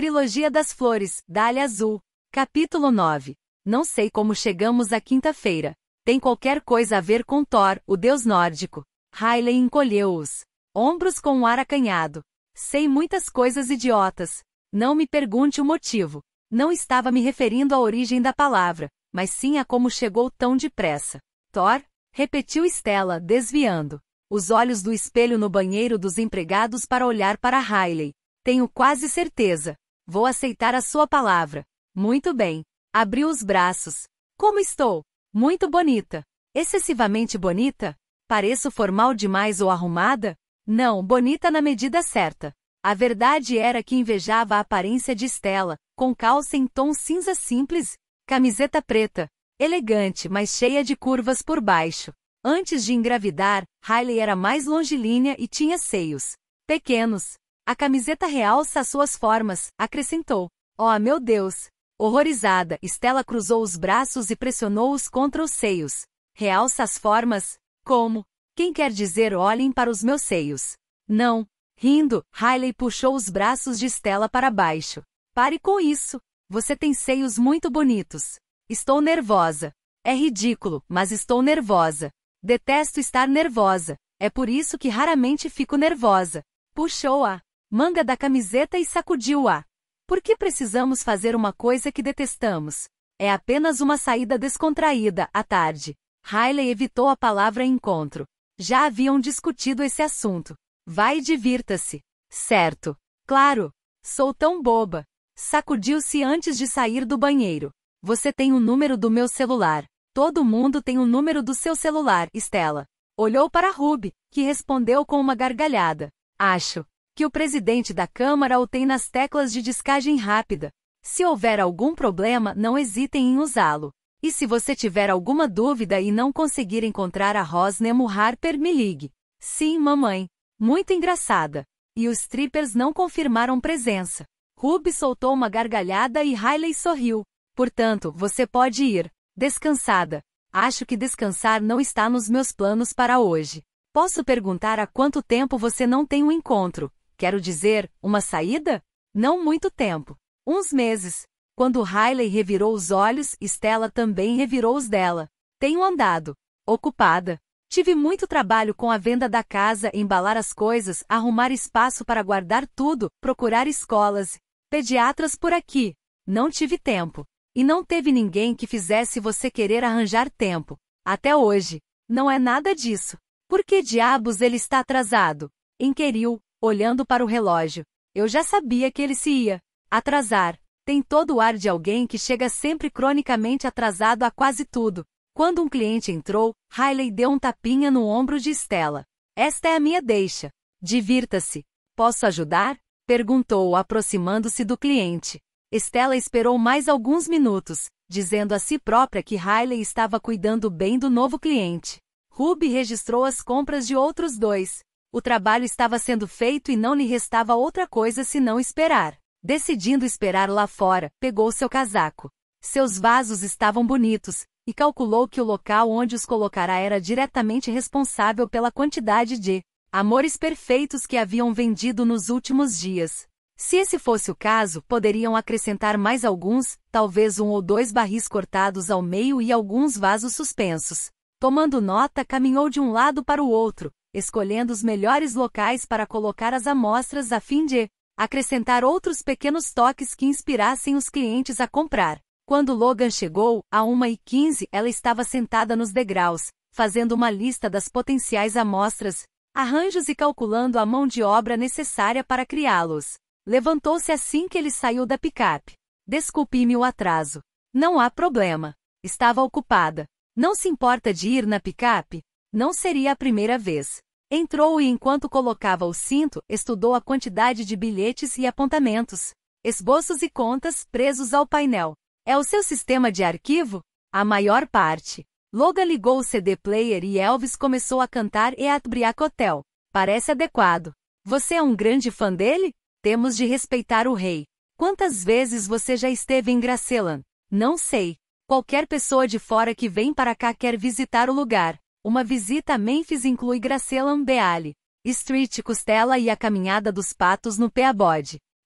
Trilogia das Flores, Dália Azul. Capítulo 9. Não sei como chegamos à quinta-feira. Tem qualquer coisa a ver com Thor, o deus nórdico. Hailey encolheu os ombros com um ar acanhado. Sei muitas coisas idiotas. Não me pergunte o motivo. Não estava me referindo à origem da palavra, mas sim a como chegou tão depressa. Thor? Repetiu Stella, desviando os olhos do espelho no banheiro dos empregados para olhar para Hailey. Tenho quase certeza. Vou aceitar a sua palavra. Muito bem. Abriu os braços. Como estou? Muito bonita. Excessivamente bonita? Pareço formal demais ou arrumada? Não, bonita na medida certa. A verdade era que invejava a aparência de Stella, com calça em tom cinza simples, camiseta preta, elegante, mas cheia de curvas por baixo. Antes de engravidar, Riley era mais longilínea e tinha seios pequenos, a camiseta realça suas formas, acrescentou. Oh, meu Deus! Horrorizada, Stella cruzou os braços e pressionou-os contra os seios. Realça as formas? Como? Quem quer dizer olhem para os meus seios? Não. Rindo, Riley puxou os braços de Stella para baixo. Pare com isso. Você tem seios muito bonitos. Estou nervosa. É ridículo, mas estou nervosa. Detesto estar nervosa. É por isso que raramente fico nervosa. Puxou-a manga da camiseta e sacudiu-a. Por que precisamos fazer uma coisa que detestamos? É apenas uma saída descontraída, à tarde. Riley evitou a palavra encontro. Já haviam discutido esse assunto. Vai e divirta-se. Certo. Claro. Sou tão boba. Sacudiu-se antes de sair do banheiro. Você tem o número do meu celular. Todo mundo tem o número do seu celular, Stella. Olhou para Ruby, que respondeu com uma gargalhada. Acho que o presidente da Câmara o tem nas teclas de descagem rápida. Se houver algum problema, não hesitem em usá-lo. E se você tiver alguma dúvida e não conseguir encontrar a Rose Nemo Harper, me ligue. Sim, mamãe. Muito engraçada. E os strippers não confirmaram presença. Ruby soltou uma gargalhada e Riley sorriu. Portanto, você pode ir. Descansada. Acho que descansar não está nos meus planos para hoje. Posso perguntar há quanto tempo você não tem um encontro? Quero dizer, uma saída? Não muito tempo. Uns meses. Quando Riley revirou os olhos, Stella também revirou os dela. Tenho andado. Ocupada. Tive muito trabalho com a venda da casa, embalar as coisas, arrumar espaço para guardar tudo, procurar escolas, pediatras por aqui. Não tive tempo. E não teve ninguém que fizesse você querer arranjar tempo. Até hoje. Não é nada disso. Por que diabos ele está atrasado? Inquiriu, olhando para o relógio. Eu já sabia que ele se ia atrasar. Tem todo o ar de alguém que chega sempre cronicamente atrasado a quase tudo. Quando um cliente entrou, Riley deu um tapinha no ombro de Stella. Esta é a minha deixa. Divirta-se. Posso ajudar? perguntou, aproximando-se do cliente. Stella esperou mais alguns minutos, dizendo a si própria que Riley estava cuidando bem do novo cliente. Ruby registrou as compras de outros dois, o trabalho estava sendo feito e não lhe restava outra coisa senão esperar. Decidindo esperar lá fora, pegou seu casaco. Seus vasos estavam bonitos, e calculou que o local onde os colocará era diretamente responsável pela quantidade de amores perfeitos que haviam vendido nos últimos dias. Se esse fosse o caso, poderiam acrescentar mais alguns, talvez um ou dois barris cortados ao meio e alguns vasos suspensos. Tomando nota, caminhou de um lado para o outro, escolhendo os melhores locais para colocar as amostras a fim de acrescentar outros pequenos toques que inspirassem os clientes a comprar. Quando Logan chegou, a 1h15, ela estava sentada nos degraus, fazendo uma lista das potenciais amostras, arranjos e calculando a mão de obra necessária para criá-los. Levantou-se assim que ele saiu da picape. Desculpe-me o atraso. Não há problema. Estava ocupada. Não se importa de ir na picape? Não seria a primeira vez. Entrou e, enquanto colocava o cinto, estudou a quantidade de bilhetes e apontamentos, esboços e contas presos ao painel. É o seu sistema de arquivo? A maior parte. Logan ligou o CD player e Elvis começou a cantar Eat Hotel. Parece adequado. Você é um grande fã dele? Temos de respeitar o rei. Quantas vezes você já esteve em Graceland? Não sei. Qualquer pessoa de fora que vem para cá quer visitar o lugar. Uma visita a Memphis inclui Gracela Beale, Street Costela e a caminhada dos patos no pé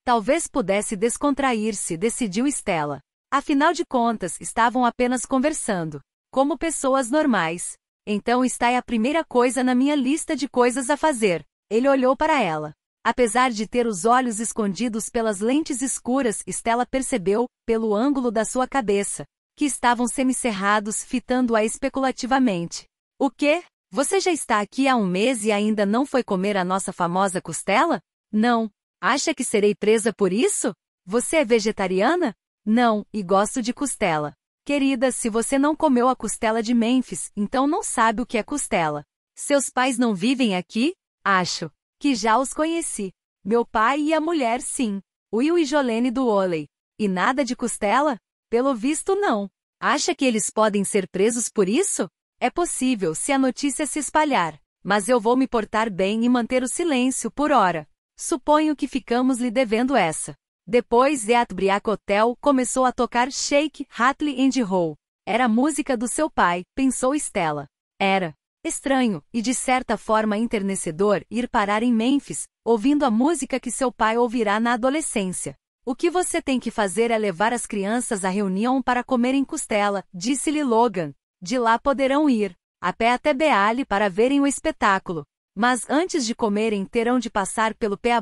Talvez pudesse descontrair-se, decidiu Stella. Afinal de contas, estavam apenas conversando, como pessoas normais. Então está é a primeira coisa na minha lista de coisas a fazer. Ele olhou para ela. Apesar de ter os olhos escondidos pelas lentes escuras, Stella percebeu, pelo ângulo da sua cabeça, que estavam semicerrados, fitando-a especulativamente. O quê? Você já está aqui há um mês e ainda não foi comer a nossa famosa costela? Não. Acha que serei presa por isso? Você é vegetariana? Não, e gosto de costela. Querida, se você não comeu a costela de Memphis, então não sabe o que é costela. Seus pais não vivem aqui? Acho que já os conheci. Meu pai e a mulher, sim. Will e Jolene do Oley. E nada de costela? Pelo visto, não. Acha que eles podem ser presos por isso? É possível se a notícia se espalhar, mas eu vou me portar bem e manter o silêncio por hora. Suponho que ficamos lhe devendo essa. Depois Zeat Hotel começou a tocar Shake, Hatley and Roll. Era música do seu pai, pensou Stella. Era estranho e de certa forma enternecedor ir parar em Memphis, ouvindo a música que seu pai ouvirá na adolescência. O que você tem que fazer é levar as crianças à reunião para comerem costela, disse-lhe Logan, de lá poderão ir, a pé até Beale para verem o espetáculo. Mas antes de comerem terão de passar pelo pé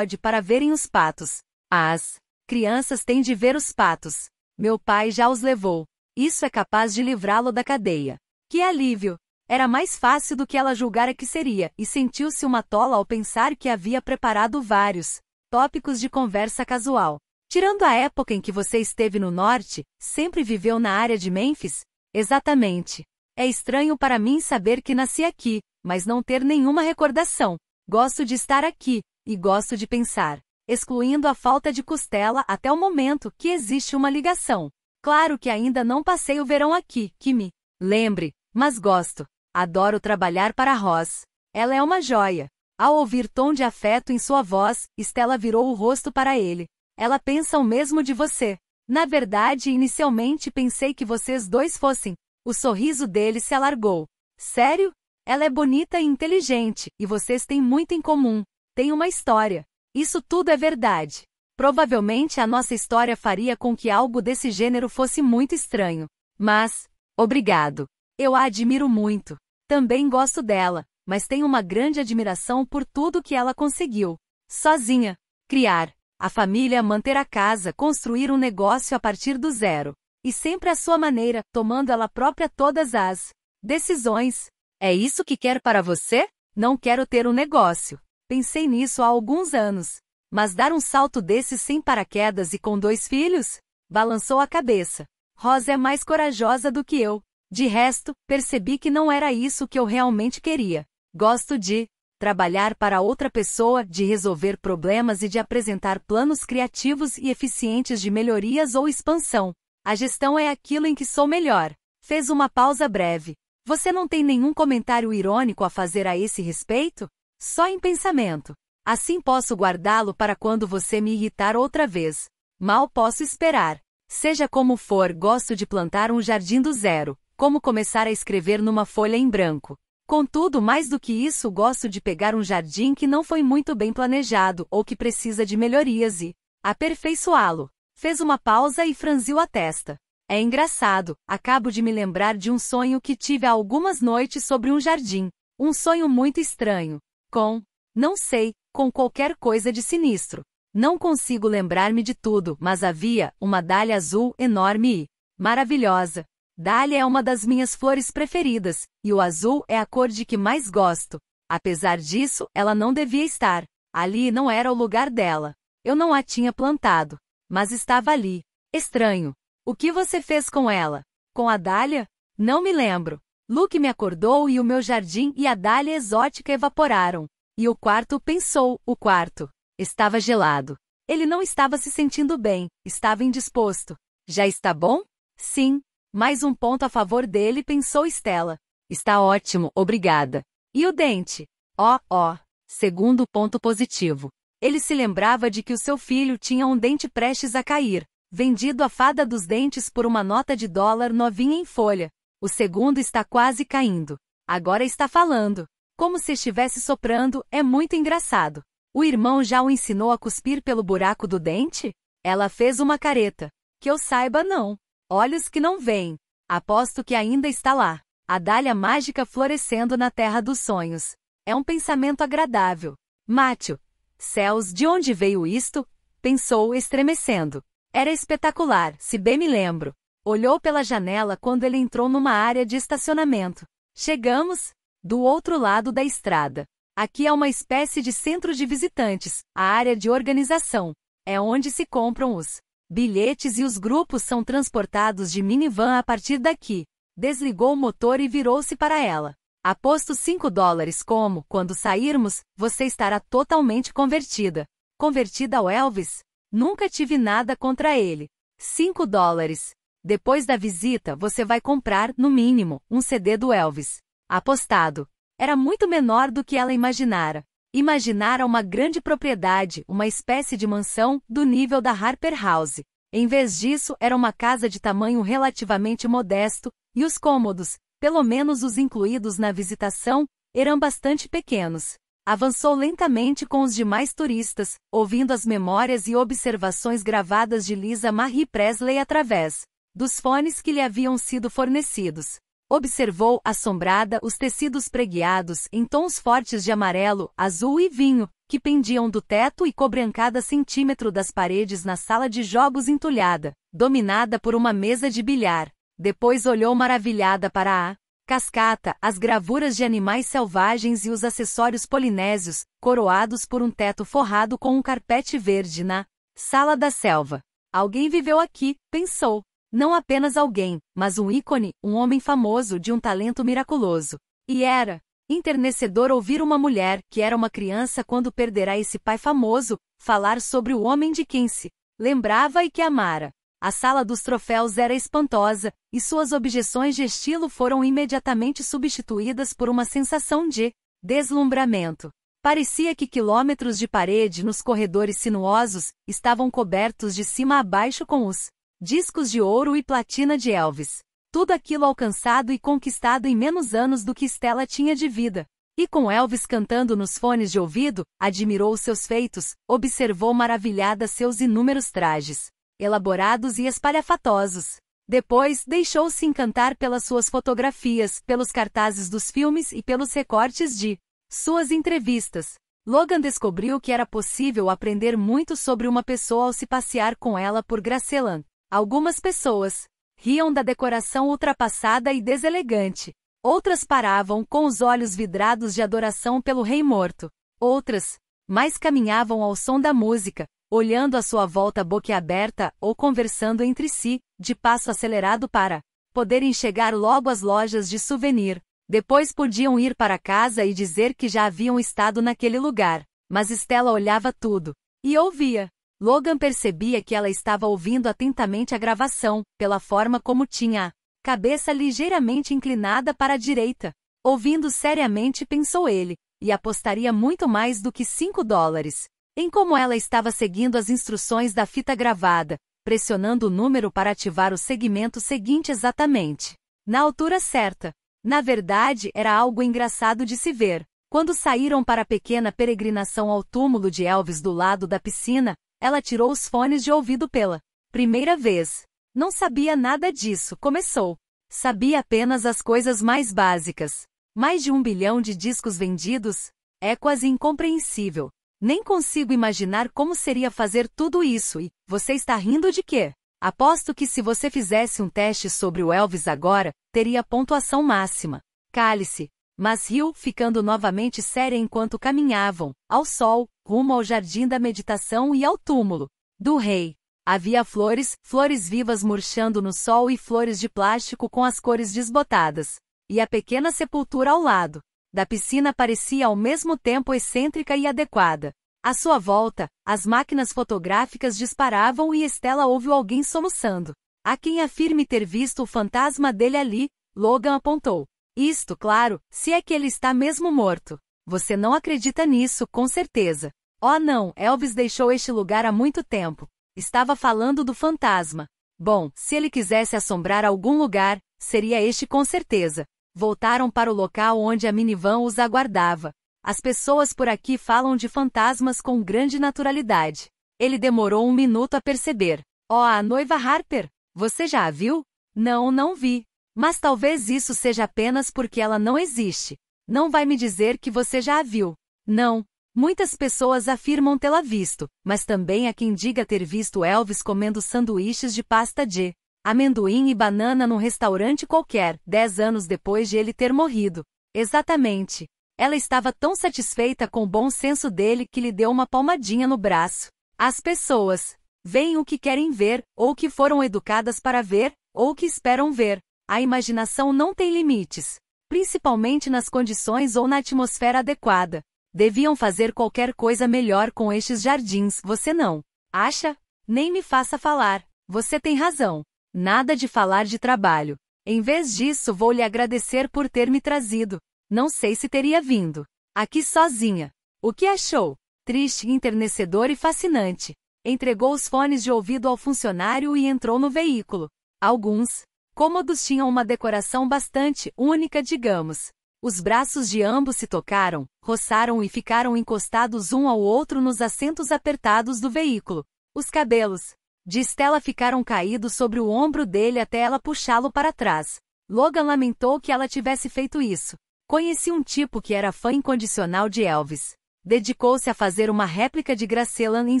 para verem os patos. As crianças têm de ver os patos. Meu pai já os levou. Isso é capaz de livrá-lo da cadeia. Que alívio! Era mais fácil do que ela julgara que seria, e sentiu-se uma tola ao pensar que havia preparado vários tópicos de conversa casual. Tirando a época em que você esteve no norte, sempre viveu na área de Memphis? Exatamente. É estranho para mim saber que nasci aqui, mas não ter nenhuma recordação. Gosto de estar aqui, e gosto de pensar, excluindo a falta de costela até o momento que existe uma ligação. Claro que ainda não passei o verão aqui, que me lembre, mas gosto. Adoro trabalhar para Ross. Ela é uma joia. Ao ouvir tom de afeto em sua voz, Stella virou o rosto para ele. Ela pensa o mesmo de você. Na verdade, inicialmente pensei que vocês dois fossem. O sorriso dele se alargou. Sério? Ela é bonita e inteligente, e vocês têm muito em comum. Tem uma história. Isso tudo é verdade. Provavelmente a nossa história faria com que algo desse gênero fosse muito estranho. Mas, obrigado. Eu a admiro muito. Também gosto dela, mas tenho uma grande admiração por tudo que ela conseguiu. Sozinha. Criar. A família manter a casa, construir um negócio a partir do zero. E sempre à sua maneira, tomando ela própria todas as decisões. É isso que quer para você? Não quero ter um negócio. Pensei nisso há alguns anos. Mas dar um salto desses sem paraquedas e com dois filhos? Balançou a cabeça. Rosa é mais corajosa do que eu. De resto, percebi que não era isso que eu realmente queria. Gosto de trabalhar para outra pessoa, de resolver problemas e de apresentar planos criativos e eficientes de melhorias ou expansão. A gestão é aquilo em que sou melhor. Fez uma pausa breve. Você não tem nenhum comentário irônico a fazer a esse respeito? Só em pensamento. Assim posso guardá-lo para quando você me irritar outra vez. Mal posso esperar. Seja como for, gosto de plantar um jardim do zero, como começar a escrever numa folha em branco. Contudo, mais do que isso, gosto de pegar um jardim que não foi muito bem planejado ou que precisa de melhorias e aperfeiçoá-lo. Fez uma pausa e franziu a testa. É engraçado, acabo de me lembrar de um sonho que tive há algumas noites sobre um jardim. Um sonho muito estranho. Com, não sei, com qualquer coisa de sinistro. Não consigo lembrar-me de tudo, mas havia uma dália azul enorme e maravilhosa, Dália é uma das minhas flores preferidas, e o azul é a cor de que mais gosto. Apesar disso, ela não devia estar. Ali não era o lugar dela. Eu não a tinha plantado, mas estava ali. Estranho. O que você fez com ela? Com a dália? Não me lembro. Luke me acordou e o meu jardim e a dália exótica evaporaram. E o quarto pensou, o quarto. Estava gelado. Ele não estava se sentindo bem, estava indisposto. Já está bom? Sim, mais um ponto a favor dele, pensou Stella. Está ótimo, obrigada. E o dente? Ó, oh, ó. Oh. Segundo ponto positivo. Ele se lembrava de que o seu filho tinha um dente prestes a cair, vendido à fada dos dentes por uma nota de dólar novinha em folha. O segundo está quase caindo. Agora está falando. Como se estivesse soprando, é muito engraçado. O irmão já o ensinou a cuspir pelo buraco do dente? Ela fez uma careta. Que eu saiba, não. Olhos que não veem. Aposto que ainda está lá. A dália mágica florescendo na terra dos sonhos. É um pensamento agradável. Mátio. Céus, de onde veio isto? Pensou, estremecendo. Era espetacular, se bem me lembro. Olhou pela janela quando ele entrou numa área de estacionamento. Chegamos? Do outro lado da estrada. Aqui é uma espécie de centro de visitantes, a área de organização. É onde se compram os bilhetes e os grupos são transportados de minivan a partir daqui. Desligou o motor e virou-se para ela. Aposto 5 dólares como, quando sairmos, você estará totalmente convertida. Convertida ao Elvis? Nunca tive nada contra ele. 5 dólares. Depois da visita, você vai comprar, no mínimo, um CD do Elvis. Apostado. Era muito menor do que ela imaginara imaginara uma grande propriedade, uma espécie de mansão, do nível da Harper House. Em vez disso, era uma casa de tamanho relativamente modesto, e os cômodos, pelo menos os incluídos na visitação, eram bastante pequenos. Avançou lentamente com os demais turistas, ouvindo as memórias e observações gravadas de Lisa Marie Presley através dos fones que lhe haviam sido fornecidos observou, assombrada, os tecidos preguiados em tons fortes de amarelo, azul e vinho, que pendiam do teto e cobriam cada centímetro das paredes na sala de jogos entulhada, dominada por uma mesa de bilhar. Depois olhou maravilhada para a cascata, as gravuras de animais selvagens e os acessórios polinésios, coroados por um teto forrado com um carpete verde na sala da selva. Alguém viveu aqui, pensou. Não apenas alguém, mas um ícone, um homem famoso de um talento miraculoso. E era enternecedor ouvir uma mulher, que era uma criança quando perderá esse pai famoso, falar sobre o homem de quem se lembrava e que amara. A sala dos troféus era espantosa, e suas objeções de estilo foram imediatamente substituídas por uma sensação de deslumbramento. Parecia que quilômetros de parede nos corredores sinuosos estavam cobertos de cima a baixo com os discos de ouro e platina de Elvis. Tudo aquilo alcançado e conquistado em menos anos do que Stella tinha de vida. E com Elvis cantando nos fones de ouvido, admirou seus feitos, observou maravilhada seus inúmeros trajes, elaborados e espalhafatosos. Depois, deixou-se encantar pelas suas fotografias, pelos cartazes dos filmes e pelos recortes de suas entrevistas. Logan descobriu que era possível aprender muito sobre uma pessoa ao se passear com ela por Graceland. Algumas pessoas riam da decoração ultrapassada e deselegante. Outras paravam com os olhos vidrados de adoração pelo rei morto. Outras, mais caminhavam ao som da música, olhando à sua volta boquiaberta ou conversando entre si, de passo acelerado para poderem chegar logo às lojas de souvenir. Depois podiam ir para casa e dizer que já haviam estado naquele lugar. Mas Estela olhava tudo e ouvia. Logan percebia que ela estava ouvindo atentamente a gravação, pela forma como tinha a cabeça ligeiramente inclinada para a direita. Ouvindo seriamente, pensou ele, e apostaria muito mais do que 5 dólares. Em como ela estava seguindo as instruções da fita gravada, pressionando o número para ativar o segmento seguinte exatamente. Na altura certa. Na verdade, era algo engraçado de se ver. Quando saíram para a pequena peregrinação ao túmulo de Elvis do lado da piscina, ela tirou os fones de ouvido pela primeira vez. Não sabia nada disso, começou. Sabia apenas as coisas mais básicas. Mais de um bilhão de discos vendidos? É quase incompreensível. Nem consigo imaginar como seria fazer tudo isso e você está rindo de quê? Aposto que se você fizesse um teste sobre o Elvis agora, teria pontuação máxima. Cale-se. Mas riu, ficando novamente séria enquanto caminhavam, ao sol, rumo ao jardim da meditação e ao túmulo do rei. Havia flores, flores vivas murchando no sol e flores de plástico com as cores desbotadas. E a pequena sepultura ao lado da piscina parecia ao mesmo tempo excêntrica e adequada. À sua volta, as máquinas fotográficas disparavam e Estela ouviu alguém soluçando. Há quem afirme ter visto o fantasma dele ali, Logan apontou. Isto, claro, se é que ele está mesmo morto. Você não acredita nisso, com certeza. Oh não, Elvis deixou este lugar há muito tempo. Estava falando do fantasma. Bom, se ele quisesse assombrar algum lugar, seria este com certeza. Voltaram para o local onde a minivan os aguardava. As pessoas por aqui falam de fantasmas com grande naturalidade. Ele demorou um minuto a perceber. Oh, a noiva Harper, você já a viu? Não, não vi. Mas talvez isso seja apenas porque ela não existe. Não vai me dizer que você já a viu. Não. Muitas pessoas afirmam tê-la visto, mas também há quem diga ter visto Elvis comendo sanduíches de pasta de amendoim e banana num restaurante qualquer, dez anos depois de ele ter morrido. Exatamente. Ela estava tão satisfeita com o bom senso dele que lhe deu uma palmadinha no braço. As pessoas veem o que querem ver, ou que foram educadas para ver, ou que esperam ver. A imaginação não tem limites principalmente nas condições ou na atmosfera adequada. Deviam fazer qualquer coisa melhor com estes jardins, você não. Acha? Nem me faça falar. Você tem razão. Nada de falar de trabalho. Em vez disso, vou lhe agradecer por ter me trazido. Não sei se teria vindo. Aqui sozinha. O que achou? Triste, enternecedor e fascinante. Entregou os fones de ouvido ao funcionário e entrou no veículo. Alguns, cômodos tinham uma decoração bastante única, digamos. Os braços de ambos se tocaram, roçaram e ficaram encostados um ao outro nos assentos apertados do veículo. Os cabelos de Stella ficaram caídos sobre o ombro dele até ela puxá-lo para trás. Logan lamentou que ela tivesse feito isso. Conheci um tipo que era fã incondicional de Elvis. Dedicou-se a fazer uma réplica de Graceland em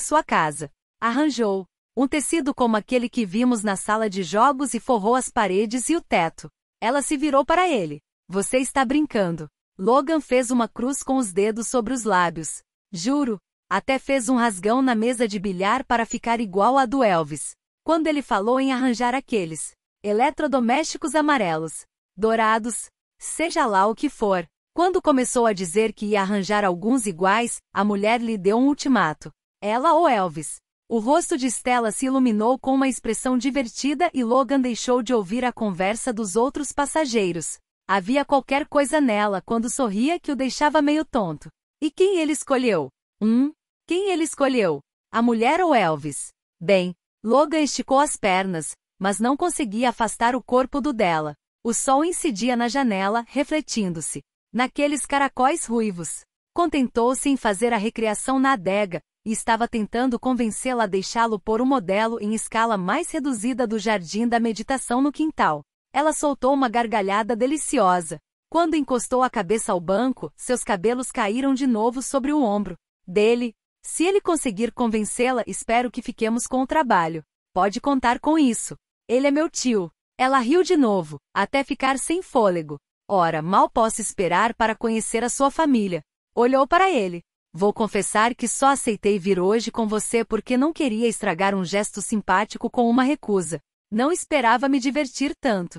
sua casa. Arranjou um tecido como aquele que vimos na sala de jogos e forrou as paredes e o teto. Ela se virou para ele. Você está brincando. Logan fez uma cruz com os dedos sobre os lábios. Juro. Até fez um rasgão na mesa de bilhar para ficar igual a do Elvis. Quando ele falou em arranjar aqueles eletrodomésticos amarelos, dourados, seja lá o que for. Quando começou a dizer que ia arranjar alguns iguais, a mulher lhe deu um ultimato. Ela ou Elvis. O rosto de Stella se iluminou com uma expressão divertida e Logan deixou de ouvir a conversa dos outros passageiros. Havia qualquer coisa nela quando sorria que o deixava meio tonto. E quem ele escolheu? Hum? Quem ele escolheu? A mulher ou Elvis? Bem, Logan esticou as pernas, mas não conseguia afastar o corpo do dela. O sol incidia na janela, refletindo-se naqueles caracóis ruivos. Contentou-se em fazer a recriação na adega, e estava tentando convencê-la a deixá-lo por um modelo em escala mais reduzida do jardim da meditação no quintal. Ela soltou uma gargalhada deliciosa. Quando encostou a cabeça ao banco, seus cabelos caíram de novo sobre o ombro dele. Se ele conseguir convencê-la, espero que fiquemos com o trabalho. Pode contar com isso. Ele é meu tio. Ela riu de novo, até ficar sem fôlego. Ora, mal posso esperar para conhecer a sua família. Olhou para ele. Vou confessar que só aceitei vir hoje com você porque não queria estragar um gesto simpático com uma recusa. Não esperava me divertir tanto.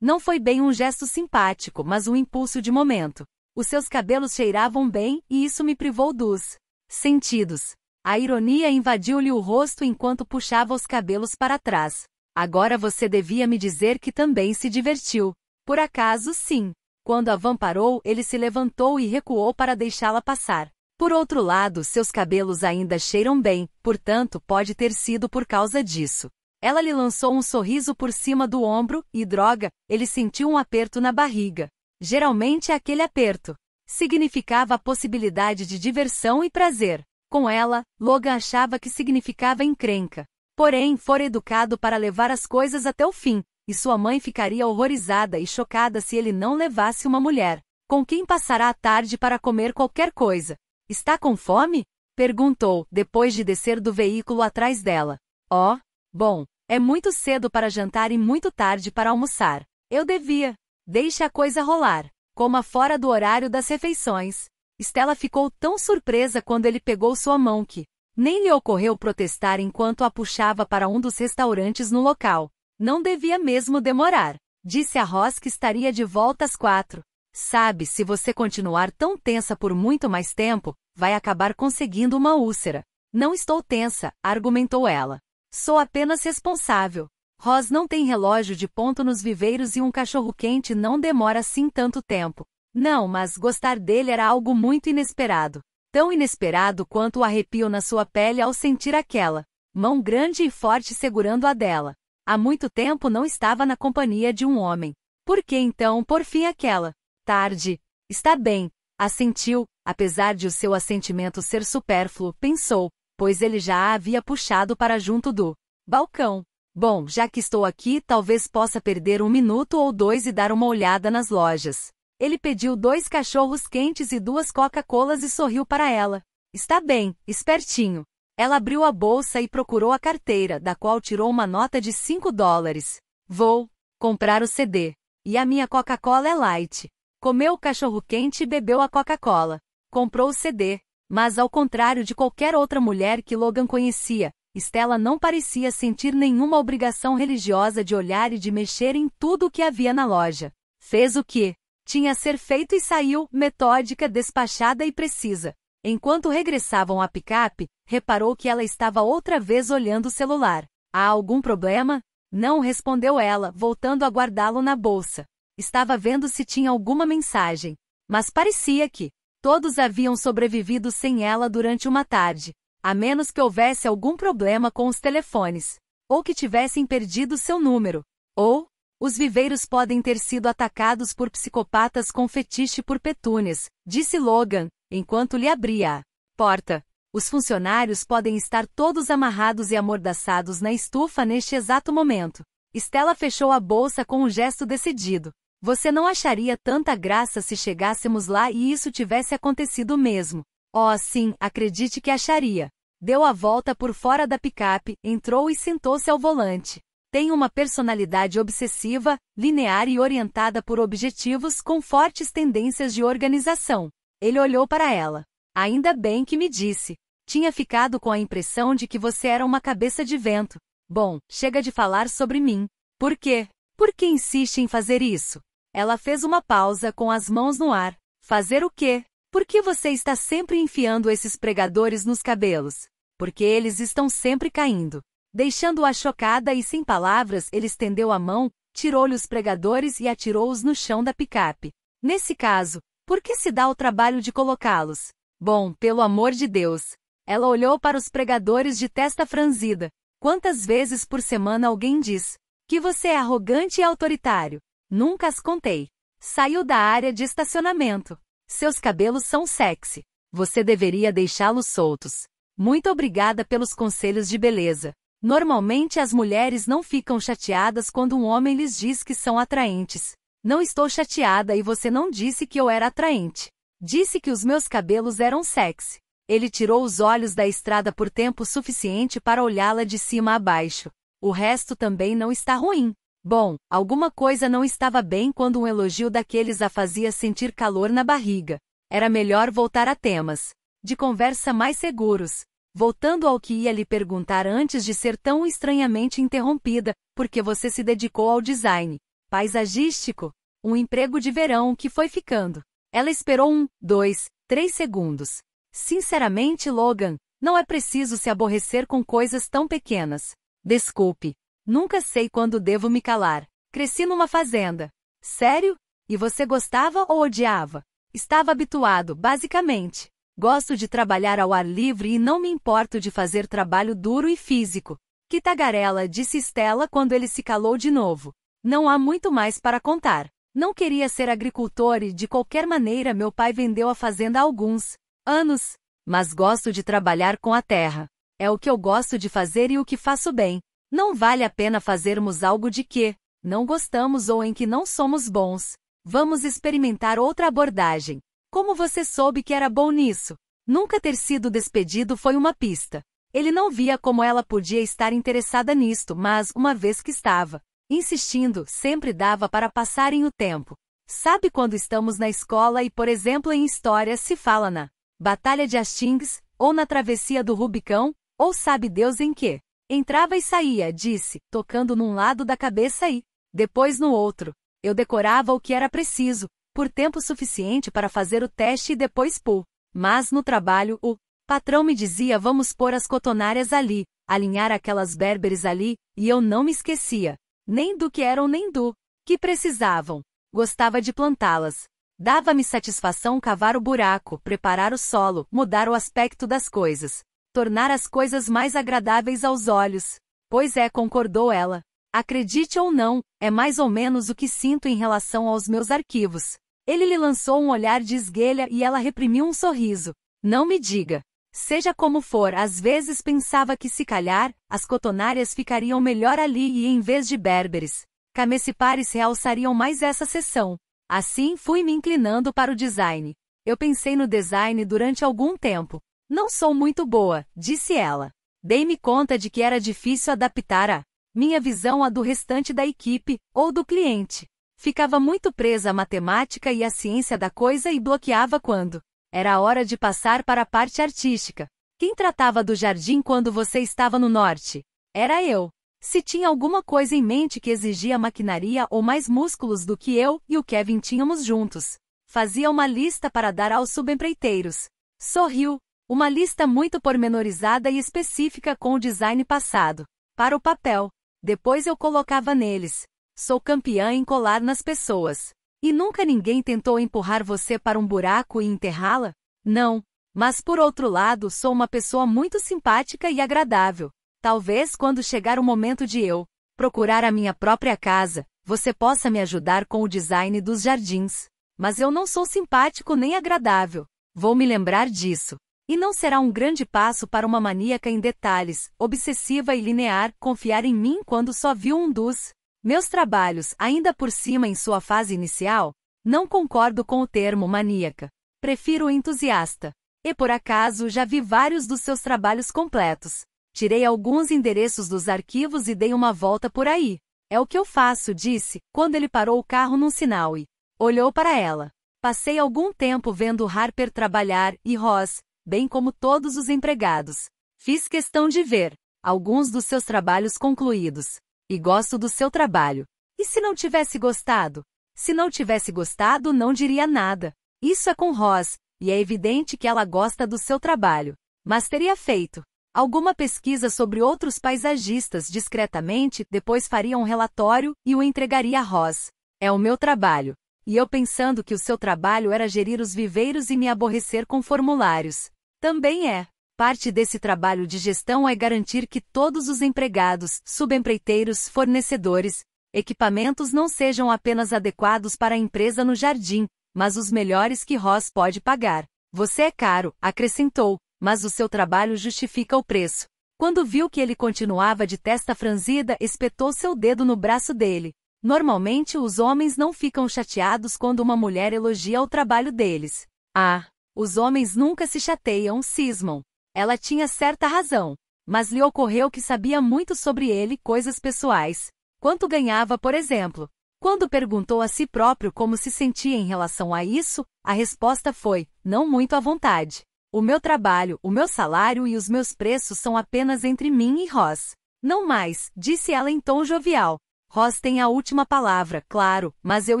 Não foi bem um gesto simpático, mas um impulso de momento. Os seus cabelos cheiravam bem e isso me privou dos sentidos. A ironia invadiu-lhe o rosto enquanto puxava os cabelos para trás. Agora você devia me dizer que também se divertiu. Por acaso, sim. Quando a van parou, ele se levantou e recuou para deixá-la passar. Por outro lado, seus cabelos ainda cheiram bem, portanto, pode ter sido por causa disso. Ela lhe lançou um sorriso por cima do ombro, e droga, ele sentiu um aperto na barriga. Geralmente é aquele aperto significava a possibilidade de diversão e prazer. Com ela, Logan achava que significava encrenca. Porém, fora educado para levar as coisas até o fim, e sua mãe ficaria horrorizada e chocada se ele não levasse uma mulher, com quem passará a tarde para comer qualquer coisa. Está com fome? perguntou, depois de descer do veículo atrás dela. Oh, bom, é muito cedo para jantar e muito tarde para almoçar. Eu devia. Deixe a coisa rolar. Coma fora do horário das refeições. Stella ficou tão surpresa quando ele pegou sua mão que nem lhe ocorreu protestar enquanto a puxava para um dos restaurantes no local. Não devia mesmo demorar. Disse a Ross que estaria de volta às quatro. Sabe, se você continuar tão tensa por muito mais tempo, vai acabar conseguindo uma úlcera. Não estou tensa, argumentou ela. Sou apenas responsável. Ross não tem relógio de ponto nos viveiros e um cachorro-quente não demora assim tanto tempo. Não, mas gostar dele era algo muito inesperado. Tão inesperado quanto o arrepio na sua pele ao sentir aquela mão grande e forte segurando a dela. Há muito tempo não estava na companhia de um homem. Por que então, por fim, aquela? Tarde. Está bem. Assentiu, apesar de o seu assentimento ser supérfluo, pensou, pois ele já a havia puxado para junto do balcão. Bom, já que estou aqui, talvez possa perder um minuto ou dois e dar uma olhada nas lojas. Ele pediu dois cachorros quentes e duas Coca-Colas e sorriu para ela. Está bem, espertinho. Ela abriu a bolsa e procurou a carteira, da qual tirou uma nota de 5 dólares. Vou comprar o CD. E a minha Coca-Cola é light. Comeu o cachorro quente e bebeu a Coca-Cola. Comprou o CD. Mas ao contrário de qualquer outra mulher que Logan conhecia, Stella não parecia sentir nenhuma obrigação religiosa de olhar e de mexer em tudo o que havia na loja. Fez o que tinha a ser feito e saiu, metódica, despachada e precisa. Enquanto regressavam à picape, reparou que ela estava outra vez olhando o celular. Há algum problema? Não respondeu ela, voltando a guardá-lo na bolsa. Estava vendo se tinha alguma mensagem. Mas parecia que todos haviam sobrevivido sem ela durante uma tarde, a menos que houvesse algum problema com os telefones, ou que tivessem perdido seu número, ou os viveiros podem ter sido atacados por psicopatas com fetiche por petúnias, disse Logan, enquanto lhe abria a porta. Os funcionários podem estar todos amarrados e amordaçados na estufa neste exato momento. Stella fechou a bolsa com um gesto decidido. Você não acharia tanta graça se chegássemos lá e isso tivesse acontecido mesmo. Oh, sim, acredite que acharia. Deu a volta por fora da picape, entrou e sentou-se ao volante. Tem uma personalidade obsessiva, linear e orientada por objetivos com fortes tendências de organização. Ele olhou para ela. Ainda bem que me disse. Tinha ficado com a impressão de que você era uma cabeça de vento. Bom, chega de falar sobre mim. Por quê? Por que insiste em fazer isso? Ela fez uma pausa com as mãos no ar. Fazer o quê? Por que você está sempre enfiando esses pregadores nos cabelos? Porque eles estão sempre caindo. Deixando-a chocada e sem palavras, ele estendeu a mão, tirou-lhe os pregadores e atirou-os no chão da picape. Nesse caso, por que se dá o trabalho de colocá-los? Bom, pelo amor de Deus. Ela olhou para os pregadores de testa franzida. Quantas vezes por semana alguém diz que você é arrogante e autoritário? Nunca as contei. Saiu da área de estacionamento. Seus cabelos são sexy. Você deveria deixá-los soltos. Muito obrigada pelos conselhos de beleza. Normalmente as mulheres não ficam chateadas quando um homem lhes diz que são atraentes. Não estou chateada e você não disse que eu era atraente. Disse que os meus cabelos eram sexy. Ele tirou os olhos da estrada por tempo suficiente para olhá-la de cima a baixo. O resto também não está ruim. Bom, alguma coisa não estava bem quando um elogio daqueles a fazia sentir calor na barriga. Era melhor voltar a temas de conversa mais seguros. Voltando ao que ia lhe perguntar antes de ser tão estranhamente interrompida, porque você se dedicou ao design paisagístico, um emprego de verão que foi ficando. Ela esperou um, dois, três segundos. Sinceramente, Logan, não é preciso se aborrecer com coisas tão pequenas. Desculpe, nunca sei quando devo me calar. Cresci numa fazenda. Sério? E você gostava ou odiava? Estava habituado, basicamente. Gosto de trabalhar ao ar livre e não me importo de fazer trabalho duro e físico. Que tagarela, disse Stella quando ele se calou de novo. Não há muito mais para contar. Não queria ser agricultor e, de qualquer maneira, meu pai vendeu a fazenda há alguns anos. Mas gosto de trabalhar com a terra. É o que eu gosto de fazer e o que faço bem. Não vale a pena fazermos algo de que não gostamos ou em que não somos bons. Vamos experimentar outra abordagem. Como você soube que era bom nisso? Nunca ter sido despedido foi uma pista. Ele não via como ela podia estar interessada nisto, mas, uma vez que estava, Insistindo, sempre dava para passarem o tempo. Sabe quando estamos na escola e, por exemplo, em história se fala na Batalha de Hastings, ou na Travessia do Rubicão, ou sabe Deus em que? Entrava e saía, disse, tocando num lado da cabeça e, depois no outro. Eu decorava o que era preciso, por tempo suficiente para fazer o teste e depois pô. Mas no trabalho, o patrão me dizia vamos pôr as cotonárias ali, alinhar aquelas berberes ali, e eu não me esquecia nem do que eram nem do que precisavam. Gostava de plantá-las. Dava-me satisfação cavar o buraco, preparar o solo, mudar o aspecto das coisas, tornar as coisas mais agradáveis aos olhos. Pois é, concordou ela. Acredite ou não, é mais ou menos o que sinto em relação aos meus arquivos. Ele lhe lançou um olhar de esguelha e ela reprimiu um sorriso. Não me diga Seja como for, às vezes pensava que se calhar, as cotonárias ficariam melhor ali e em vez de berberes, camecipares realçariam mais essa seção. Assim fui me inclinando para o design. Eu pensei no design durante algum tempo. Não sou muito boa, disse ela. Dei-me conta de que era difícil adaptar a minha visão à do restante da equipe ou do cliente. Ficava muito presa à matemática e à ciência da coisa e bloqueava quando era hora de passar para a parte artística. Quem tratava do jardim quando você estava no norte? Era eu. Se tinha alguma coisa em mente que exigia maquinaria ou mais músculos do que eu e o Kevin tínhamos juntos. Fazia uma lista para dar aos subempreiteiros. Sorriu. Uma lista muito pormenorizada e específica com o design passado. Para o papel. Depois eu colocava neles. Sou campeã em colar nas pessoas. E nunca ninguém tentou empurrar você para um buraco e enterrá-la? Não. Mas por outro lado, sou uma pessoa muito simpática e agradável. Talvez quando chegar o momento de eu procurar a minha própria casa, você possa me ajudar com o design dos jardins. Mas eu não sou simpático nem agradável. Vou me lembrar disso. E não será um grande passo para uma maníaca em detalhes, obsessiva e linear, confiar em mim quando só viu um dos meus trabalhos, ainda por cima em sua fase inicial, não concordo com o termo maníaca. Prefiro entusiasta. E por acaso já vi vários dos seus trabalhos completos. Tirei alguns endereços dos arquivos e dei uma volta por aí. É o que eu faço, disse, quando ele parou o carro num sinal e olhou para ela. Passei algum tempo vendo Harper trabalhar e Ross, bem como todos os empregados. Fiz questão de ver alguns dos seus trabalhos concluídos. E gosto do seu trabalho. E se não tivesse gostado? Se não tivesse gostado, não diria nada. Isso é com Ross, e é evidente que ela gosta do seu trabalho. Mas teria feito. Alguma pesquisa sobre outros paisagistas discretamente, depois faria um relatório e o entregaria a Ross. É o meu trabalho. E eu pensando que o seu trabalho era gerir os viveiros e me aborrecer com formulários. Também é. Parte desse trabalho de gestão é garantir que todos os empregados, subempreiteiros, fornecedores, equipamentos não sejam apenas adequados para a empresa no jardim, mas os melhores que Ross pode pagar. Você é caro, acrescentou, mas o seu trabalho justifica o preço. Quando viu que ele continuava de testa franzida, espetou seu dedo no braço dele. Normalmente os homens não ficam chateados quando uma mulher elogia o trabalho deles. Ah, os homens nunca se chateiam, cismam. Ela tinha certa razão, mas lhe ocorreu que sabia muito sobre ele coisas pessoais. Quanto ganhava, por exemplo. Quando perguntou a si próprio como se sentia em relação a isso, a resposta foi: não muito à vontade. O meu trabalho, o meu salário e os meus preços são apenas entre mim e Ross. Não mais, disse ela em tom jovial. Ross tem a última palavra, claro, mas eu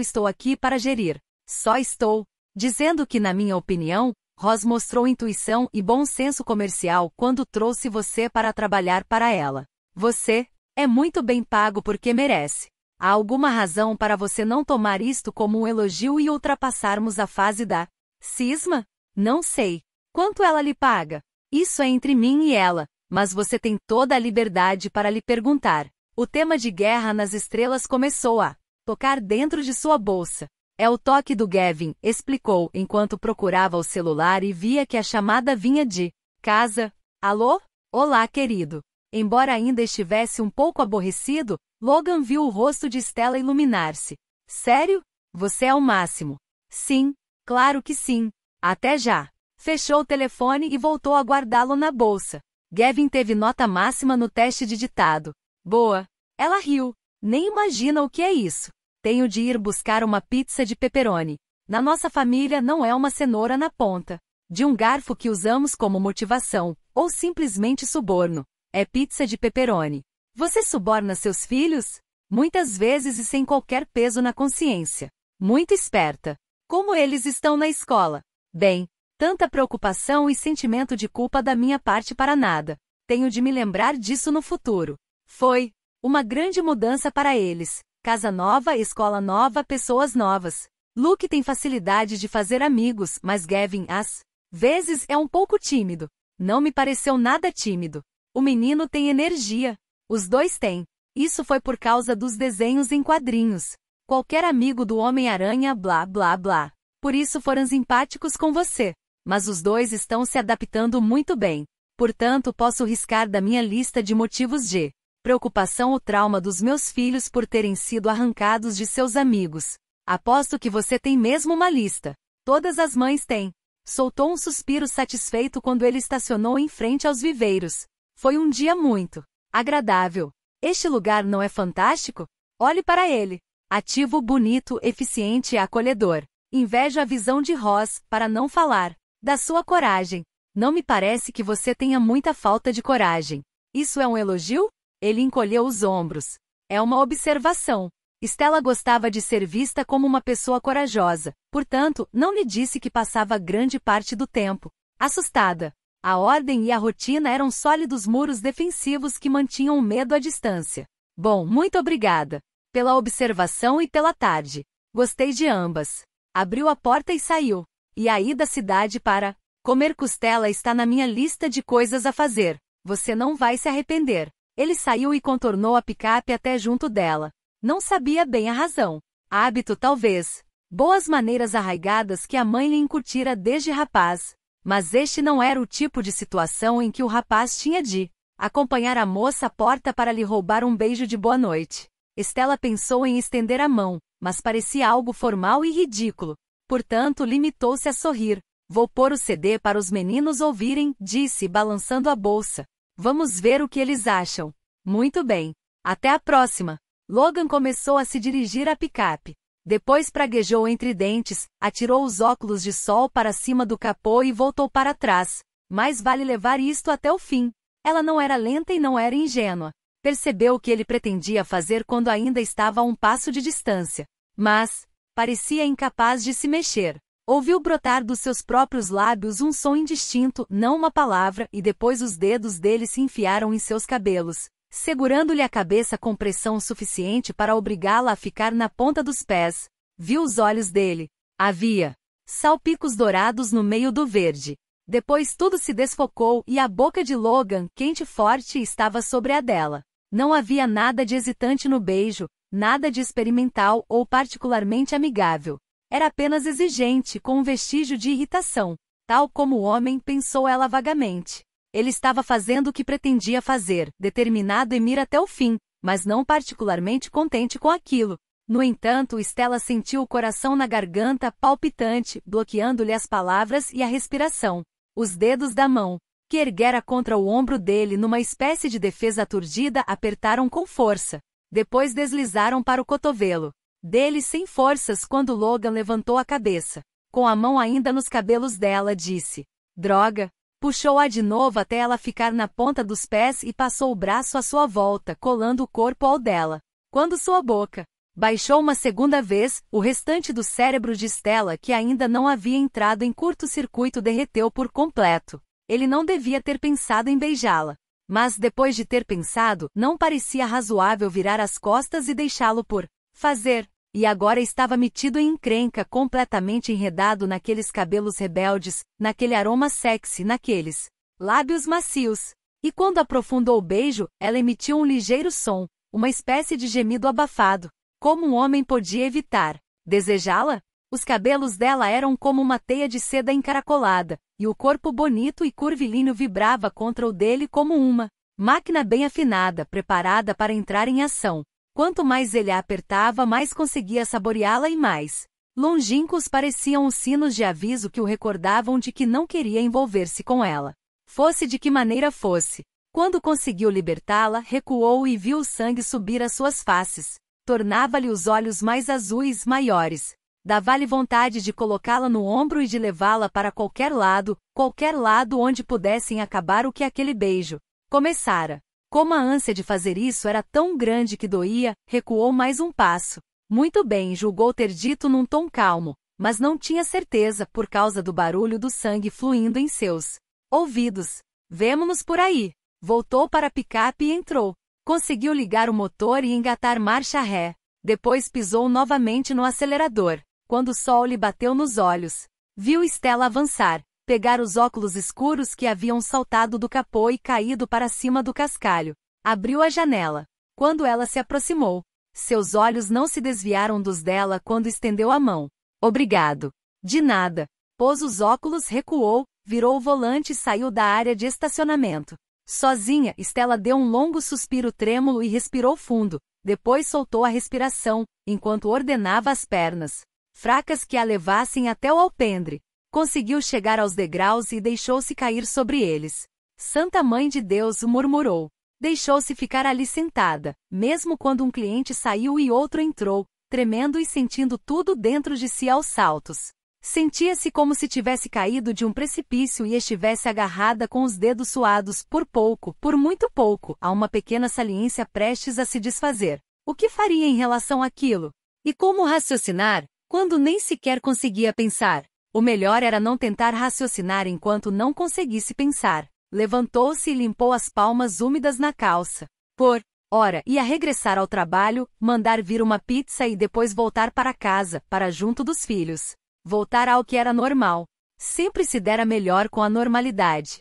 estou aqui para gerir. Só estou dizendo que, na minha opinião, Ross mostrou intuição e bom senso comercial quando trouxe você para trabalhar para ela. Você é muito bem pago porque merece. Há alguma razão para você não tomar isto como um elogio e ultrapassarmos a fase da cisma? Não sei. Quanto ela lhe paga? Isso é entre mim e ela, mas você tem toda a liberdade para lhe perguntar. O tema de guerra nas estrelas começou a tocar dentro de sua bolsa. É o toque do Gavin, explicou enquanto procurava o celular e via que a chamada vinha de casa. Alô? Olá, querido. Embora ainda estivesse um pouco aborrecido, Logan viu o rosto de Stella iluminar-se. Sério? Você é o máximo. Sim, claro que sim. Até já. Fechou o telefone e voltou a guardá-lo na bolsa. Gavin teve nota máxima no teste de ditado. Boa. Ela riu. Nem imagina o que é isso. Tenho de ir buscar uma pizza de pepperoni. Na nossa família não é uma cenoura na ponta. De um garfo que usamos como motivação, ou simplesmente suborno. É pizza de pepperoni. Você suborna seus filhos? Muitas vezes e sem qualquer peso na consciência. Muito esperta. Como eles estão na escola? Bem, tanta preocupação e sentimento de culpa da minha parte para nada. Tenho de me lembrar disso no futuro. Foi uma grande mudança para eles, Casa nova, escola nova, pessoas novas. Luke tem facilidade de fazer amigos, mas Gavin, às vezes, é um pouco tímido. Não me pareceu nada tímido. O menino tem energia. Os dois têm. Isso foi por causa dos desenhos em quadrinhos. Qualquer amigo do Homem-Aranha, blá blá blá. Por isso foram simpáticos com você. Mas os dois estão se adaptando muito bem. Portanto, posso riscar da minha lista de motivos de preocupação ou trauma dos meus filhos por terem sido arrancados de seus amigos. Aposto que você tem mesmo uma lista. Todas as mães têm. Soltou um suspiro satisfeito quando ele estacionou em frente aos viveiros. Foi um dia muito agradável. Este lugar não é fantástico? Olhe para ele. Ativo, bonito, eficiente e acolhedor. Invejo a visão de Ross, para não falar da sua coragem. Não me parece que você tenha muita falta de coragem. Isso é um elogio? Ele encolheu os ombros. É uma observação. Stella gostava de ser vista como uma pessoa corajosa, portanto, não lhe disse que passava grande parte do tempo assustada. A ordem e a rotina eram sólidos muros defensivos que mantinham o medo à distância. Bom, muito obrigada pela observação e pela tarde. Gostei de ambas. Abriu a porta e saiu. E aí da cidade para comer costela está na minha lista de coisas a fazer. Você não vai se arrepender. Ele saiu e contornou a picape até junto dela. Não sabia bem a razão. Hábito, talvez. Boas maneiras arraigadas que a mãe lhe incutira desde rapaz. Mas este não era o tipo de situação em que o rapaz tinha de acompanhar a moça à porta para lhe roubar um beijo de boa noite. Estela pensou em estender a mão, mas parecia algo formal e ridículo. Portanto, limitou-se a sorrir. Vou pôr o CD para os meninos ouvirem, disse, balançando a bolsa. Vamos ver o que eles acham. Muito bem. Até a próxima. Logan começou a se dirigir à picape. Depois praguejou entre dentes, atirou os óculos de sol para cima do capô e voltou para trás. Mas vale levar isto até o fim. Ela não era lenta e não era ingênua. Percebeu o que ele pretendia fazer quando ainda estava a um passo de distância. Mas, parecia incapaz de se mexer. Ouviu brotar dos seus próprios lábios um som indistinto, não uma palavra, e depois os dedos dele se enfiaram em seus cabelos, segurando-lhe a cabeça com pressão suficiente para obrigá-la a ficar na ponta dos pés. Viu os olhos dele. Havia salpicos dourados no meio do verde. Depois tudo se desfocou e a boca de Logan, quente e forte, estava sobre a dela. Não havia nada de hesitante no beijo, nada de experimental ou particularmente amigável. Era apenas exigente, com um vestígio de irritação. Tal como o homem, pensou ela vagamente. Ele estava fazendo o que pretendia fazer, determinado em ir até o fim, mas não particularmente contente com aquilo. No entanto, Estela sentiu o coração na garganta, palpitante, bloqueando-lhe as palavras e a respiração. Os dedos da mão, que erguera contra o ombro dele numa espécie de defesa aturdida, apertaram com força. Depois deslizaram para o cotovelo dele sem forças quando Logan levantou a cabeça. Com a mão ainda nos cabelos dela, disse: Droga! Puxou-a de novo até ela ficar na ponta dos pés e passou o braço à sua volta, colando o corpo ao dela. Quando sua boca baixou uma segunda vez, o restante do cérebro de Stella, que ainda não havia entrado em curto-circuito, derreteu por completo. Ele não devia ter pensado em beijá-la. Mas depois de ter pensado, não parecia razoável virar as costas e deixá-lo por fazer e agora estava metido em encrenca, completamente enredado naqueles cabelos rebeldes, naquele aroma sexy, naqueles lábios macios. E quando aprofundou o beijo, ela emitiu um ligeiro som, uma espécie de gemido abafado. Como um homem podia evitar desejá-la? Os cabelos dela eram como uma teia de seda encaracolada, e o corpo bonito e curvilíneo vibrava contra o dele como uma máquina bem afinada, preparada para entrar em ação. Quanto mais ele a apertava, mais conseguia saboreá-la e mais. Longínquos pareciam os sinos de aviso que o recordavam de que não queria envolver-se com ela. Fosse de que maneira fosse. Quando conseguiu libertá-la, recuou e viu o sangue subir às suas faces. Tornava-lhe os olhos mais azuis, maiores. Dava-lhe vontade de colocá-la no ombro e de levá-la para qualquer lado, qualquer lado onde pudessem acabar o que aquele beijo começara. Como a ânsia de fazer isso era tão grande que doía, recuou mais um passo. Muito bem, julgou ter dito num tom calmo, mas não tinha certeza por causa do barulho do sangue fluindo em seus ouvidos. Vemo-nos por aí. Voltou para a picape e entrou. Conseguiu ligar o motor e engatar marcha ré. Depois pisou novamente no acelerador. Quando o sol lhe bateu nos olhos, viu Estela avançar pegar os óculos escuros que haviam saltado do capô e caído para cima do cascalho. Abriu a janela. Quando ela se aproximou, seus olhos não se desviaram dos dela quando estendeu a mão. Obrigado. De nada. Pôs os óculos, recuou, virou o volante e saiu da área de estacionamento. Sozinha, Estela deu um longo suspiro trêmulo e respirou fundo. Depois soltou a respiração, enquanto ordenava as pernas fracas que a levassem até o alpendre. Conseguiu chegar aos degraus e deixou-se cair sobre eles. Santa Mãe de Deus murmurou. Deixou-se ficar ali sentada, mesmo quando um cliente saiu e outro entrou, tremendo e sentindo tudo dentro de si aos saltos. Sentia-se como se tivesse caído de um precipício e estivesse agarrada com os dedos suados, por pouco, por muito pouco, a uma pequena saliência prestes a se desfazer. O que faria em relação àquilo? E como raciocinar, quando nem sequer conseguia pensar? O melhor era não tentar raciocinar enquanto não conseguisse pensar. Levantou-se e limpou as palmas úmidas na calça. Por hora, ia regressar ao trabalho, mandar vir uma pizza e depois voltar para casa, para junto dos filhos. Voltar ao que era normal. Sempre se dera melhor com a normalidade.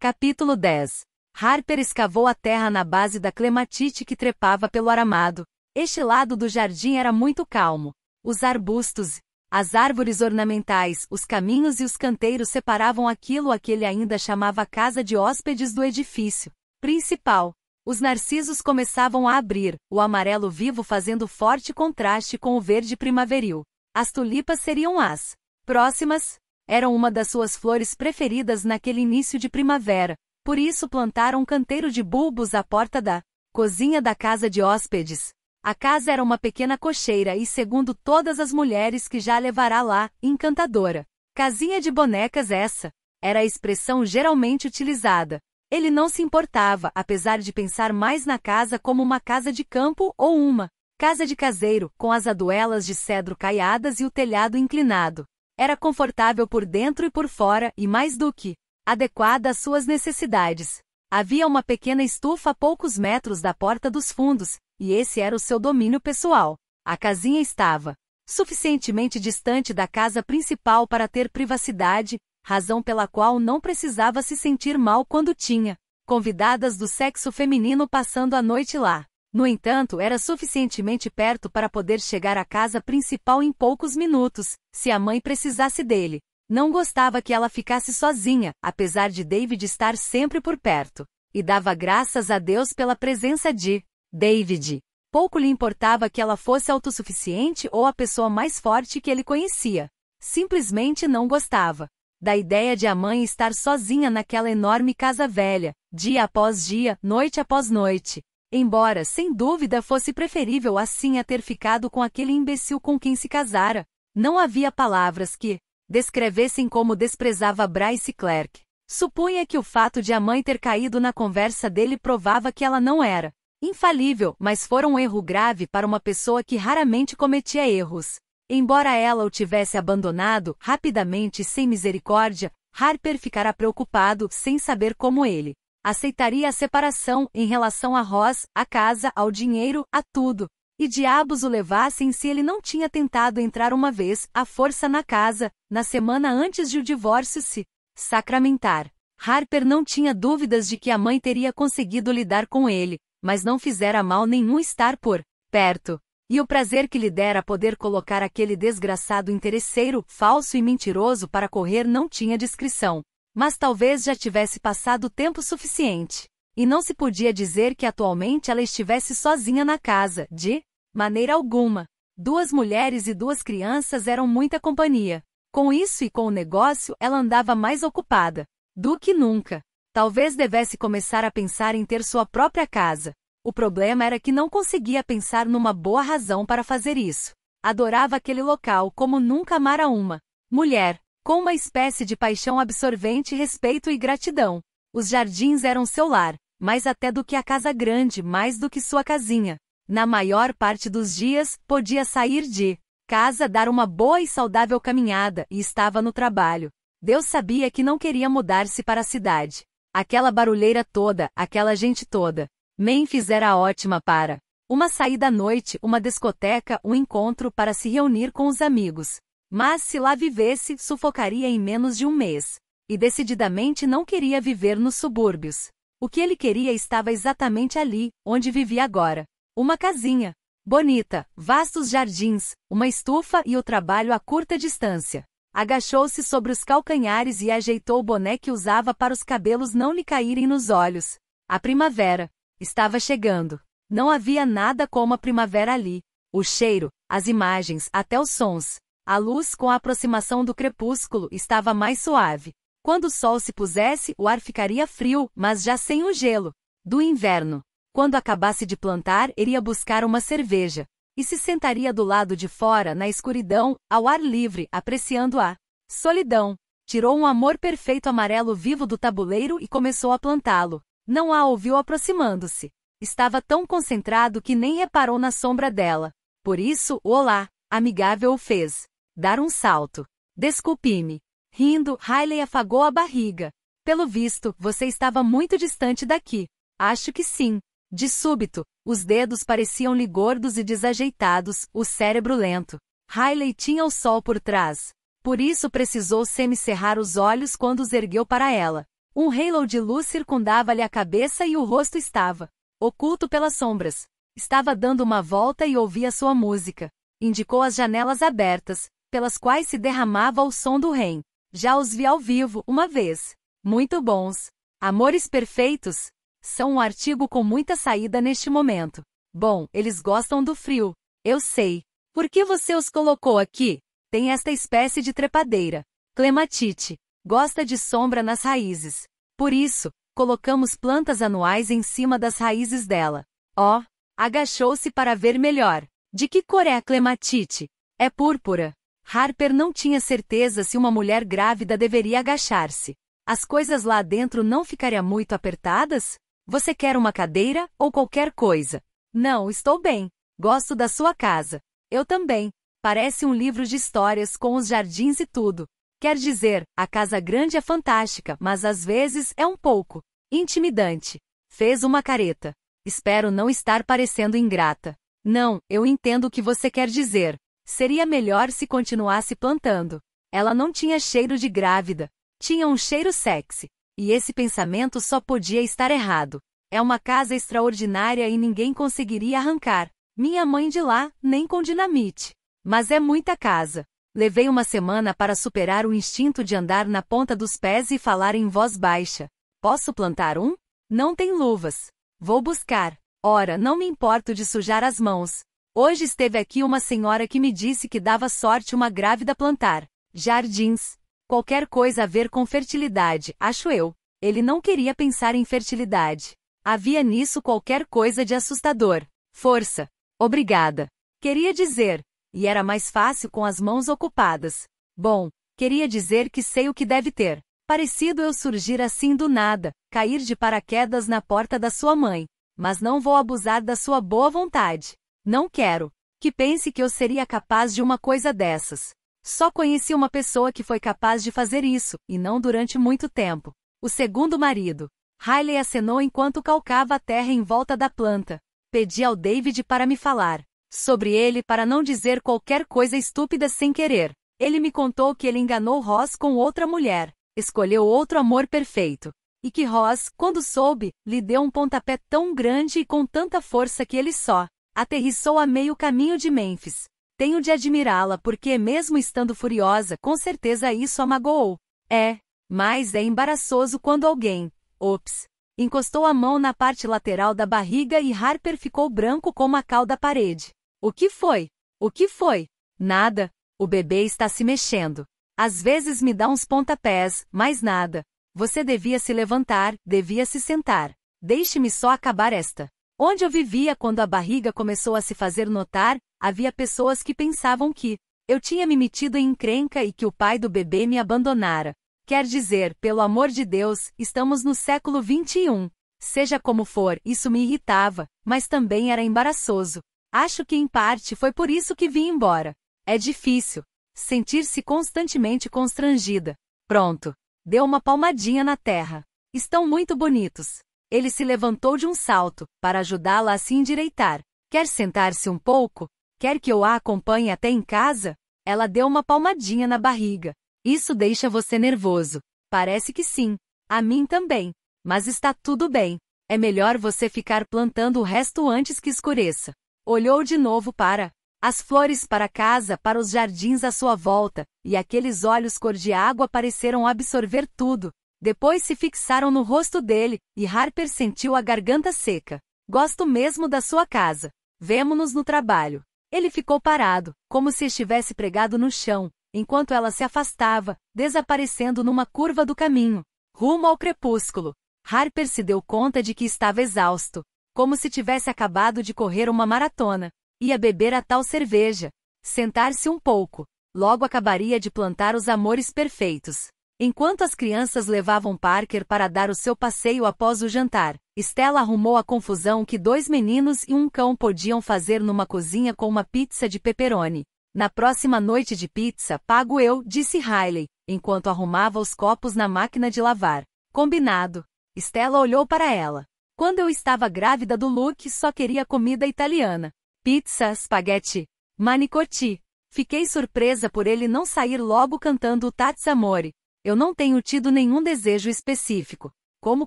Capítulo 10 Harper escavou a terra na base da clematite que trepava pelo aramado. Este lado do jardim era muito calmo. Os arbustos, as árvores ornamentais, os caminhos e os canteiros separavam aquilo a que ele ainda chamava casa de hóspedes do edifício principal. Os narcisos começavam a abrir, o amarelo vivo fazendo forte contraste com o verde primaveril. As tulipas seriam as próximas, eram uma das suas flores preferidas naquele início de primavera, por isso plantaram um canteiro de bulbos à porta da cozinha da casa de hóspedes, a casa era uma pequena cocheira e, segundo todas as mulheres que já levará lá, encantadora. Casinha de bonecas essa. Era a expressão geralmente utilizada. Ele não se importava, apesar de pensar mais na casa como uma casa de campo ou uma casa de caseiro, com as aduelas de cedro caiadas e o telhado inclinado. Era confortável por dentro e por fora, e mais do que adequada às suas necessidades. Havia uma pequena estufa a poucos metros da porta dos fundos, e esse era o seu domínio pessoal. A casinha estava suficientemente distante da casa principal para ter privacidade, razão pela qual não precisava se sentir mal quando tinha convidadas do sexo feminino passando a noite lá. No entanto, era suficientemente perto para poder chegar à casa principal em poucos minutos, se a mãe precisasse dele. Não gostava que ela ficasse sozinha, apesar de David estar sempre por perto, e dava graças a Deus pela presença de David. Pouco lhe importava que ela fosse autossuficiente ou a pessoa mais forte que ele conhecia. Simplesmente não gostava da ideia de a mãe estar sozinha naquela enorme casa velha, dia após dia, noite após noite. Embora, sem dúvida, fosse preferível assim a ter ficado com aquele imbecil com quem se casara, não havia palavras que descrevessem como desprezava Bryce Clerk. Supunha que o fato de a mãe ter caído na conversa dele provava que ela não era infalível, mas fora um erro grave para uma pessoa que raramente cometia erros. Embora ela o tivesse abandonado rapidamente sem misericórdia, Harper ficará preocupado sem saber como ele aceitaria a separação em relação a Ross, a casa, ao dinheiro, a tudo. E diabos o levassem se ele não tinha tentado entrar uma vez, à força na casa, na semana antes de o divórcio se sacramentar. Harper não tinha dúvidas de que a mãe teria conseguido lidar com ele, mas não fizera mal nenhum estar por perto. E o prazer que lhe dera poder colocar aquele desgraçado interesseiro, falso e mentiroso para correr não tinha descrição. Mas talvez já tivesse passado tempo suficiente. E não se podia dizer que atualmente ela estivesse sozinha na casa, de maneira alguma. Duas mulheres e duas crianças eram muita companhia. Com isso e com o negócio, ela andava mais ocupada do que nunca. Talvez devesse começar a pensar em ter sua própria casa. O problema era que não conseguia pensar numa boa razão para fazer isso. Adorava aquele local como nunca amara uma. Mulher, com uma espécie de paixão absorvente, respeito e gratidão. Os jardins eram seu lar, mais até do que a casa grande, mais do que sua casinha. Na maior parte dos dias, podia sair de casa dar uma boa e saudável caminhada e estava no trabalho. Deus sabia que não queria mudar-se para a cidade. Aquela barulheira toda, aquela gente toda. Memphis era ótima para uma saída à noite, uma discoteca, um encontro para se reunir com os amigos. Mas se lá vivesse, sufocaria em menos de um mês. E decididamente não queria viver nos subúrbios. O que ele queria estava exatamente ali, onde vivia agora. Uma casinha. Bonita, vastos jardins, uma estufa e o trabalho a curta distância. Agachou-se sobre os calcanhares e ajeitou o boné que usava para os cabelos não lhe caírem nos olhos. A primavera estava chegando. Não havia nada como a primavera ali. O cheiro, as imagens, até os sons. A luz, com a aproximação do crepúsculo, estava mais suave. Quando o sol se pusesse, o ar ficaria frio, mas já sem o gelo. Do inverno. Quando acabasse de plantar, iria buscar uma cerveja e se sentaria do lado de fora na escuridão, ao ar livre, apreciando a solidão. Tirou um amor perfeito amarelo vivo do tabuleiro e começou a plantá-lo. Não a ouviu aproximando-se. Estava tão concentrado que nem reparou na sombra dela. Por isso, o olá, amigável o fez. Dar um salto. Desculpe-me. Rindo, Riley afagou a barriga. Pelo visto, você estava muito distante daqui. Acho que sim, de súbito, os dedos pareciam-lhe gordos e desajeitados, o cérebro lento. Riley tinha o sol por trás. Por isso precisou semicerrar os olhos quando os ergueu para ela. Um halo de luz circundava-lhe a cabeça e o rosto estava oculto pelas sombras. Estava dando uma volta e ouvia sua música. Indicou as janelas abertas, pelas quais se derramava o som do rei. Já os vi ao vivo, uma vez. Muito bons. Amores perfeitos, são um artigo com muita saída neste momento. Bom, eles gostam do frio. Eu sei. Por que você os colocou aqui? Tem esta espécie de trepadeira. Clematite. Gosta de sombra nas raízes. Por isso, colocamos plantas anuais em cima das raízes dela. Ó, oh, agachou-se para ver melhor. De que cor é a clematite? É púrpura. Harper não tinha certeza se uma mulher grávida deveria agachar-se. As coisas lá dentro não ficariam muito apertadas? Você quer uma cadeira ou qualquer coisa? Não, estou bem. Gosto da sua casa. Eu também. Parece um livro de histórias com os jardins e tudo. Quer dizer, a casa grande é fantástica, mas às vezes é um pouco intimidante. Fez uma careta. Espero não estar parecendo ingrata. Não, eu entendo o que você quer dizer. Seria melhor se continuasse plantando. Ela não tinha cheiro de grávida. Tinha um cheiro sexy. E esse pensamento só podia estar errado. É uma casa extraordinária e ninguém conseguiria arrancar. Minha mãe de lá, nem com dinamite. Mas é muita casa. Levei uma semana para superar o instinto de andar na ponta dos pés e falar em voz baixa. Posso plantar um? Não tem luvas. Vou buscar. Ora, não me importo de sujar as mãos. Hoje esteve aqui uma senhora que me disse que dava sorte uma grávida plantar jardins, Qualquer coisa a ver com fertilidade, acho eu. Ele não queria pensar em fertilidade. Havia nisso qualquer coisa de assustador. Força. Obrigada. Queria dizer. E era mais fácil com as mãos ocupadas. Bom, queria dizer que sei o que deve ter. Parecido eu surgir assim do nada, cair de paraquedas na porta da sua mãe. Mas não vou abusar da sua boa vontade. Não quero que pense que eu seria capaz de uma coisa dessas. Só conheci uma pessoa que foi capaz de fazer isso, e não durante muito tempo. O segundo marido. Riley acenou enquanto calcava a terra em volta da planta. Pedi ao David para me falar sobre ele para não dizer qualquer coisa estúpida sem querer. Ele me contou que ele enganou Ross com outra mulher, escolheu outro amor perfeito, e que Ross, quando soube, lhe deu um pontapé tão grande e com tanta força que ele só aterrissou a meio caminho de Memphis. Tenho de admirá-la porque, mesmo estando furiosa, com certeza isso a magoou. É, mas é embaraçoso quando alguém, ops, encostou a mão na parte lateral da barriga e Harper ficou branco como a cal da parede. O que foi? O que foi? Nada. O bebê está se mexendo. Às vezes me dá uns pontapés, mas nada. Você devia se levantar, devia se sentar. Deixe-me só acabar esta. Onde eu vivia quando a barriga começou a se fazer notar, havia pessoas que pensavam que eu tinha me metido em encrenca e que o pai do bebê me abandonara. Quer dizer, pelo amor de Deus, estamos no século XXI. Seja como for, isso me irritava, mas também era embaraçoso. Acho que em parte foi por isso que vim embora. É difícil sentir-se constantemente constrangida. Pronto. Deu uma palmadinha na terra. Estão muito bonitos. Ele se levantou de um salto, para ajudá-la a se endireitar. Quer sentar-se um pouco? Quer que eu a acompanhe até em casa? Ela deu uma palmadinha na barriga. Isso deixa você nervoso. Parece que sim. A mim também. Mas está tudo bem. É melhor você ficar plantando o resto antes que escureça. Olhou de novo para as flores para casa, para os jardins à sua volta, e aqueles olhos cor de água pareceram absorver tudo. Depois se fixaram no rosto dele, e Harper sentiu a garganta seca. Gosto mesmo da sua casa. Vemo-nos no trabalho. Ele ficou parado, como se estivesse pregado no chão, enquanto ela se afastava, desaparecendo numa curva do caminho, rumo ao crepúsculo. Harper se deu conta de que estava exausto, como se tivesse acabado de correr uma maratona. Ia beber a tal cerveja, sentar-se um pouco, logo acabaria de plantar os amores perfeitos. Enquanto as crianças levavam Parker para dar o seu passeio após o jantar, Stella arrumou a confusão que dois meninos e um cão podiam fazer numa cozinha com uma pizza de pepperoni. Na próxima noite de pizza, pago eu, disse Riley, enquanto arrumava os copos na máquina de lavar. Combinado. Stella olhou para ela. Quando eu estava grávida do Luke, só queria comida italiana. Pizza, spaghetti, manicotti. Fiquei surpresa por ele não sair logo cantando o Tats Amore, eu não tenho tido nenhum desejo específico. Como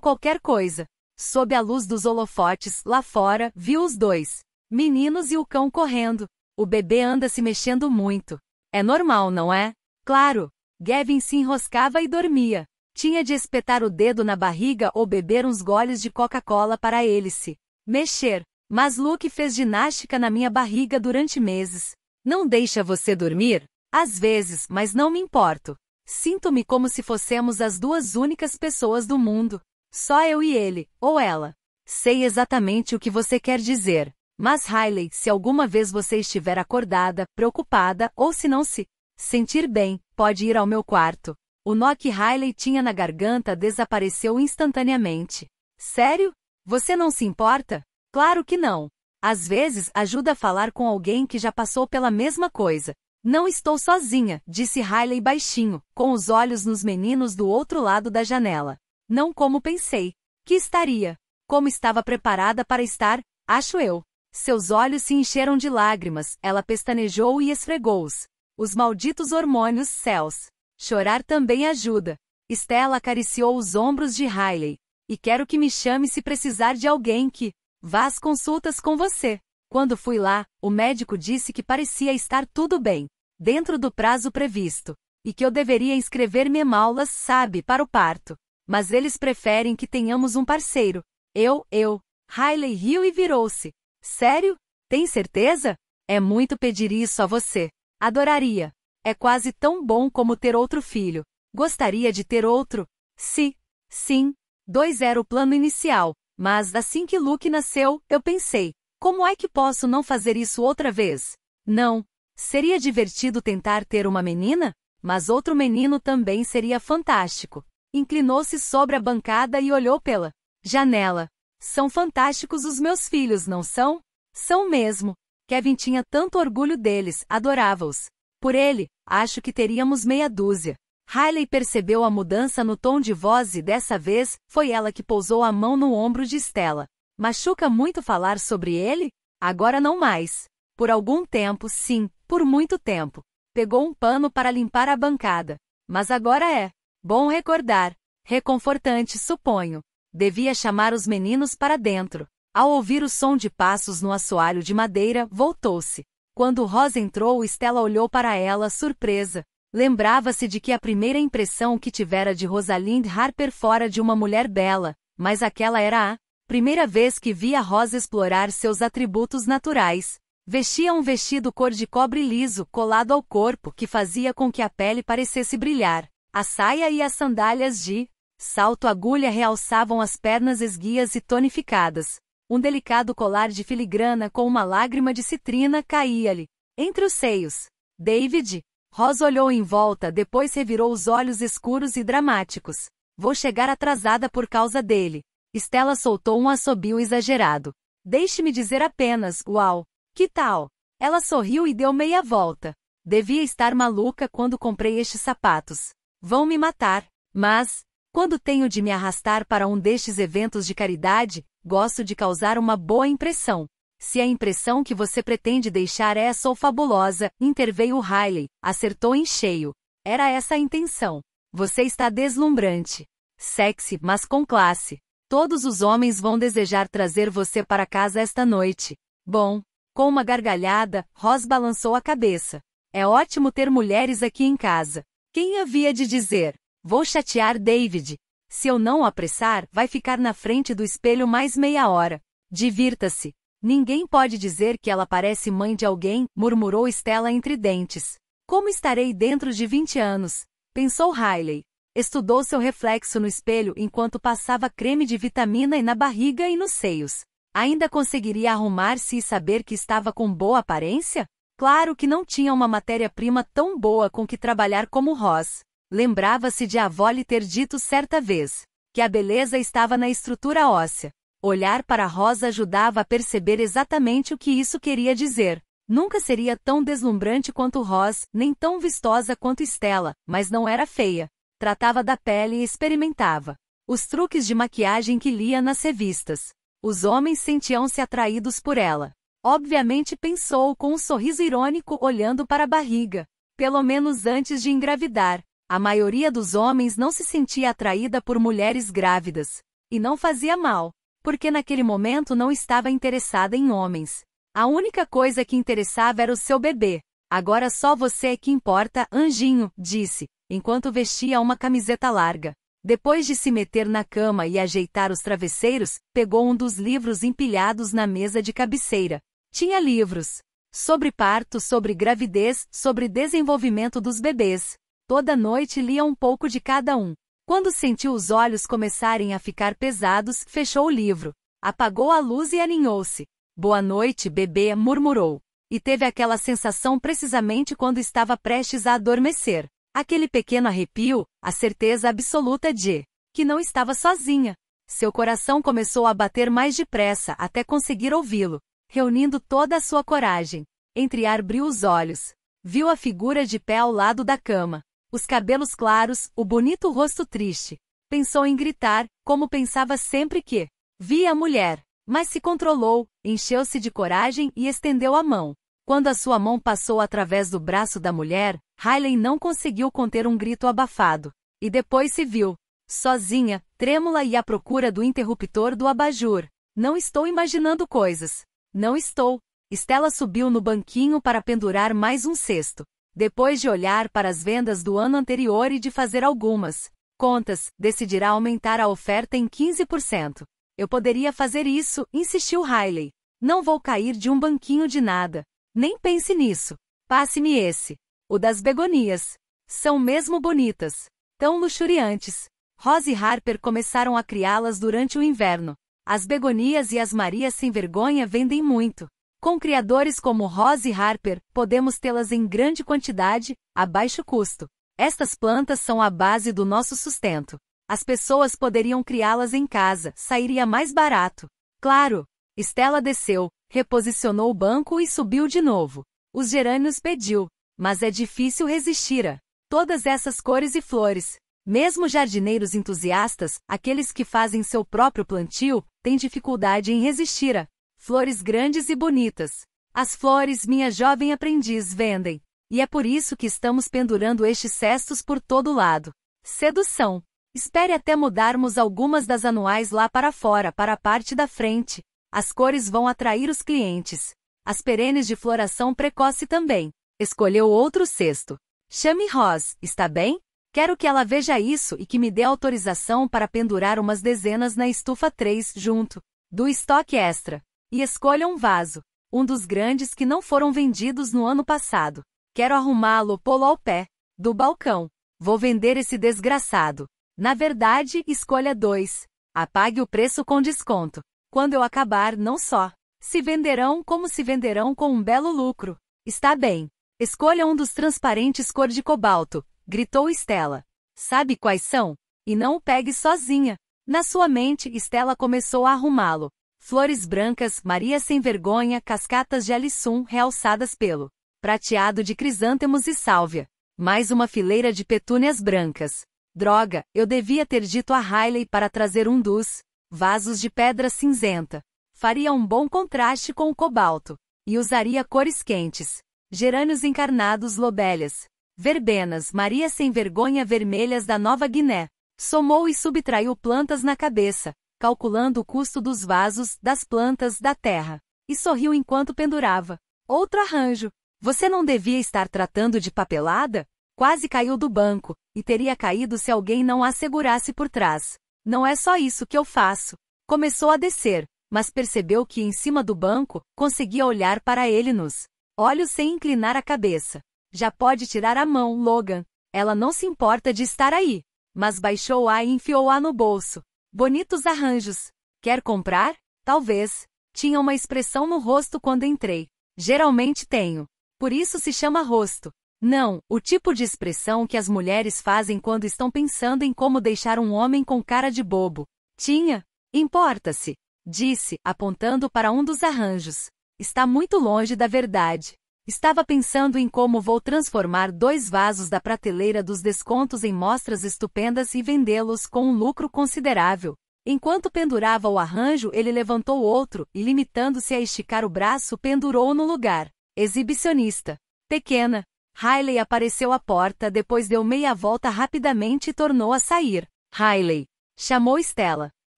qualquer coisa. Sob a luz dos holofotes, lá fora, viu os dois. Meninos e o cão correndo. O bebê anda se mexendo muito. É normal, não é? Claro. Gavin se enroscava e dormia. Tinha de espetar o dedo na barriga ou beber uns goles de Coca-Cola para ele se mexer. Mas Luke fez ginástica na minha barriga durante meses. Não deixa você dormir? Às vezes, mas não me importo. Sinto-me como se fossemos as duas únicas pessoas do mundo. Só eu e ele, ou ela. Sei exatamente o que você quer dizer. Mas Riley, se alguma vez você estiver acordada, preocupada ou se não se sentir bem, pode ir ao meu quarto. O nó que Riley tinha na garganta desapareceu instantaneamente. Sério? Você não se importa? Claro que não. Às vezes ajuda a falar com alguém que já passou pela mesma coisa. Não estou sozinha, disse Riley baixinho, com os olhos nos meninos do outro lado da janela. Não como pensei. Que estaria. Como estava preparada para estar, acho eu. Seus olhos se encheram de lágrimas, ela pestanejou e esfregou-os. Os malditos hormônios céus. Chorar também ajuda. Stella acariciou os ombros de Riley. E quero que me chame se precisar de alguém que vá às consultas com você. Quando fui lá, o médico disse que parecia estar tudo bem dentro do prazo previsto, e que eu deveria inscrever aulas, sabe, para o parto. Mas eles preferem que tenhamos um parceiro. Eu, eu. Riley riu e virou-se. Sério? Tem certeza? É muito pedir isso a você. Adoraria. É quase tão bom como ter outro filho. Gostaria de ter outro? Sim, sim. Dois era o plano inicial, mas assim que Luke nasceu, eu pensei: como é que posso não fazer isso outra vez? Não, Seria divertido tentar ter uma menina? Mas outro menino também seria fantástico. Inclinou-se sobre a bancada e olhou pela janela. São fantásticos os meus filhos, não são? São mesmo. Kevin tinha tanto orgulho deles, adorava-os. Por ele, acho que teríamos meia dúzia. Riley percebeu a mudança no tom de voz e dessa vez foi ela que pousou a mão no ombro de Stella. Machuca muito falar sobre ele? Agora não mais. Por algum tempo, sim, por muito tempo, pegou um pano para limpar a bancada. Mas agora é. Bom recordar. Reconfortante, suponho. Devia chamar os meninos para dentro. Ao ouvir o som de passos no assoalho de madeira, voltou-se. Quando Rosa entrou, Estela olhou para ela, surpresa. Lembrava-se de que a primeira impressão que tivera de Rosalind Harper fora de uma mulher bela, mas aquela era a primeira vez que via Rosa explorar seus atributos naturais, Vestia um vestido cor de cobre liso, colado ao corpo, que fazia com que a pele parecesse brilhar. A saia e as sandálias de salto agulha realçavam as pernas esguias e tonificadas. Um delicado colar de filigrana com uma lágrima de citrina caía-lhe entre os seios. David, Rosa olhou em volta, depois revirou os olhos escuros e dramáticos. Vou chegar atrasada por causa dele. Estela soltou um assobio exagerado. Deixe-me dizer apenas, uau! Que tal? Ela sorriu e deu meia volta. Devia estar maluca quando comprei estes sapatos. Vão me matar. Mas, quando tenho de me arrastar para um destes eventos de caridade, gosto de causar uma boa impressão. Se a impressão que você pretende deixar é essa ou fabulosa, interveio Riley, acertou em cheio. Era essa a intenção. Você está deslumbrante. Sexy, mas com classe. Todos os homens vão desejar trazer você para casa esta noite. Bom, com uma gargalhada, Ross balançou a cabeça. É ótimo ter mulheres aqui em casa. Quem havia de dizer? Vou chatear David. Se eu não o apressar, vai ficar na frente do espelho mais meia hora. Divirta-se. Ninguém pode dizer que ela parece mãe de alguém, murmurou Stella entre dentes. Como estarei dentro de 20 anos? Pensou Riley. Estudou seu reflexo no espelho enquanto passava creme de vitamina e na barriga e nos seios. Ainda conseguiria arrumar-se e saber que estava com boa aparência? Claro que não tinha uma matéria-prima tão boa com que trabalhar como Ross. Lembrava-se de a avó lhe ter dito certa vez que a beleza estava na estrutura óssea. Olhar para Ross ajudava a perceber exatamente o que isso queria dizer. Nunca seria tão deslumbrante quanto Ross, nem tão vistosa quanto Estela, mas não era feia. Tratava da pele e experimentava os truques de maquiagem que lia nas revistas. Os homens sentiam-se atraídos por ela. Obviamente pensou com um sorriso irônico olhando para a barriga. Pelo menos antes de engravidar, a maioria dos homens não se sentia atraída por mulheres grávidas. E não fazia mal, porque naquele momento não estava interessada em homens. A única coisa que interessava era o seu bebê. Agora só você é que importa, anjinho, disse, enquanto vestia uma camiseta larga. Depois de se meter na cama e ajeitar os travesseiros, pegou um dos livros empilhados na mesa de cabeceira. Tinha livros sobre parto, sobre gravidez, sobre desenvolvimento dos bebês. Toda noite lia um pouco de cada um. Quando sentiu os olhos começarem a ficar pesados, fechou o livro. Apagou a luz e aninhou-se. Boa noite, bebê, murmurou. E teve aquela sensação precisamente quando estava prestes a adormecer. Aquele pequeno arrepio, a certeza absoluta de que não estava sozinha. Seu coração começou a bater mais depressa até conseguir ouvi-lo, reunindo toda a sua coragem. Entrear abriu os olhos. Viu a figura de pé ao lado da cama. Os cabelos claros, o bonito rosto triste. Pensou em gritar, como pensava sempre que via a mulher, mas se controlou, encheu-se de coragem e estendeu a mão. Quando a sua mão passou através do braço da mulher, Riley não conseguiu conter um grito abafado. E depois se viu, sozinha, trêmula e à procura do interruptor do abajur. Não estou imaginando coisas. Não estou. Stella subiu no banquinho para pendurar mais um cesto. Depois de olhar para as vendas do ano anterior e de fazer algumas contas, decidirá aumentar a oferta em 15%. Eu poderia fazer isso, insistiu Riley. Não vou cair de um banquinho de nada. Nem pense nisso. Passe-me esse. O das begonias. São mesmo bonitas. Tão luxuriantes. Rose e Harper começaram a criá-las durante o inverno. As begonias e as marias sem vergonha vendem muito. Com criadores como Rose e Harper, podemos tê-las em grande quantidade, a baixo custo. Estas plantas são a base do nosso sustento. As pessoas poderiam criá-las em casa, sairia mais barato. Claro. Estela desceu, Reposicionou o banco e subiu de novo. Os gerânios pediu, mas é difícil resistir a todas essas cores e flores. Mesmo jardineiros entusiastas, aqueles que fazem seu próprio plantio, têm dificuldade em resistir a flores grandes e bonitas. As flores minha jovem aprendiz vendem, e é por isso que estamos pendurando estes cestos por todo lado. Sedução. Espere até mudarmos algumas das anuais lá para fora, para a parte da frente. As cores vão atrair os clientes. As perenes de floração precoce também. Escolheu outro cesto. Chame Rose, está bem? Quero que ela veja isso e que me dê autorização para pendurar umas dezenas na estufa 3 junto do estoque extra. E escolha um vaso, um dos grandes que não foram vendidos no ano passado. Quero arrumá-lo pô-lo ao pé do balcão. Vou vender esse desgraçado. Na verdade, escolha dois. Apague o preço com desconto. Quando eu acabar, não só se venderão como se venderão com um belo lucro. Está bem. Escolha um dos transparentes cor de cobalto, gritou Estela. Sabe quais são? E não o pegue sozinha. Na sua mente, Estela começou a arrumá-lo. Flores brancas, Maria sem vergonha, cascatas de alissum realçadas pelo prateado de crisântemos e sálvia. Mais uma fileira de petúnias brancas. Droga, eu devia ter dito a Riley para trazer um dos vasos de pedra cinzenta. Faria um bom contraste com o cobalto. E usaria cores quentes. Gerânios encarnados lobélias. Verbenas, Maria sem vergonha vermelhas da Nova Guiné. Somou e subtraiu plantas na cabeça, calculando o custo dos vasos, das plantas, da terra. E sorriu enquanto pendurava. Outro arranjo. Você não devia estar tratando de papelada? Quase caiu do banco, e teria caído se alguém não a segurasse por trás. Não é só isso que eu faço. Começou a descer, mas percebeu que em cima do banco, conseguia olhar para ele nos olhos sem inclinar a cabeça. Já pode tirar a mão, Logan. Ela não se importa de estar aí. Mas baixou-a e enfiou-a no bolso. Bonitos arranjos. Quer comprar? Talvez. Tinha uma expressão no rosto quando entrei. Geralmente tenho. Por isso se chama rosto. Não, o tipo de expressão que as mulheres fazem quando estão pensando em como deixar um homem com cara de bobo. Tinha? Importa-se, disse, apontando para um dos arranjos. Está muito longe da verdade. Estava pensando em como vou transformar dois vasos da prateleira dos descontos em mostras estupendas e vendê-los com um lucro considerável. Enquanto pendurava o arranjo, ele levantou outro e, limitando-se a esticar o braço, pendurou no lugar. Exibicionista. Pequena, Riley apareceu à porta, depois deu meia volta rapidamente e tornou a sair. Riley chamou Stella.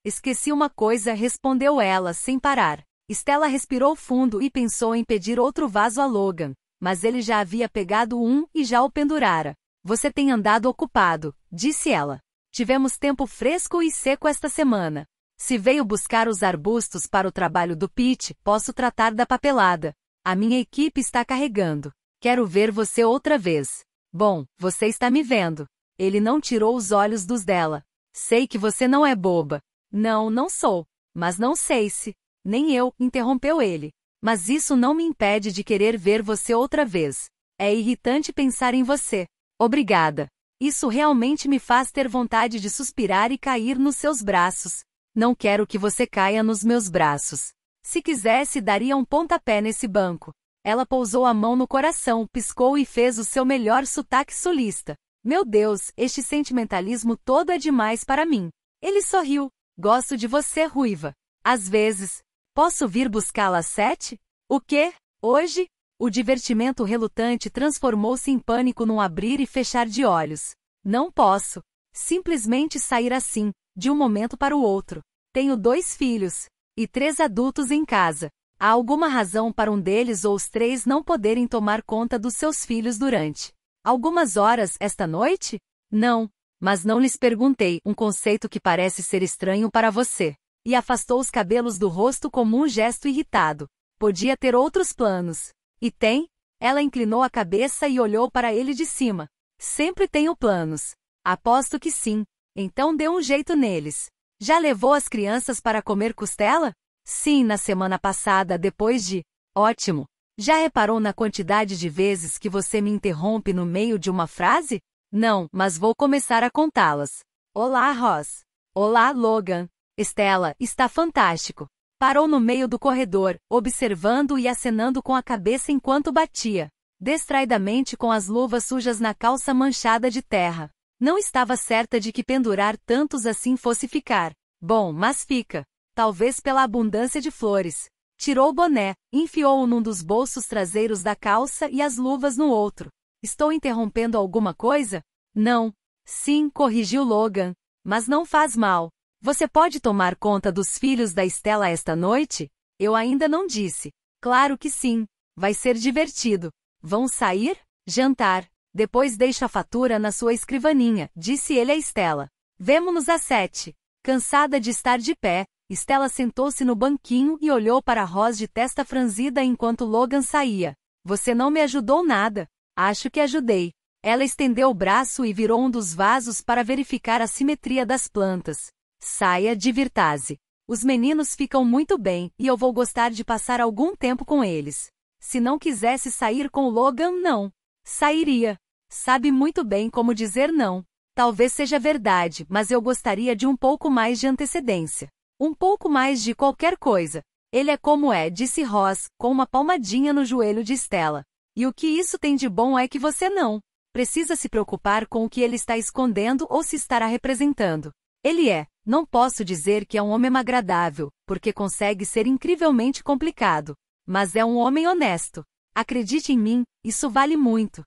Esqueci uma coisa, respondeu ela, sem parar. Stella respirou fundo e pensou em pedir outro vaso a Logan, mas ele já havia pegado um e já o pendurara. Você tem andado ocupado, disse ela. Tivemos tempo fresco e seco esta semana. Se veio buscar os arbustos para o trabalho do Pete, posso tratar da papelada. A minha equipe está carregando. Quero ver você outra vez. Bom, você está me vendo. Ele não tirou os olhos dos dela. Sei que você não é boba. Não, não sou. Mas não sei se. Nem eu, interrompeu ele. Mas isso não me impede de querer ver você outra vez. É irritante pensar em você. Obrigada. Isso realmente me faz ter vontade de suspirar e cair nos seus braços. Não quero que você caia nos meus braços. Se quisesse, daria um pontapé nesse banco. Ela pousou a mão no coração, piscou e fez o seu melhor sotaque solista. Meu Deus, este sentimentalismo todo é demais para mim. Ele sorriu. Gosto de você, ruiva. Às vezes. Posso vir buscá-la às sete? O quê? Hoje? O divertimento relutante transformou-se em pânico num abrir e fechar de olhos. Não posso. Simplesmente sair assim, de um momento para o outro. Tenho dois filhos. E três adultos em casa. Há alguma razão para um deles ou os três não poderem tomar conta dos seus filhos durante algumas horas esta noite? Não, mas não lhes perguntei, um conceito que parece ser estranho para você. E afastou os cabelos do rosto como um gesto irritado. Podia ter outros planos. E tem? Ela inclinou a cabeça e olhou para ele de cima. Sempre tenho planos. Aposto que sim. Então dê um jeito neles. Já levou as crianças para comer costela? Sim, na semana passada, depois de. Ótimo! Já reparou na quantidade de vezes que você me interrompe no meio de uma frase? Não, mas vou começar a contá-las. Olá, Ross. Olá, Logan. Estela, está fantástico. Parou no meio do corredor, observando e acenando com a cabeça enquanto batia, distraidamente com as luvas sujas na calça manchada de terra. Não estava certa de que pendurar tantos assim fosse ficar. Bom, mas fica talvez pela abundância de flores. Tirou o boné, enfiou-o num dos bolsos traseiros da calça e as luvas no outro. Estou interrompendo alguma coisa? Não. Sim, corrigiu Logan. Mas não faz mal. Você pode tomar conta dos filhos da Estela esta noite? Eu ainda não disse. Claro que sim. Vai ser divertido. Vão sair? Jantar. Depois deixa a fatura na sua escrivaninha, disse ele a Estela. Vemo-nos às sete. Cansada de estar de pé, Estela sentou-se no banquinho e olhou para Ross de testa franzida enquanto Logan saía. Você não me ajudou nada. Acho que ajudei. Ela estendeu o braço e virou um dos vasos para verificar a simetria das plantas. Saia, divirtase. Os meninos ficam muito bem e eu vou gostar de passar algum tempo com eles. Se não quisesse sair com Logan, não. Sairia. Sabe muito bem como dizer não. Talvez seja verdade, mas eu gostaria de um pouco mais de antecedência. Um pouco mais de qualquer coisa. Ele é como é, disse Ross, com uma palmadinha no joelho de Stella. E o que isso tem de bom é que você não precisa se preocupar com o que ele está escondendo ou se estará representando. Ele é, não posso dizer que é um homem agradável, porque consegue ser incrivelmente complicado, mas é um homem honesto. Acredite em mim, isso vale muito.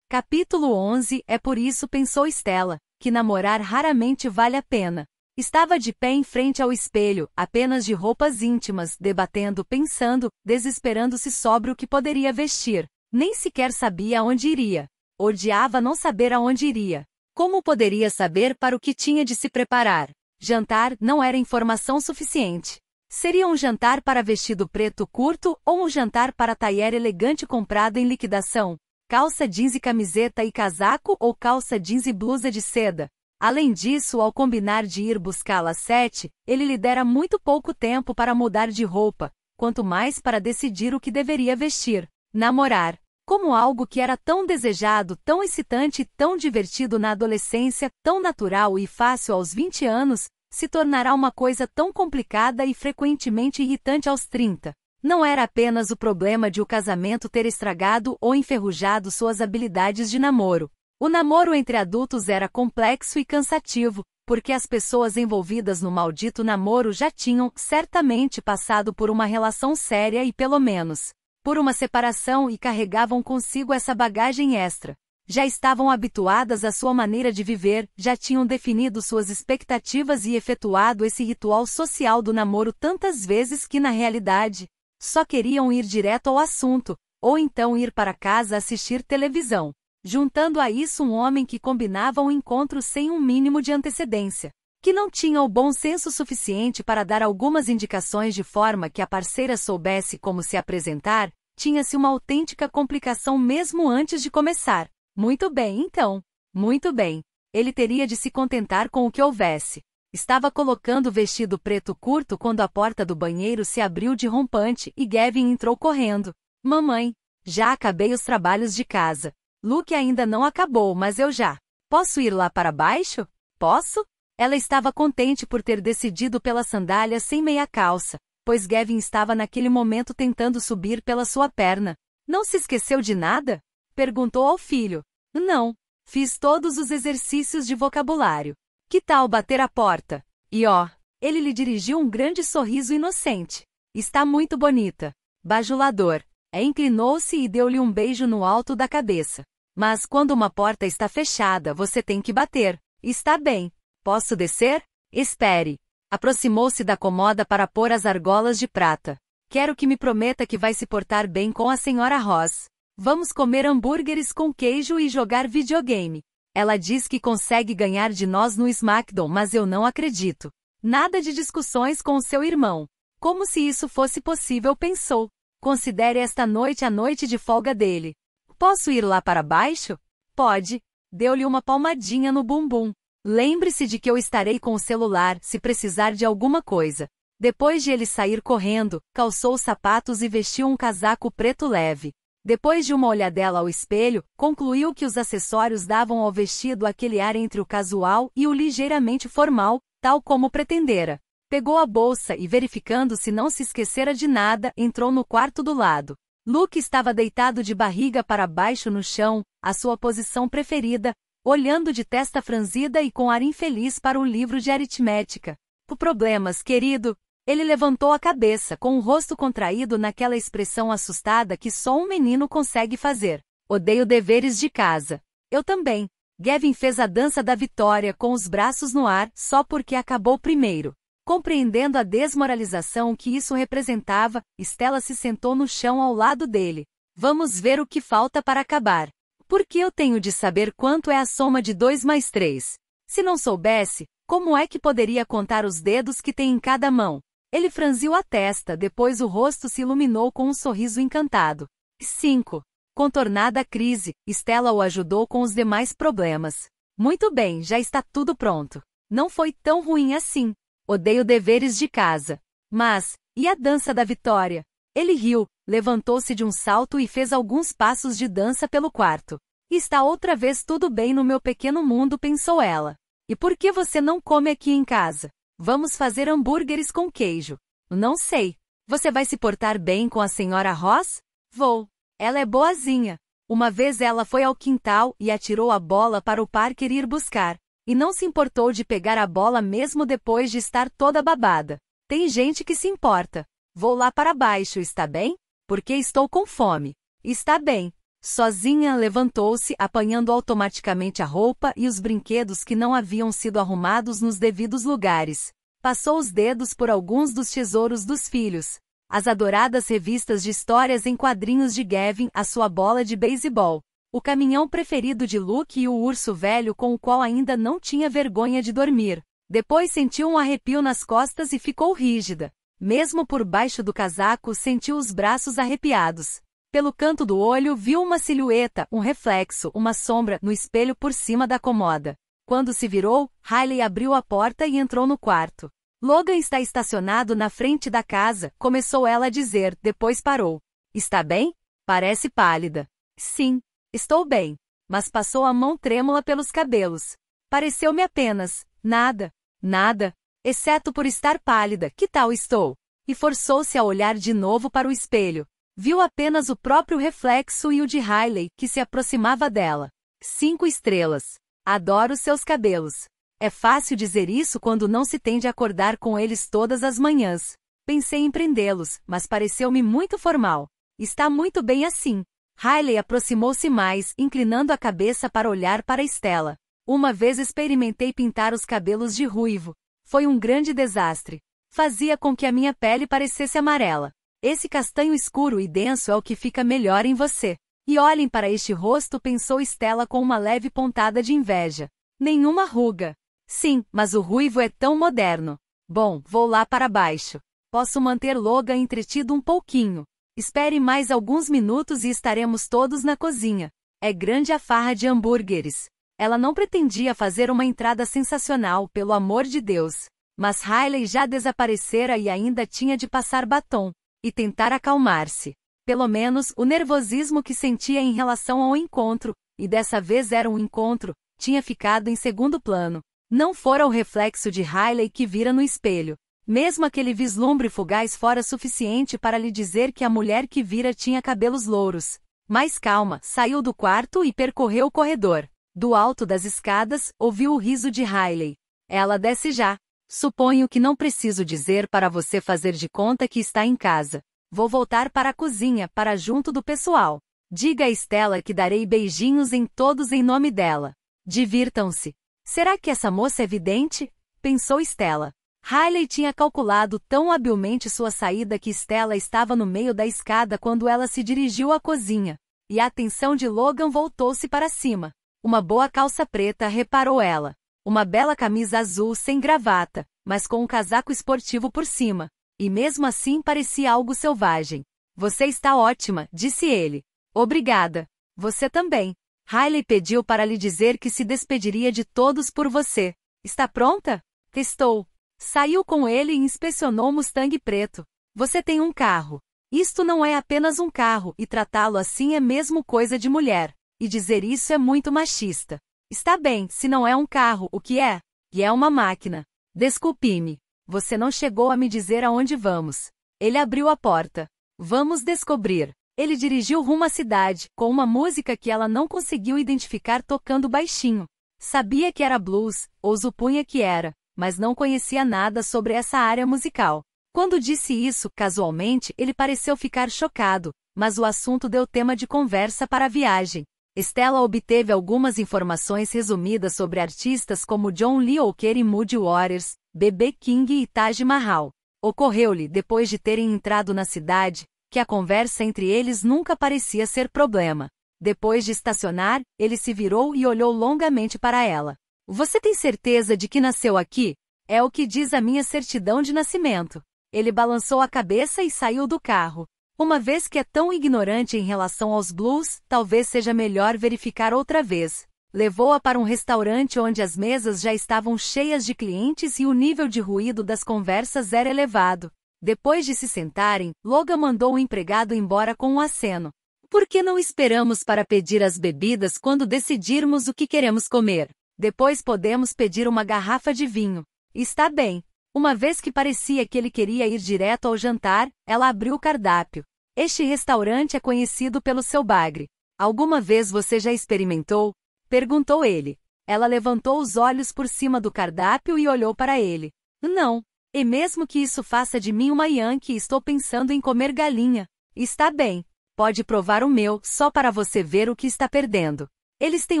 Capítulo 11 É por isso pensou Stella, que namorar raramente vale a pena. Estava de pé em frente ao espelho, apenas de roupas íntimas, debatendo, pensando, desesperando-se sobre o que poderia vestir. Nem sequer sabia aonde iria. Odiava não saber aonde iria. Como poderia saber para o que tinha de se preparar? Jantar não era informação suficiente. Seria um jantar para vestido preto curto ou um jantar para taier elegante comprado em liquidação? Calça jeans e camiseta e casaco ou calça jeans e blusa de seda? Além disso, ao combinar de ir buscá-la às sete, ele lhe dera muito pouco tempo para mudar de roupa, quanto mais para decidir o que deveria vestir. Namorar. Como algo que era tão desejado, tão excitante e tão divertido na adolescência, tão natural e fácil aos 20 anos, se tornará uma coisa tão complicada e frequentemente irritante aos 30. Não era apenas o problema de o casamento ter estragado ou enferrujado suas habilidades de namoro. O namoro entre adultos era complexo e cansativo, porque as pessoas envolvidas no maldito namoro já tinham, certamente, passado por uma relação séria e, pelo menos, por uma separação e carregavam consigo essa bagagem extra. Já estavam habituadas à sua maneira de viver, já tinham definido suas expectativas e efetuado esse ritual social do namoro tantas vezes que, na realidade, só queriam ir direto ao assunto, ou então ir para casa assistir televisão juntando a isso um homem que combinava um encontro sem um mínimo de antecedência, que não tinha o bom senso suficiente para dar algumas indicações de forma que a parceira soubesse como se apresentar, tinha-se uma autêntica complicação mesmo antes de começar. Muito bem, então. Muito bem. Ele teria de se contentar com o que houvesse. Estava colocando o vestido preto curto quando a porta do banheiro se abriu de rompante e Gavin entrou correndo. Mamãe, já acabei os trabalhos de casa. Luke ainda não acabou, mas eu já. Posso ir lá para baixo? Posso? Ela estava contente por ter decidido pela sandália sem meia calça, pois Gavin estava naquele momento tentando subir pela sua perna. Não se esqueceu de nada? Perguntou ao filho. Não. Fiz todos os exercícios de vocabulário. Que tal bater a porta? E ó, ele lhe dirigiu um grande sorriso inocente. Está muito bonita. Bajulador. É inclinou-se e deu-lhe um beijo no alto da cabeça. Mas quando uma porta está fechada, você tem que bater. Está bem. Posso descer? Espere. Aproximou-se da comoda para pôr as argolas de prata. Quero que me prometa que vai se portar bem com a senhora Ross. Vamos comer hambúrgueres com queijo e jogar videogame. Ela diz que consegue ganhar de nós no SmackDown, mas eu não acredito. Nada de discussões com seu irmão. Como se isso fosse possível, pensou. Considere esta noite a noite de folga dele. Posso ir lá para baixo? Pode. Deu-lhe uma palmadinha no bumbum. Lembre-se de que eu estarei com o celular se precisar de alguma coisa. Depois de ele sair correndo, calçou os sapatos e vestiu um casaco preto leve. Depois de uma olhadela ao espelho, concluiu que os acessórios davam ao vestido aquele ar entre o casual e o ligeiramente formal, tal como pretendera. Pegou a bolsa e, verificando se não se esquecera de nada, entrou no quarto do lado. Luke estava deitado de barriga para baixo no chão, a sua posição preferida, olhando de testa franzida e com ar infeliz para um livro de aritmética. O problemas, querido. Ele levantou a cabeça, com o rosto contraído naquela expressão assustada que só um menino consegue fazer. Odeio deveres de casa. Eu também. Gavin fez a dança da vitória com os braços no ar, só porque acabou primeiro. Compreendendo a desmoralização que isso representava, Estela se sentou no chão ao lado dele. Vamos ver o que falta para acabar. Por que eu tenho de saber quanto é a soma de 2 mais 3? Se não soubesse, como é que poderia contar os dedos que tem em cada mão? Ele franziu a testa, depois o rosto se iluminou com um sorriso encantado. 5. Contornada a crise, Stella o ajudou com os demais problemas. Muito bem, já está tudo pronto. Não foi tão ruim assim. Odeio deveres de casa. Mas, e a dança da vitória? Ele riu, levantou-se de um salto e fez alguns passos de dança pelo quarto. Está outra vez tudo bem no meu pequeno mundo, pensou ela. E por que você não come aqui em casa? Vamos fazer hambúrgueres com queijo. Não sei. Você vai se portar bem com a senhora Ross? Vou. Ela é boazinha. Uma vez ela foi ao quintal e atirou a bola para o Parker ir buscar. E não se importou de pegar a bola mesmo depois de estar toda babada. Tem gente que se importa. Vou lá para baixo, está bem? Porque estou com fome. Está bem. Sozinha levantou-se, apanhando automaticamente a roupa e os brinquedos que não haviam sido arrumados nos devidos lugares. Passou os dedos por alguns dos tesouros dos filhos. As adoradas revistas de histórias em quadrinhos de Gavin, a sua bola de beisebol. O caminhão preferido de Luke e o urso velho com o qual ainda não tinha vergonha de dormir. Depois sentiu um arrepio nas costas e ficou rígida. Mesmo por baixo do casaco sentiu os braços arrepiados. Pelo canto do olho viu uma silhueta, um reflexo, uma sombra, no espelho por cima da comoda. Quando se virou, Riley abriu a porta e entrou no quarto. Logan está estacionado na frente da casa, começou ela a dizer, depois parou. Está bem? Parece pálida. Sim, Estou bem. Mas passou a mão trêmula pelos cabelos. Pareceu-me apenas, nada, nada, exceto por estar pálida, que tal estou? E forçou-se a olhar de novo para o espelho. Viu apenas o próprio reflexo e o de Riley, que se aproximava dela. Cinco estrelas. Adoro seus cabelos. É fácil dizer isso quando não se tem de acordar com eles todas as manhãs. Pensei em prendê-los, mas pareceu-me muito formal. Está muito bem assim. Riley aproximou-se mais, inclinando a cabeça para olhar para Estela. Uma vez experimentei pintar os cabelos de ruivo. Foi um grande desastre. Fazia com que a minha pele parecesse amarela. Esse castanho escuro e denso é o que fica melhor em você. E olhem para este rosto, pensou Estela com uma leve pontada de inveja. Nenhuma ruga. Sim, mas o ruivo é tão moderno. Bom, vou lá para baixo. Posso manter Logan entretido um pouquinho. Espere mais alguns minutos e estaremos todos na cozinha. É grande a farra de hambúrgueres. Ela não pretendia fazer uma entrada sensacional, pelo amor de Deus. Mas Riley já desaparecera e ainda tinha de passar batom e tentar acalmar-se. Pelo menos o nervosismo que sentia em relação ao encontro, e dessa vez era um encontro, tinha ficado em segundo plano. Não fora o reflexo de Riley que vira no espelho, mesmo aquele vislumbre fugaz fora suficiente para lhe dizer que a mulher que vira tinha cabelos louros. Mais calma, saiu do quarto e percorreu o corredor. Do alto das escadas, ouviu o riso de Riley. Ela desce já. Suponho que não preciso dizer para você fazer de conta que está em casa. Vou voltar para a cozinha, para junto do pessoal. Diga a Estela que darei beijinhos em todos em nome dela. Divirtam-se. Será que essa moça é vidente? Pensou Estela. Riley tinha calculado tão habilmente sua saída que Stella estava no meio da escada quando ela se dirigiu à cozinha. E a atenção de Logan voltou-se para cima. Uma boa calça preta, reparou ela. Uma bela camisa azul sem gravata, mas com um casaco esportivo por cima. E mesmo assim parecia algo selvagem. Você está ótima, disse ele. Obrigada. Você também. Riley pediu para lhe dizer que se despediria de todos por você. Está pronta? Testou. Saiu com ele e inspecionou o Mustang preto. Você tem um carro. Isto não é apenas um carro, e tratá-lo assim é mesmo coisa de mulher. E dizer isso é muito machista. Está bem, se não é um carro, o que é? E é uma máquina. Desculpe-me. Você não chegou a me dizer aonde vamos. Ele abriu a porta. Vamos descobrir. Ele dirigiu rumo à cidade, com uma música que ela não conseguiu identificar tocando baixinho. Sabia que era blues, ou supunha que era mas não conhecia nada sobre essa área musical. Quando disse isso, casualmente, ele pareceu ficar chocado, mas o assunto deu tema de conversa para a viagem. Stella obteve algumas informações resumidas sobre artistas como John Lee Hooker e Moody Waters, B.B. King e Taj Mahal. Ocorreu-lhe, depois de terem entrado na cidade, que a conversa entre eles nunca parecia ser problema. Depois de estacionar, ele se virou e olhou longamente para ela. Você tem certeza de que nasceu aqui? É o que diz a minha certidão de nascimento. Ele balançou a cabeça e saiu do carro. Uma vez que é tão ignorante em relação aos blues, talvez seja melhor verificar outra vez. Levou-a para um restaurante onde as mesas já estavam cheias de clientes e o nível de ruído das conversas era elevado. Depois de se sentarem, Logan mandou o empregado embora com um aceno. Por que não esperamos para pedir as bebidas quando decidirmos o que queremos comer? Depois podemos pedir uma garrafa de vinho. Está bem. Uma vez que parecia que ele queria ir direto ao jantar, ela abriu o cardápio. Este restaurante é conhecido pelo seu bagre. Alguma vez você já experimentou? Perguntou ele. Ela levantou os olhos por cima do cardápio e olhou para ele. Não. E mesmo que isso faça de mim uma Yankee, estou pensando em comer galinha. Está bem. Pode provar o meu, só para você ver o que está perdendo. Eles têm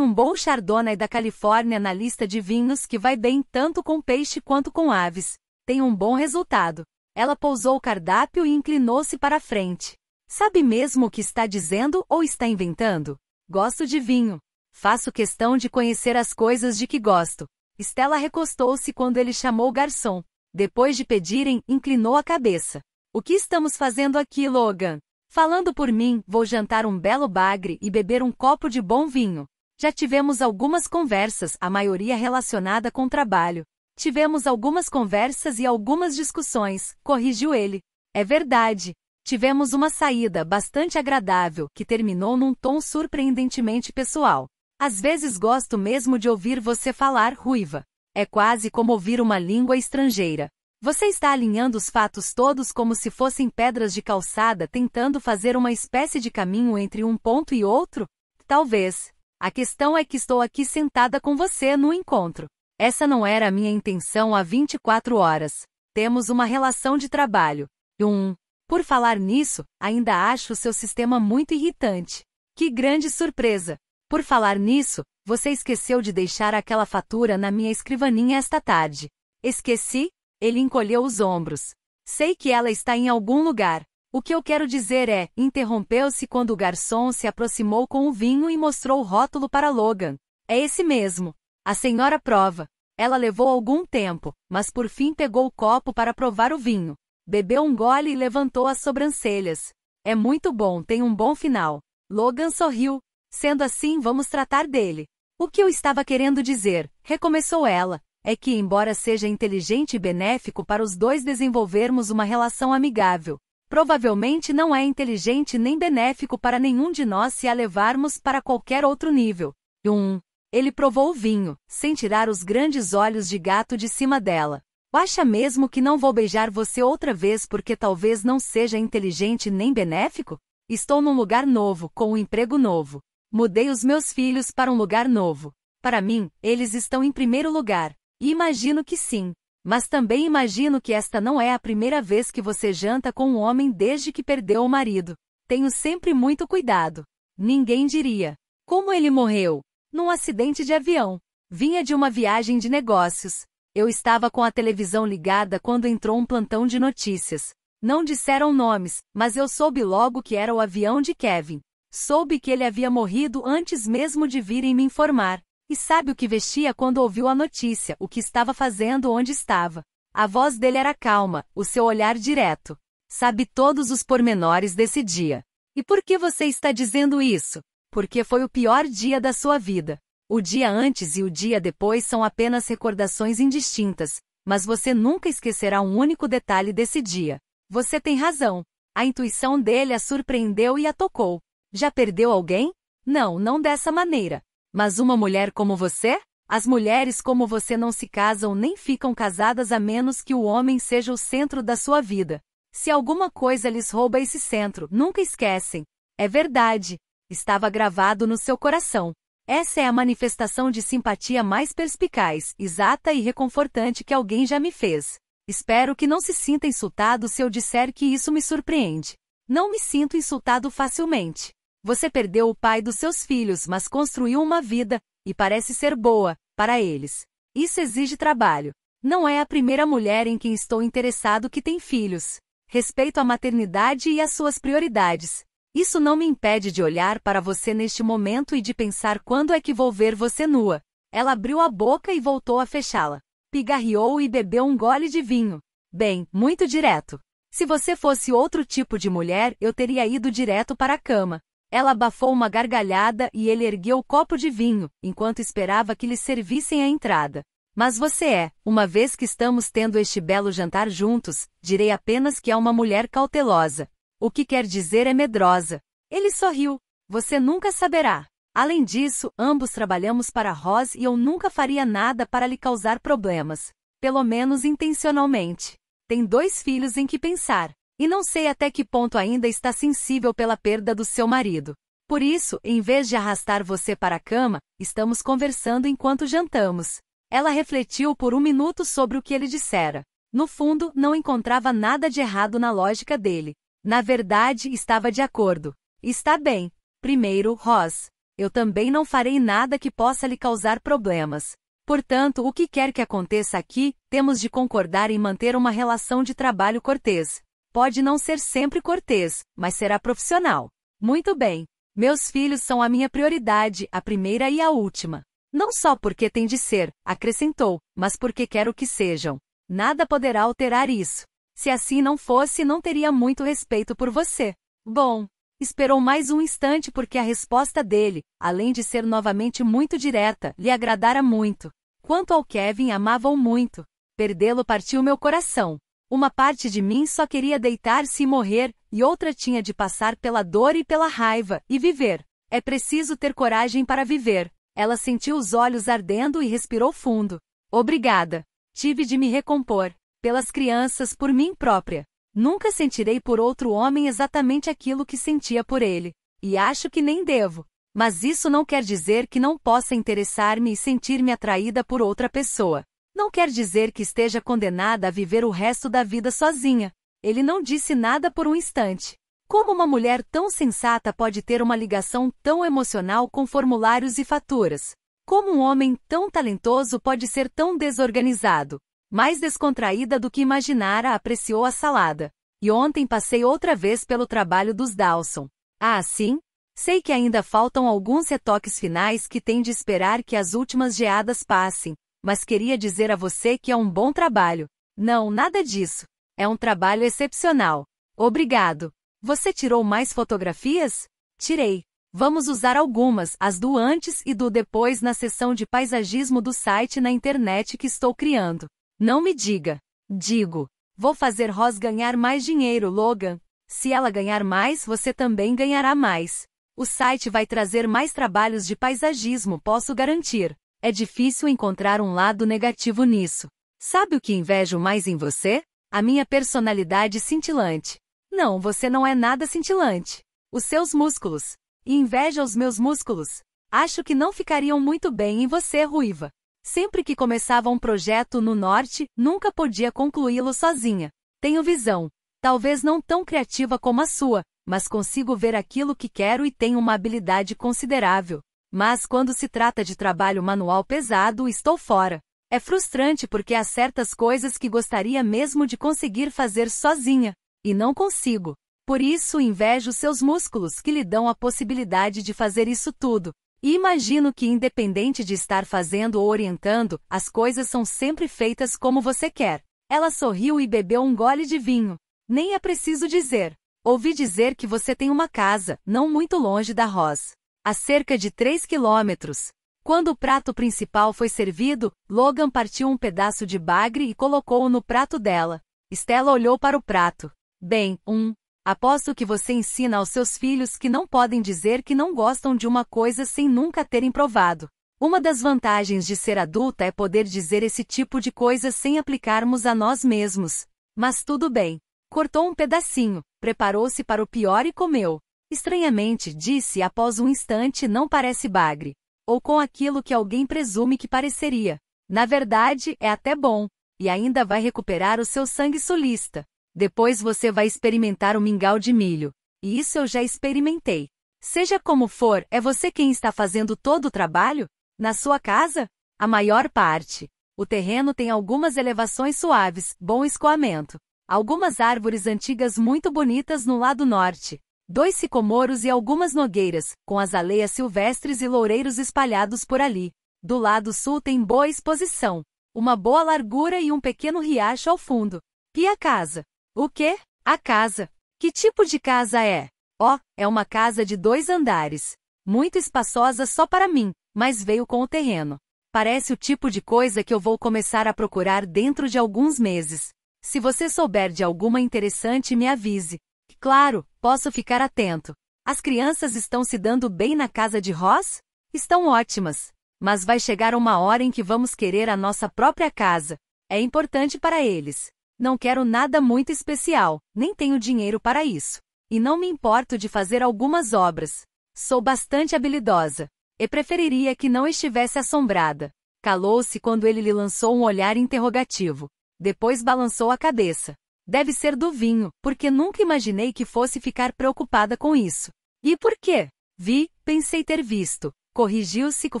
um bom chardonnay da Califórnia na lista de vinhos que vai bem tanto com peixe quanto com aves. Tem um bom resultado. Ela pousou o cardápio e inclinou-se para a frente. Sabe mesmo o que está dizendo ou está inventando? Gosto de vinho. Faço questão de conhecer as coisas de que gosto. Stella recostou-se quando ele chamou o garçom. Depois de pedirem, inclinou a cabeça. O que estamos fazendo aqui, Logan? Falando por mim, vou jantar um belo bagre e beber um copo de bom vinho. Já tivemos algumas conversas, a maioria relacionada com trabalho. Tivemos algumas conversas e algumas discussões, corrigiu ele. É verdade. Tivemos uma saída bastante agradável, que terminou num tom surpreendentemente pessoal. Às vezes gosto mesmo de ouvir você falar, ruiva. É quase como ouvir uma língua estrangeira. Você está alinhando os fatos todos como se fossem pedras de calçada tentando fazer uma espécie de caminho entre um ponto e outro? Talvez. A questão é que estou aqui sentada com você no encontro. Essa não era a minha intenção há 24 horas. Temos uma relação de trabalho. Um. Por falar nisso, ainda acho o seu sistema muito irritante. Que grande surpresa! Por falar nisso, você esqueceu de deixar aquela fatura na minha escrivaninha esta tarde. Esqueci? Ele encolheu os ombros. Sei que ela está em algum lugar. O que eu quero dizer é, interrompeu-se quando o garçom se aproximou com o vinho e mostrou o rótulo para Logan. É esse mesmo. A senhora prova. Ela levou algum tempo, mas por fim pegou o copo para provar o vinho. Bebeu um gole e levantou as sobrancelhas. É muito bom, tem um bom final. Logan sorriu. Sendo assim, vamos tratar dele. O que eu estava querendo dizer? Recomeçou ela é que, embora seja inteligente e benéfico para os dois desenvolvermos uma relação amigável, provavelmente não é inteligente nem benéfico para nenhum de nós se a levarmos para qualquer outro nível. 1. Um, ele provou o vinho, sem tirar os grandes olhos de gato de cima dela. Acha mesmo que não vou beijar você outra vez porque talvez não seja inteligente nem benéfico? Estou num lugar novo, com um emprego novo. Mudei os meus filhos para um lugar novo. Para mim, eles estão em primeiro lugar. Imagino que sim. Mas também imagino que esta não é a primeira vez que você janta com um homem desde que perdeu o marido. Tenho sempre muito cuidado. Ninguém diria. Como ele morreu? Num acidente de avião. Vinha de uma viagem de negócios. Eu estava com a televisão ligada quando entrou um plantão de notícias. Não disseram nomes, mas eu soube logo que era o avião de Kevin. Soube que ele havia morrido antes mesmo de virem me informar. E sabe o que vestia quando ouviu a notícia, o que estava fazendo, onde estava. A voz dele era calma, o seu olhar direto. Sabe todos os pormenores desse dia. E por que você está dizendo isso? Porque foi o pior dia da sua vida. O dia antes e o dia depois são apenas recordações indistintas, mas você nunca esquecerá um único detalhe desse dia. Você tem razão. A intuição dele a surpreendeu e a tocou. Já perdeu alguém? Não, não dessa maneira. Mas uma mulher como você? As mulheres como você não se casam nem ficam casadas a menos que o homem seja o centro da sua vida. Se alguma coisa lhes rouba esse centro, nunca esquecem. É verdade. Estava gravado no seu coração. Essa é a manifestação de simpatia mais perspicaz, exata e reconfortante que alguém já me fez. Espero que não se sinta insultado se eu disser que isso me surpreende. Não me sinto insultado facilmente. Você perdeu o pai dos seus filhos, mas construiu uma vida, e parece ser boa, para eles. Isso exige trabalho. Não é a primeira mulher em quem estou interessado que tem filhos. Respeito a maternidade e as suas prioridades. Isso não me impede de olhar para você neste momento e de pensar quando é que vou ver você nua. Ela abriu a boca e voltou a fechá-la. Pigarreou e bebeu um gole de vinho. Bem, muito direto. Se você fosse outro tipo de mulher, eu teria ido direto para a cama. Ela abafou uma gargalhada e ele ergueu o copo de vinho, enquanto esperava que lhe servissem a entrada. Mas você é, uma vez que estamos tendo este belo jantar juntos, direi apenas que é uma mulher cautelosa. O que quer dizer é medrosa. Ele sorriu. Você nunca saberá. Além disso, ambos trabalhamos para Ross e eu nunca faria nada para lhe causar problemas. Pelo menos intencionalmente. Tem dois filhos em que pensar. E não sei até que ponto ainda está sensível pela perda do seu marido. Por isso, em vez de arrastar você para a cama, estamos conversando enquanto jantamos. Ela refletiu por um minuto sobre o que ele dissera. No fundo, não encontrava nada de errado na lógica dele. Na verdade, estava de acordo. Está bem. Primeiro, Ross. Eu também não farei nada que possa lhe causar problemas. Portanto, o que quer que aconteça aqui, temos de concordar em manter uma relação de trabalho cortês. Pode não ser sempre cortês, mas será profissional. Muito bem. Meus filhos são a minha prioridade, a primeira e a última. Não só porque tem de ser, acrescentou, mas porque quero que sejam. Nada poderá alterar isso. Se assim não fosse, não teria muito respeito por você. Bom, esperou mais um instante porque a resposta dele, além de ser novamente muito direta, lhe agradara muito. Quanto ao Kevin, amava-o muito. Perdê-lo partiu meu coração. Uma parte de mim só queria deitar-se e morrer, e outra tinha de passar pela dor e pela raiva, e viver. É preciso ter coragem para viver. Ela sentiu os olhos ardendo e respirou fundo. Obrigada. Tive de me recompor. Pelas crianças, por mim própria. Nunca sentirei por outro homem exatamente aquilo que sentia por ele. E acho que nem devo. Mas isso não quer dizer que não possa interessar-me e sentir-me atraída por outra pessoa. Não quer dizer que esteja condenada a viver o resto da vida sozinha. Ele não disse nada por um instante. Como uma mulher tão sensata pode ter uma ligação tão emocional com formulários e faturas? Como um homem tão talentoso pode ser tão desorganizado? Mais descontraída do que imaginara, apreciou a salada. E ontem passei outra vez pelo trabalho dos Dawson. Ah, sim? Sei que ainda faltam alguns retoques finais que tem de esperar que as últimas geadas passem, mas queria dizer a você que é um bom trabalho. Não, nada disso. É um trabalho excepcional. Obrigado. Você tirou mais fotografias? Tirei. Vamos usar algumas, as do antes e do depois na seção de paisagismo do site na internet que estou criando. Não me diga. Digo. Vou fazer Ross ganhar mais dinheiro, Logan. Se ela ganhar mais, você também ganhará mais. O site vai trazer mais trabalhos de paisagismo, posso garantir. É difícil encontrar um lado negativo nisso. Sabe o que invejo mais em você? A minha personalidade cintilante. Não, você não é nada cintilante. Os seus músculos. E inveja os meus músculos. Acho que não ficariam muito bem em você, ruiva. Sempre que começava um projeto no norte, nunca podia concluí-lo sozinha. Tenho visão. Talvez não tão criativa como a sua, mas consigo ver aquilo que quero e tenho uma habilidade considerável. Mas quando se trata de trabalho manual pesado, estou fora. É frustrante porque há certas coisas que gostaria mesmo de conseguir fazer sozinha, e não consigo. Por isso invejo seus músculos que lhe dão a possibilidade de fazer isso tudo. E imagino que, independente de estar fazendo ou orientando, as coisas são sempre feitas como você quer. Ela sorriu e bebeu um gole de vinho. Nem é preciso dizer. Ouvi dizer que você tem uma casa, não muito longe da Ross a cerca de 3 quilômetros. Quando o prato principal foi servido, Logan partiu um pedaço de bagre e colocou-o no prato dela. Stella olhou para o prato. Bem, um. Aposto que você ensina aos seus filhos que não podem dizer que não gostam de uma coisa sem nunca terem provado. Uma das vantagens de ser adulta é poder dizer esse tipo de coisa sem aplicarmos a nós mesmos. Mas tudo bem. Cortou um pedacinho, preparou-se para o pior e comeu. Estranhamente disse após um instante não parece bagre. Ou com aquilo que alguém presume que pareceria. Na verdade, é até bom. E ainda vai recuperar o seu sangue solista. Depois você vai experimentar o mingau de milho. E isso eu já experimentei. Seja como for, é você quem está fazendo todo o trabalho? Na sua casa? A maior parte. O terreno tem algumas elevações suaves, bom escoamento. Algumas árvores antigas muito bonitas no lado norte dois sicomoros e algumas nogueiras, com as aleias silvestres e loureiros espalhados por ali. Do lado sul tem boa exposição, uma boa largura e um pequeno riacho ao fundo. E a casa? O quê? A casa. Que tipo de casa é? Ó, oh, é uma casa de dois andares. Muito espaçosa só para mim, mas veio com o terreno. Parece o tipo de coisa que eu vou começar a procurar dentro de alguns meses. Se você souber de alguma interessante, me avise. Claro, posso ficar atento. As crianças estão se dando bem na casa de Ross? Estão ótimas. Mas vai chegar uma hora em que vamos querer a nossa própria casa. É importante para eles. Não quero nada muito especial, nem tenho dinheiro para isso. E não me importo de fazer algumas obras. Sou bastante habilidosa. E preferiria que não estivesse assombrada. Calou-se quando ele lhe lançou um olhar interrogativo. Depois balançou a cabeça. Deve ser do vinho, porque nunca imaginei que fosse ficar preocupada com isso. E por quê? Vi, pensei ter visto. Corrigiu-se com o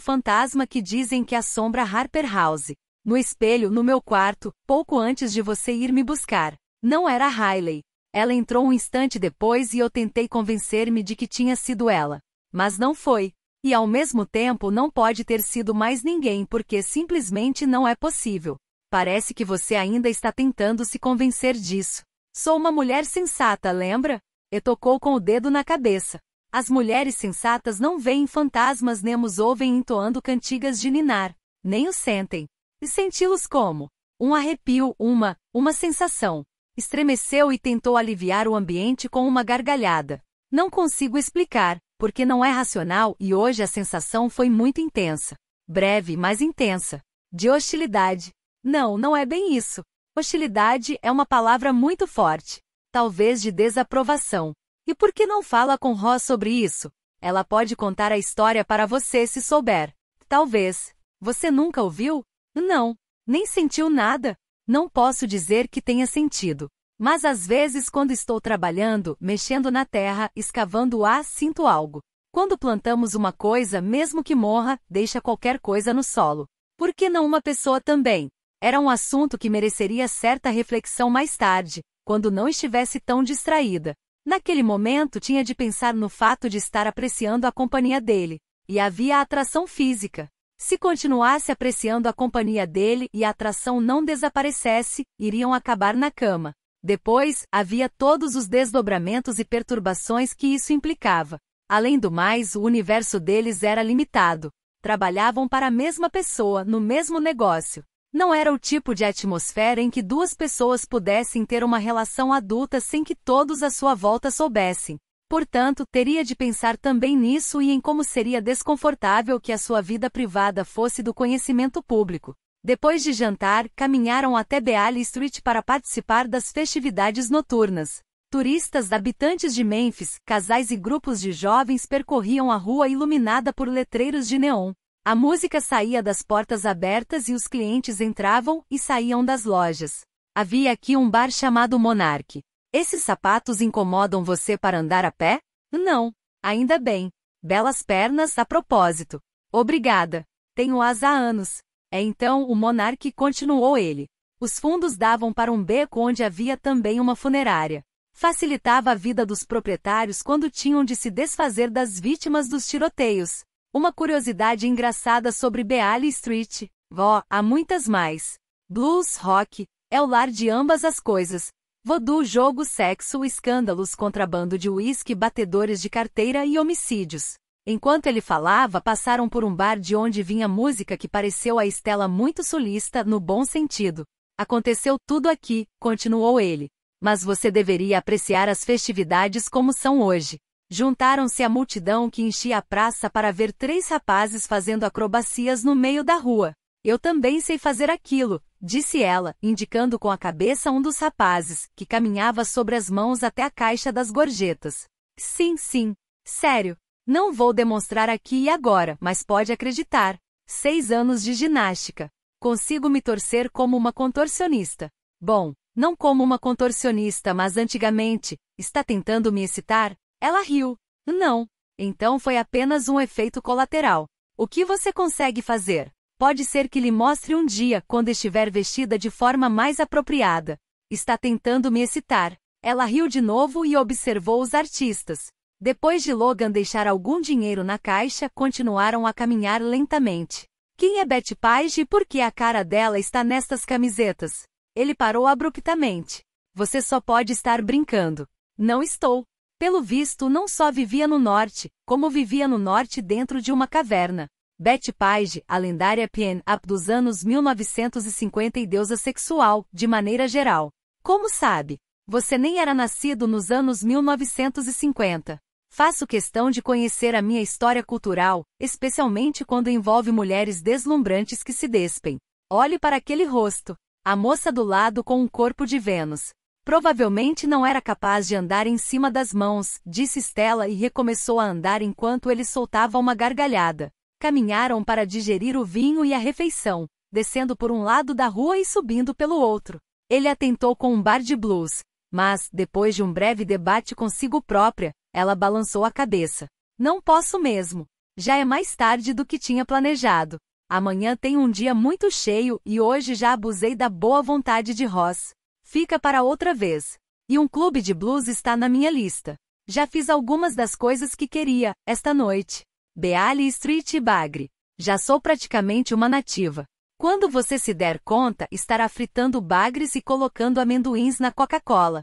fantasma que dizem que assombra Harper House. No espelho, no meu quarto, pouco antes de você ir me buscar. Não era Riley. Ela entrou um instante depois e eu tentei convencer-me de que tinha sido ela. Mas não foi. E ao mesmo tempo não pode ter sido mais ninguém porque simplesmente não é possível. Parece que você ainda está tentando se convencer disso. Sou uma mulher sensata, lembra? E tocou com o dedo na cabeça. As mulheres sensatas não veem fantasmas nem os ouvem entoando cantigas de ninar, nem os sentem. E senti-los como? Um arrepio, uma, uma sensação. Estremeceu e tentou aliviar o ambiente com uma gargalhada. Não consigo explicar, porque não é racional e hoje a sensação foi muito intensa. Breve, mas intensa. De hostilidade, não, não é bem isso. Hostilidade é uma palavra muito forte, talvez de desaprovação. E por que não fala com Ross sobre isso? Ela pode contar a história para você se souber. Talvez. Você nunca ouviu? Não. Nem sentiu nada? Não posso dizer que tenha sentido. Mas às vezes, quando estou trabalhando, mexendo na terra, escavando o ar, sinto algo. Quando plantamos uma coisa, mesmo que morra, deixa qualquer coisa no solo. Por que não uma pessoa também? Era um assunto que mereceria certa reflexão mais tarde, quando não estivesse tão distraída. Naquele momento tinha de pensar no fato de estar apreciando a companhia dele, e havia a atração física. Se continuasse apreciando a companhia dele e a atração não desaparecesse, iriam acabar na cama. Depois, havia todos os desdobramentos e perturbações que isso implicava. Além do mais, o universo deles era limitado. Trabalhavam para a mesma pessoa, no mesmo negócio. Não era o tipo de atmosfera em que duas pessoas pudessem ter uma relação adulta sem que todos à sua volta soubessem. Portanto, teria de pensar também nisso e em como seria desconfortável que a sua vida privada fosse do conhecimento público. Depois de jantar, caminharam até Beale Street para participar das festividades noturnas. Turistas, habitantes de Memphis, casais e grupos de jovens percorriam a rua iluminada por letreiros de neon. A música saía das portas abertas e os clientes entravam e saíam das lojas. Havia aqui um bar chamado Monarque. Esses sapatos incomodam você para andar a pé? Não. Ainda bem. Belas pernas a propósito. Obrigada. Tenho-as há anos. É então o monarque continuou ele. Os fundos davam para um beco onde havia também uma funerária. Facilitava a vida dos proprietários quando tinham de se desfazer das vítimas dos tiroteios. Uma curiosidade engraçada sobre Beale Street, vó, há muitas mais. Blues rock é o lar de ambas as coisas. Vodu, jogo, sexo, escândalos, contrabando de uísque, batedores de carteira e homicídios. Enquanto ele falava, passaram por um bar de onde vinha música que pareceu a Estela muito solista, no bom sentido. Aconteceu tudo aqui, continuou ele. Mas você deveria apreciar as festividades como são hoje juntaram-se à multidão que enchia a praça para ver três rapazes fazendo acrobacias no meio da rua. Eu também sei fazer aquilo, disse ela, indicando com a cabeça um dos rapazes, que caminhava sobre as mãos até a caixa das gorjetas. Sim, sim. Sério. Não vou demonstrar aqui e agora, mas pode acreditar. Seis anos de ginástica. Consigo me torcer como uma contorcionista. Bom, não como uma contorcionista, mas antigamente, está tentando me excitar? Ela riu. Não. Então foi apenas um efeito colateral. O que você consegue fazer? Pode ser que lhe mostre um dia, quando estiver vestida de forma mais apropriada. Está tentando me excitar. Ela riu de novo e observou os artistas. Depois de Logan deixar algum dinheiro na caixa, continuaram a caminhar lentamente. Quem é Betty Page e por que a cara dela está nestas camisetas? Ele parou abruptamente. Você só pode estar brincando. Não estou. Pelo visto, não só vivia no norte, como vivia no norte dentro de uma caverna. Betty Page, a lendária Pien-Up dos anos 1950 e deusa sexual, de maneira geral. Como sabe? Você nem era nascido nos anos 1950. Faço questão de conhecer a minha história cultural, especialmente quando envolve mulheres deslumbrantes que se despem. Olhe para aquele rosto. A moça do lado com um corpo de Vênus. Provavelmente não era capaz de andar em cima das mãos, disse Stella e recomeçou a andar enquanto ele soltava uma gargalhada. Caminharam para digerir o vinho e a refeição, descendo por um lado da rua e subindo pelo outro. Ele atentou com um bar de blues, mas, depois de um breve debate consigo própria, ela balançou a cabeça. Não posso mesmo. Já é mais tarde do que tinha planejado. Amanhã tem um dia muito cheio e hoje já abusei da boa vontade de Ross. Fica para outra vez. E um clube de blues está na minha lista. Já fiz algumas das coisas que queria, esta noite. Beale Street e Bagre. Já sou praticamente uma nativa. Quando você se der conta, estará fritando bagres e colocando amendoins na Coca-Cola.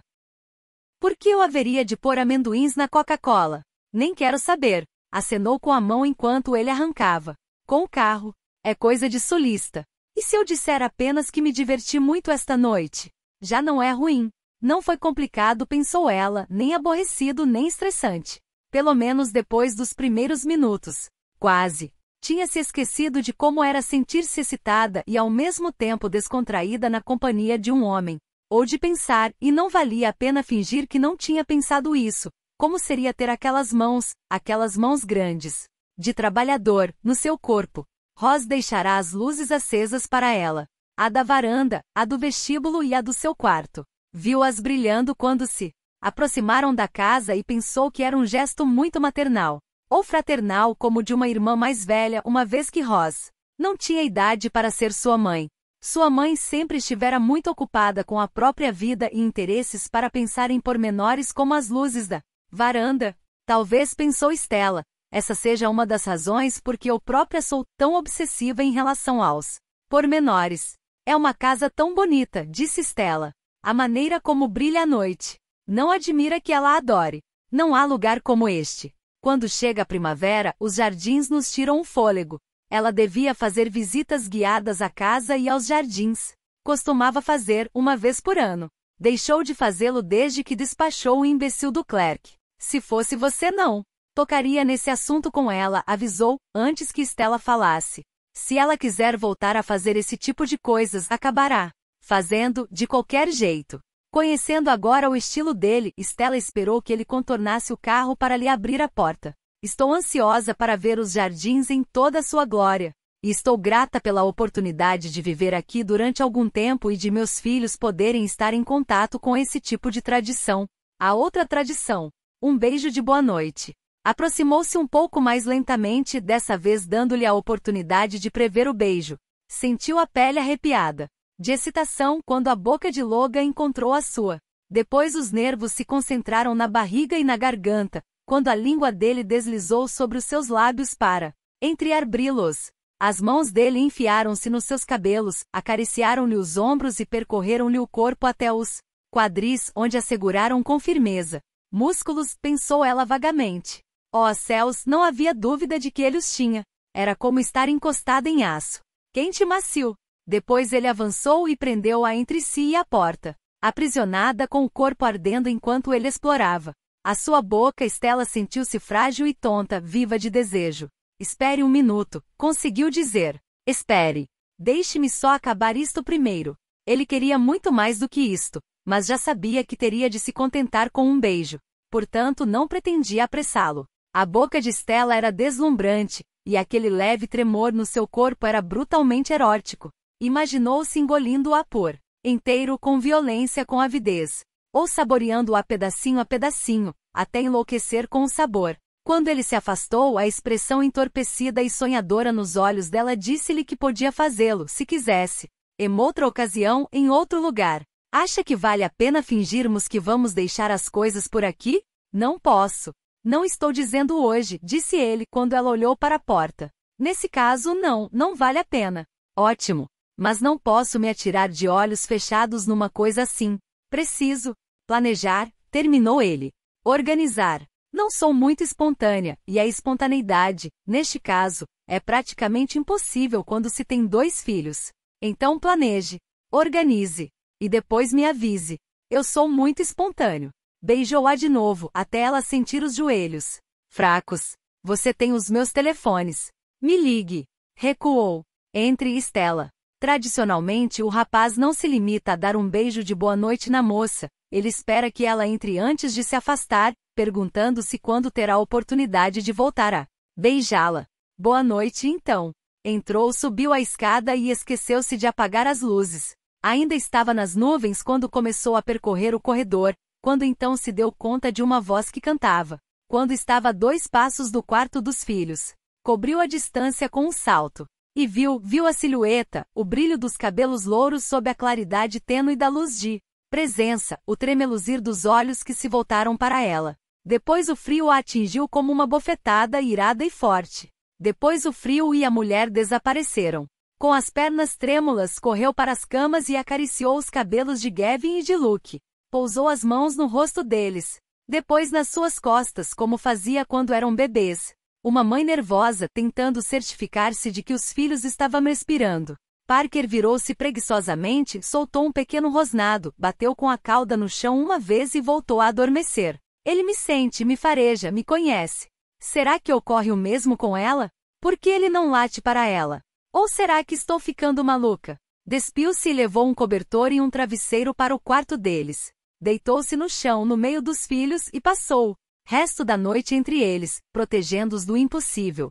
Por que eu haveria de pôr amendoins na Coca-Cola? Nem quero saber. Acenou com a mão enquanto ele arrancava. Com o carro. É coisa de solista. E se eu disser apenas que me diverti muito esta noite? Já não é ruim. Não foi complicado, pensou ela, nem aborrecido, nem estressante. Pelo menos depois dos primeiros minutos. Quase. Tinha se esquecido de como era sentir-se excitada e ao mesmo tempo descontraída na companhia de um homem. Ou de pensar, e não valia a pena fingir que não tinha pensado isso. Como seria ter aquelas mãos, aquelas mãos grandes, de trabalhador, no seu corpo? Ross deixará as luzes acesas para ela a da varanda, a do vestíbulo e a do seu quarto. Viu-as brilhando quando se aproximaram da casa e pensou que era um gesto muito maternal, ou fraternal como de uma irmã mais velha, uma vez que Ross não tinha idade para ser sua mãe. Sua mãe sempre estivera muito ocupada com a própria vida e interesses para pensar em pormenores como as luzes da varanda. Talvez pensou Estela, essa seja uma das razões por que eu própria sou tão obsessiva em relação aos pormenores. É uma casa tão bonita, disse Stella. A maneira como brilha a noite. Não admira que ela adore. Não há lugar como este. Quando chega a primavera, os jardins nos tiram o fôlego. Ela devia fazer visitas guiadas à casa e aos jardins. Costumava fazer, uma vez por ano. Deixou de fazê-lo desde que despachou o imbecil do Clerc. Se fosse você, não. Tocaria nesse assunto com ela, avisou, antes que Estela falasse. Se ela quiser voltar a fazer esse tipo de coisas, acabará fazendo de qualquer jeito. Conhecendo agora o estilo dele, Stella esperou que ele contornasse o carro para lhe abrir a porta. Estou ansiosa para ver os jardins em toda a sua glória. E estou grata pela oportunidade de viver aqui durante algum tempo e de meus filhos poderem estar em contato com esse tipo de tradição. A outra tradição. Um beijo de boa noite. Aproximou-se um pouco mais lentamente, dessa vez dando-lhe a oportunidade de prever o beijo. Sentiu a pele arrepiada. De excitação quando a boca de Loga encontrou a sua. Depois os nervos se concentraram na barriga e na garganta, quando a língua dele deslizou sobre os seus lábios para entreabri-los. As mãos dele enfiaram-se nos seus cabelos, acariciaram-lhe os ombros e percorreram-lhe o corpo até os quadris, onde a seguraram com firmeza. Músculos, pensou ela vagamente. Ó oh, céus, não havia dúvida de que ele os tinha. Era como estar encostado em aço. Quente e macio. Depois ele avançou e prendeu-a entre si e a porta. Aprisionada com o corpo ardendo enquanto ele explorava. A sua boca, Estela sentiu-se frágil e tonta, viva de desejo. Espere um minuto, conseguiu dizer. Espere. Deixe-me só acabar isto primeiro. Ele queria muito mais do que isto, mas já sabia que teria de se contentar com um beijo. Portanto, não pretendia apressá-lo. A boca de Stella era deslumbrante, e aquele leve tremor no seu corpo era brutalmente erótico. Imaginou-se engolindo o apor inteiro com violência com avidez, ou saboreando-o a pedacinho a pedacinho, até enlouquecer com o sabor. Quando ele se afastou, a expressão entorpecida e sonhadora nos olhos dela disse-lhe que podia fazê-lo, se quisesse, em outra ocasião, em outro lugar. Acha que vale a pena fingirmos que vamos deixar as coisas por aqui? Não posso. Não estou dizendo hoje, disse ele quando ela olhou para a porta. Nesse caso, não, não vale a pena. Ótimo. Mas não posso me atirar de olhos fechados numa coisa assim. Preciso. Planejar, terminou ele. Organizar. Não sou muito espontânea, e a espontaneidade, neste caso, é praticamente impossível quando se tem dois filhos. Então planeje, organize, e depois me avise. Eu sou muito espontâneo. Beijou-a de novo, até ela sentir os joelhos. Fracos. Você tem os meus telefones. Me ligue. Recuou. Entre Estela. Tradicionalmente, o rapaz não se limita a dar um beijo de boa noite na moça, ele espera que ela entre antes de se afastar, perguntando-se quando terá a oportunidade de voltar a beijá-la. Boa noite, então. Entrou, subiu a escada e esqueceu-se de apagar as luzes. Ainda estava nas nuvens quando começou a percorrer o corredor, quando então se deu conta de uma voz que cantava. Quando estava a dois passos do quarto dos filhos, cobriu a distância com um salto. E viu, viu a silhueta, o brilho dos cabelos louros sob a claridade tênue da luz de presença, o tremeluzir dos olhos que se voltaram para ela. Depois o frio a atingiu como uma bofetada irada e forte. Depois o frio e a mulher desapareceram. Com as pernas trêmulas, correu para as camas e acariciou os cabelos de Gavin e de Luke. Pousou as mãos no rosto deles, depois nas suas costas, como fazia quando eram bebês. Uma mãe nervosa, tentando certificar-se de que os filhos estavam respirando. Parker virou-se preguiçosamente, soltou um pequeno rosnado, bateu com a cauda no chão uma vez e voltou a adormecer. Ele me sente, me fareja, me conhece. Será que ocorre o mesmo com ela? Por que ele não late para ela? Ou será que estou ficando maluca? Despiu-se e levou um cobertor e um travesseiro para o quarto deles. Deitou-se no chão no meio dos filhos e passou resto da noite entre eles, protegendo-os do impossível.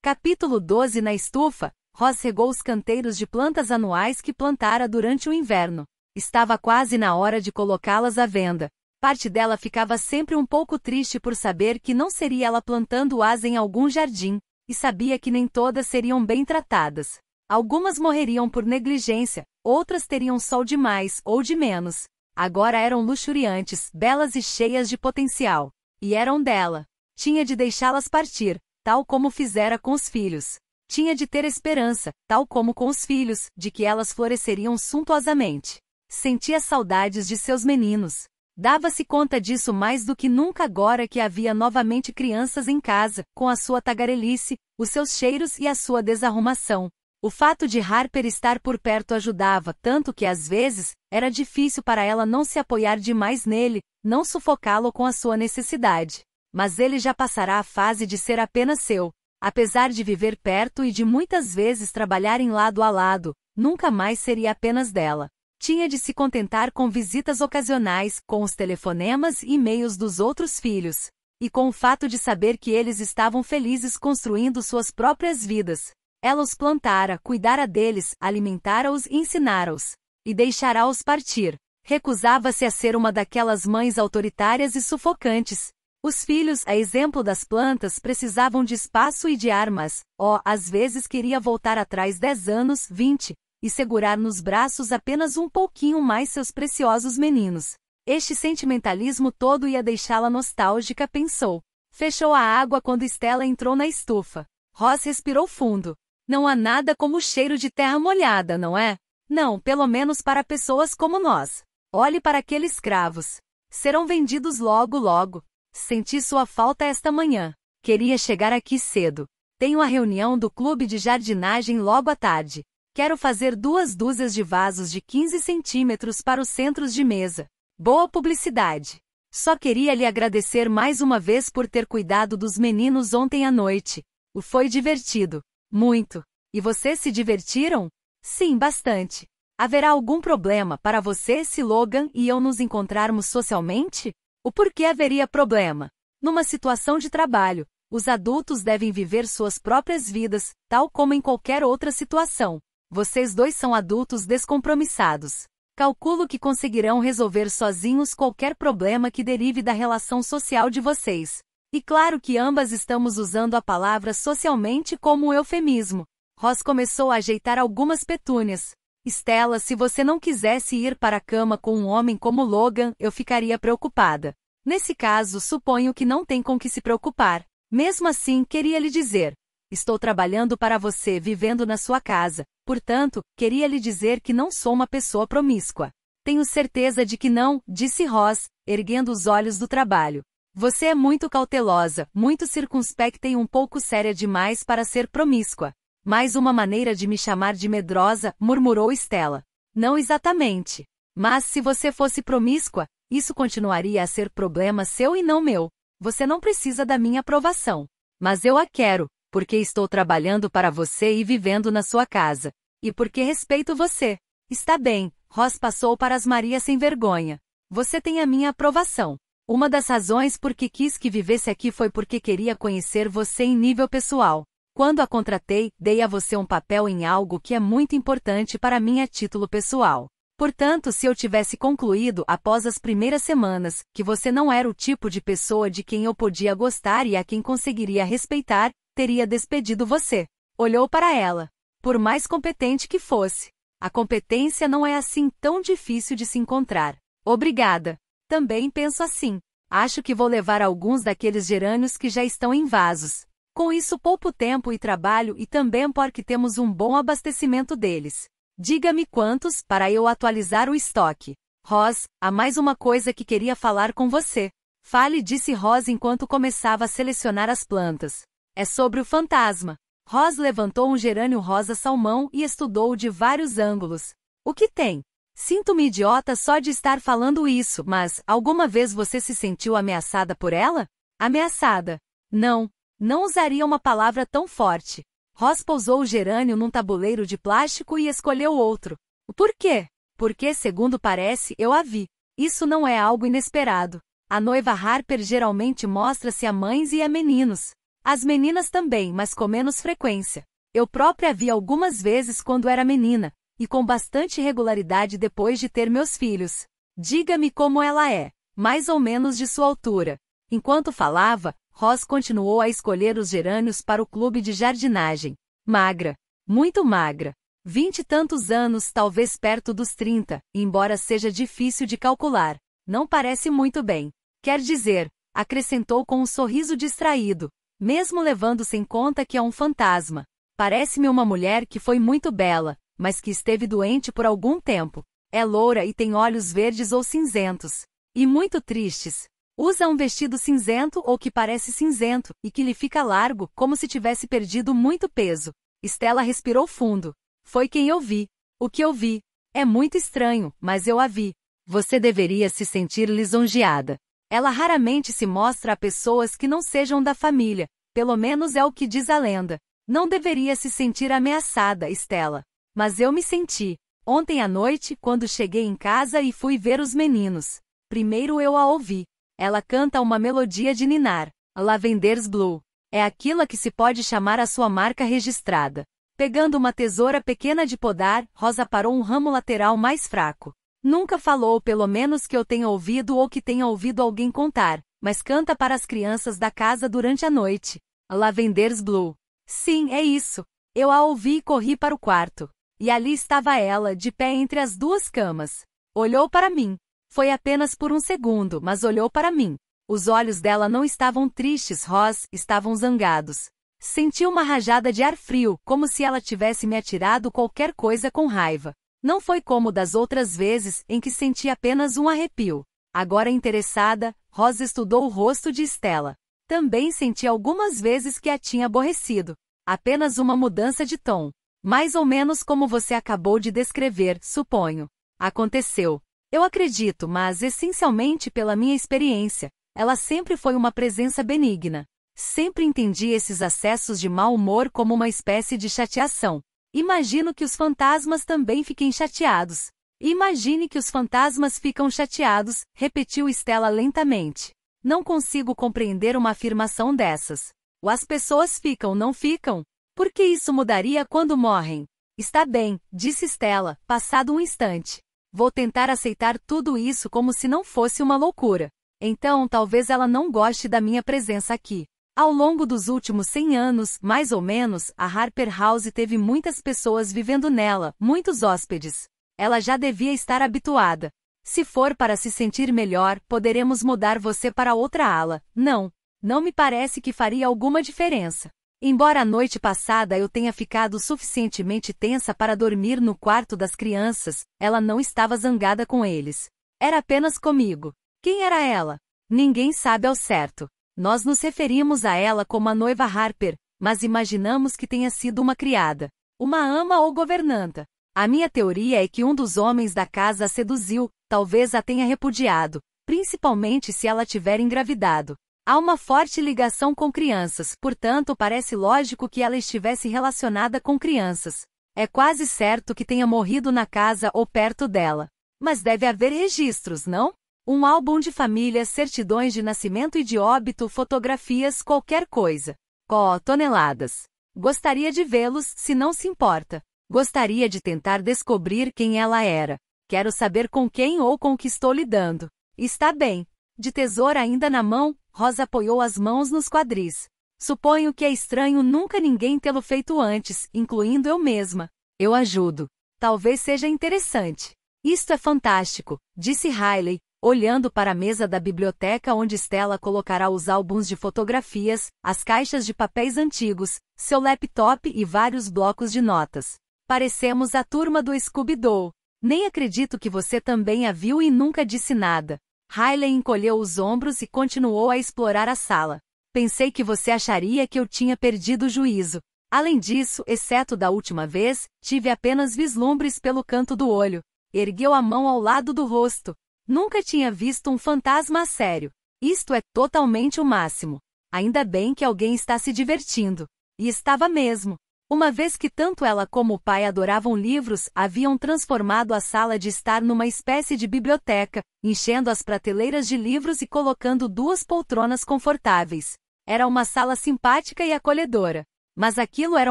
Capítulo 12 Na estufa, Ross regou os canteiros de plantas anuais que plantara durante o inverno. Estava quase na hora de colocá-las à venda. Parte dela ficava sempre um pouco triste por saber que não seria ela plantando-as em algum jardim, e sabia que nem todas seriam bem tratadas. Algumas morreriam por negligência, outras teriam sol de mais ou de menos. Agora eram luxuriantes, belas e cheias de potencial. E eram dela. Tinha de deixá-las partir, tal como fizera com os filhos. Tinha de ter esperança, tal como com os filhos, de que elas floresceriam suntuosamente. Sentia saudades de seus meninos. Dava-se conta disso mais do que nunca agora que havia novamente crianças em casa, com a sua tagarelice, os seus cheiros e a sua desarrumação. O fato de Harper estar por perto ajudava, tanto que às vezes, era difícil para ela não se apoiar demais nele, não sufocá-lo com a sua necessidade. Mas ele já passará a fase de ser apenas seu. Apesar de viver perto e de muitas vezes trabalharem lado a lado, nunca mais seria apenas dela. Tinha de se contentar com visitas ocasionais, com os telefonemas e e-mails dos outros filhos. E com o fato de saber que eles estavam felizes construindo suas próprias vidas. Ela os plantara, cuidara deles, alimentara-os e ensinara-os. E deixara-os partir. Recusava-se a ser uma daquelas mães autoritárias e sufocantes. Os filhos, a exemplo das plantas, precisavam de espaço e de armas. Oh, às vezes queria voltar atrás dez anos, vinte, e segurar nos braços apenas um pouquinho mais seus preciosos meninos. Este sentimentalismo todo ia deixá-la nostálgica, pensou. Fechou a água quando Estela entrou na estufa. Ross respirou fundo. Não há nada como o cheiro de terra molhada, não é? Não, pelo menos para pessoas como nós. Olhe para aqueles cravos. Serão vendidos logo, logo. Senti sua falta esta manhã. Queria chegar aqui cedo. Tenho a reunião do clube de jardinagem logo à tarde. Quero fazer duas dúzias de vasos de 15 centímetros para os centros de mesa. Boa publicidade. Só queria lhe agradecer mais uma vez por ter cuidado dos meninos ontem à noite. O foi divertido. Muito. E vocês se divertiram? Sim, bastante. Haverá algum problema para você se Logan e eu nos encontrarmos socialmente? O porquê haveria problema? Numa situação de trabalho, os adultos devem viver suas próprias vidas, tal como em qualquer outra situação. Vocês dois são adultos descompromissados. Calculo que conseguirão resolver sozinhos qualquer problema que derive da relação social de vocês. E claro que ambas estamos usando a palavra socialmente como um eufemismo. Ross começou a ajeitar algumas petúnias. Estela, se você não quisesse ir para a cama com um homem como Logan, eu ficaria preocupada. Nesse caso, suponho que não tem com que se preocupar. Mesmo assim, queria lhe dizer. Estou trabalhando para você vivendo na sua casa, portanto, queria lhe dizer que não sou uma pessoa promíscua. Tenho certeza de que não, disse Ross, erguendo os olhos do trabalho. Você é muito cautelosa, muito circunspecta e um pouco séria demais para ser promíscua. Mais uma maneira de me chamar de medrosa, murmurou Estela. Não exatamente. Mas se você fosse promíscua, isso continuaria a ser problema seu e não meu. Você não precisa da minha aprovação. Mas eu a quero, porque estou trabalhando para você e vivendo na sua casa. E porque respeito você. Está bem, Ross passou para as Marias sem vergonha. Você tem a minha aprovação. Uma das razões por que quis que vivesse aqui foi porque queria conhecer você em nível pessoal. Quando a contratei, dei a você um papel em algo que é muito importante para mim a título pessoal. Portanto, se eu tivesse concluído após as primeiras semanas que você não era o tipo de pessoa de quem eu podia gostar e a quem conseguiria respeitar, teria despedido você. Olhou para ela. Por mais competente que fosse, a competência não é assim tão difícil de se encontrar. Obrigada. Também penso assim. Acho que vou levar alguns daqueles gerânios que já estão em vasos. Com isso poupo tempo e trabalho e também porque temos um bom abastecimento deles. Diga-me quantos para eu atualizar o estoque. Ross, há mais uma coisa que queria falar com você. Fale, disse Ross enquanto começava a selecionar as plantas. É sobre o fantasma. Ross levantou um gerânio rosa salmão e estudou-o de vários ângulos. O que tem? Sinto-me idiota só de estar falando isso, mas alguma vez você se sentiu ameaçada por ela? Ameaçada. Não, não usaria uma palavra tão forte. Ross pousou o gerânio num tabuleiro de plástico e escolheu outro. Por quê? Porque, segundo parece, eu a vi. Isso não é algo inesperado. A noiva Harper geralmente mostra-se a mães e a meninos. As meninas também, mas com menos frequência. Eu própria a vi algumas vezes quando era menina e com bastante regularidade depois de ter meus filhos. Diga-me como ela é, mais ou menos de sua altura. Enquanto falava, Ross continuou a escolher os gerânios para o clube de jardinagem. Magra. Muito magra. Vinte e tantos anos, talvez perto dos trinta, embora seja difícil de calcular. Não parece muito bem. Quer dizer, acrescentou com um sorriso distraído, mesmo levando-se em conta que é um fantasma. Parece-me uma mulher que foi muito bela, mas que esteve doente por algum tempo. É loura e tem olhos verdes ou cinzentos. E muito tristes. Usa um vestido cinzento ou que parece cinzento, e que lhe fica largo, como se tivesse perdido muito peso. Estela respirou fundo. Foi quem eu vi. O que eu vi. É muito estranho, mas eu a vi. Você deveria se sentir lisonjeada. Ela raramente se mostra a pessoas que não sejam da família, pelo menos é o que diz a lenda. Não deveria se sentir ameaçada, Estela. Mas eu me senti. Ontem à noite, quando cheguei em casa e fui ver os meninos. Primeiro eu a ouvi. Ela canta uma melodia de ninar. Lavender's Blue. É aquilo que se pode chamar a sua marca registrada. Pegando uma tesoura pequena de podar, Rosa parou um ramo lateral mais fraco. Nunca falou, pelo menos que eu tenha ouvido ou que tenha ouvido alguém contar, mas canta para as crianças da casa durante a noite. Lavender's Blue. Sim, é isso. Eu a ouvi e corri para o quarto. E ali estava ela, de pé entre as duas camas. Olhou para mim. Foi apenas por um segundo, mas olhou para mim. Os olhos dela não estavam tristes, Ross, estavam zangados. Senti uma rajada de ar frio, como se ela tivesse me atirado qualquer coisa com raiva. Não foi como das outras vezes em que senti apenas um arrepio. Agora interessada, Rosa estudou o rosto de Estela. Também senti algumas vezes que a tinha aborrecido. Apenas uma mudança de tom. Mais ou menos como você acabou de descrever, suponho. Aconteceu. Eu acredito, mas essencialmente pela minha experiência, ela sempre foi uma presença benigna. Sempre entendi esses acessos de mau humor como uma espécie de chateação. Imagino que os fantasmas também fiquem chateados. Imagine que os fantasmas ficam chateados, repetiu Estela lentamente. Não consigo compreender uma afirmação dessas. Ou as pessoas ficam, não ficam? Porque isso mudaria quando morrem. Está bem, disse Stella, passado um instante. Vou tentar aceitar tudo isso como se não fosse uma loucura. Então talvez ela não goste da minha presença aqui. Ao longo dos últimos 100 anos, mais ou menos, a Harper House teve muitas pessoas vivendo nela, muitos hóspedes. Ela já devia estar habituada. Se for para se sentir melhor, poderemos mudar você para outra ala. Não, não me parece que faria alguma diferença. Embora a noite passada eu tenha ficado suficientemente tensa para dormir no quarto das crianças, ela não estava zangada com eles. Era apenas comigo. Quem era ela? Ninguém sabe ao certo. Nós nos referimos a ela como a noiva Harper, mas imaginamos que tenha sido uma criada, uma ama ou governanta. A minha teoria é que um dos homens da casa a seduziu, talvez a tenha repudiado, principalmente se ela tiver engravidado. Há uma forte ligação com crianças, portanto, parece lógico que ela estivesse relacionada com crianças. É quase certo que tenha morrido na casa ou perto dela. Mas deve haver registros, não? Um álbum de família, certidões de nascimento e de óbito, fotografias, qualquer coisa. Có, oh, toneladas. Gostaria de vê-los, se não se importa. Gostaria de tentar descobrir quem ela era. Quero saber com quem ou com que estou lidando. Está bem, de tesoura ainda na mão, Rosa apoiou as mãos nos quadris. Suponho que é estranho nunca ninguém tê-lo feito antes, incluindo eu mesma. Eu ajudo. Talvez seja interessante. Isto é fantástico, disse Riley, olhando para a mesa da biblioteca onde Stella colocará os álbuns de fotografias, as caixas de papéis antigos, seu laptop e vários blocos de notas. Parecemos a turma do Scooby-Doo. Nem acredito que você também a viu e nunca disse nada. Riley encolheu os ombros e continuou a explorar a sala. Pensei que você acharia que eu tinha perdido o juízo. Além disso, exceto da última vez, tive apenas vislumbres pelo canto do olho. Ergueu a mão ao lado do rosto. Nunca tinha visto um fantasma a sério. Isto é totalmente o máximo. Ainda bem que alguém está se divertindo. E estava mesmo. Uma vez que tanto ela como o pai adoravam livros, haviam transformado a sala de estar numa espécie de biblioteca, enchendo as prateleiras de livros e colocando duas poltronas confortáveis. Era uma sala simpática e acolhedora. Mas aquilo era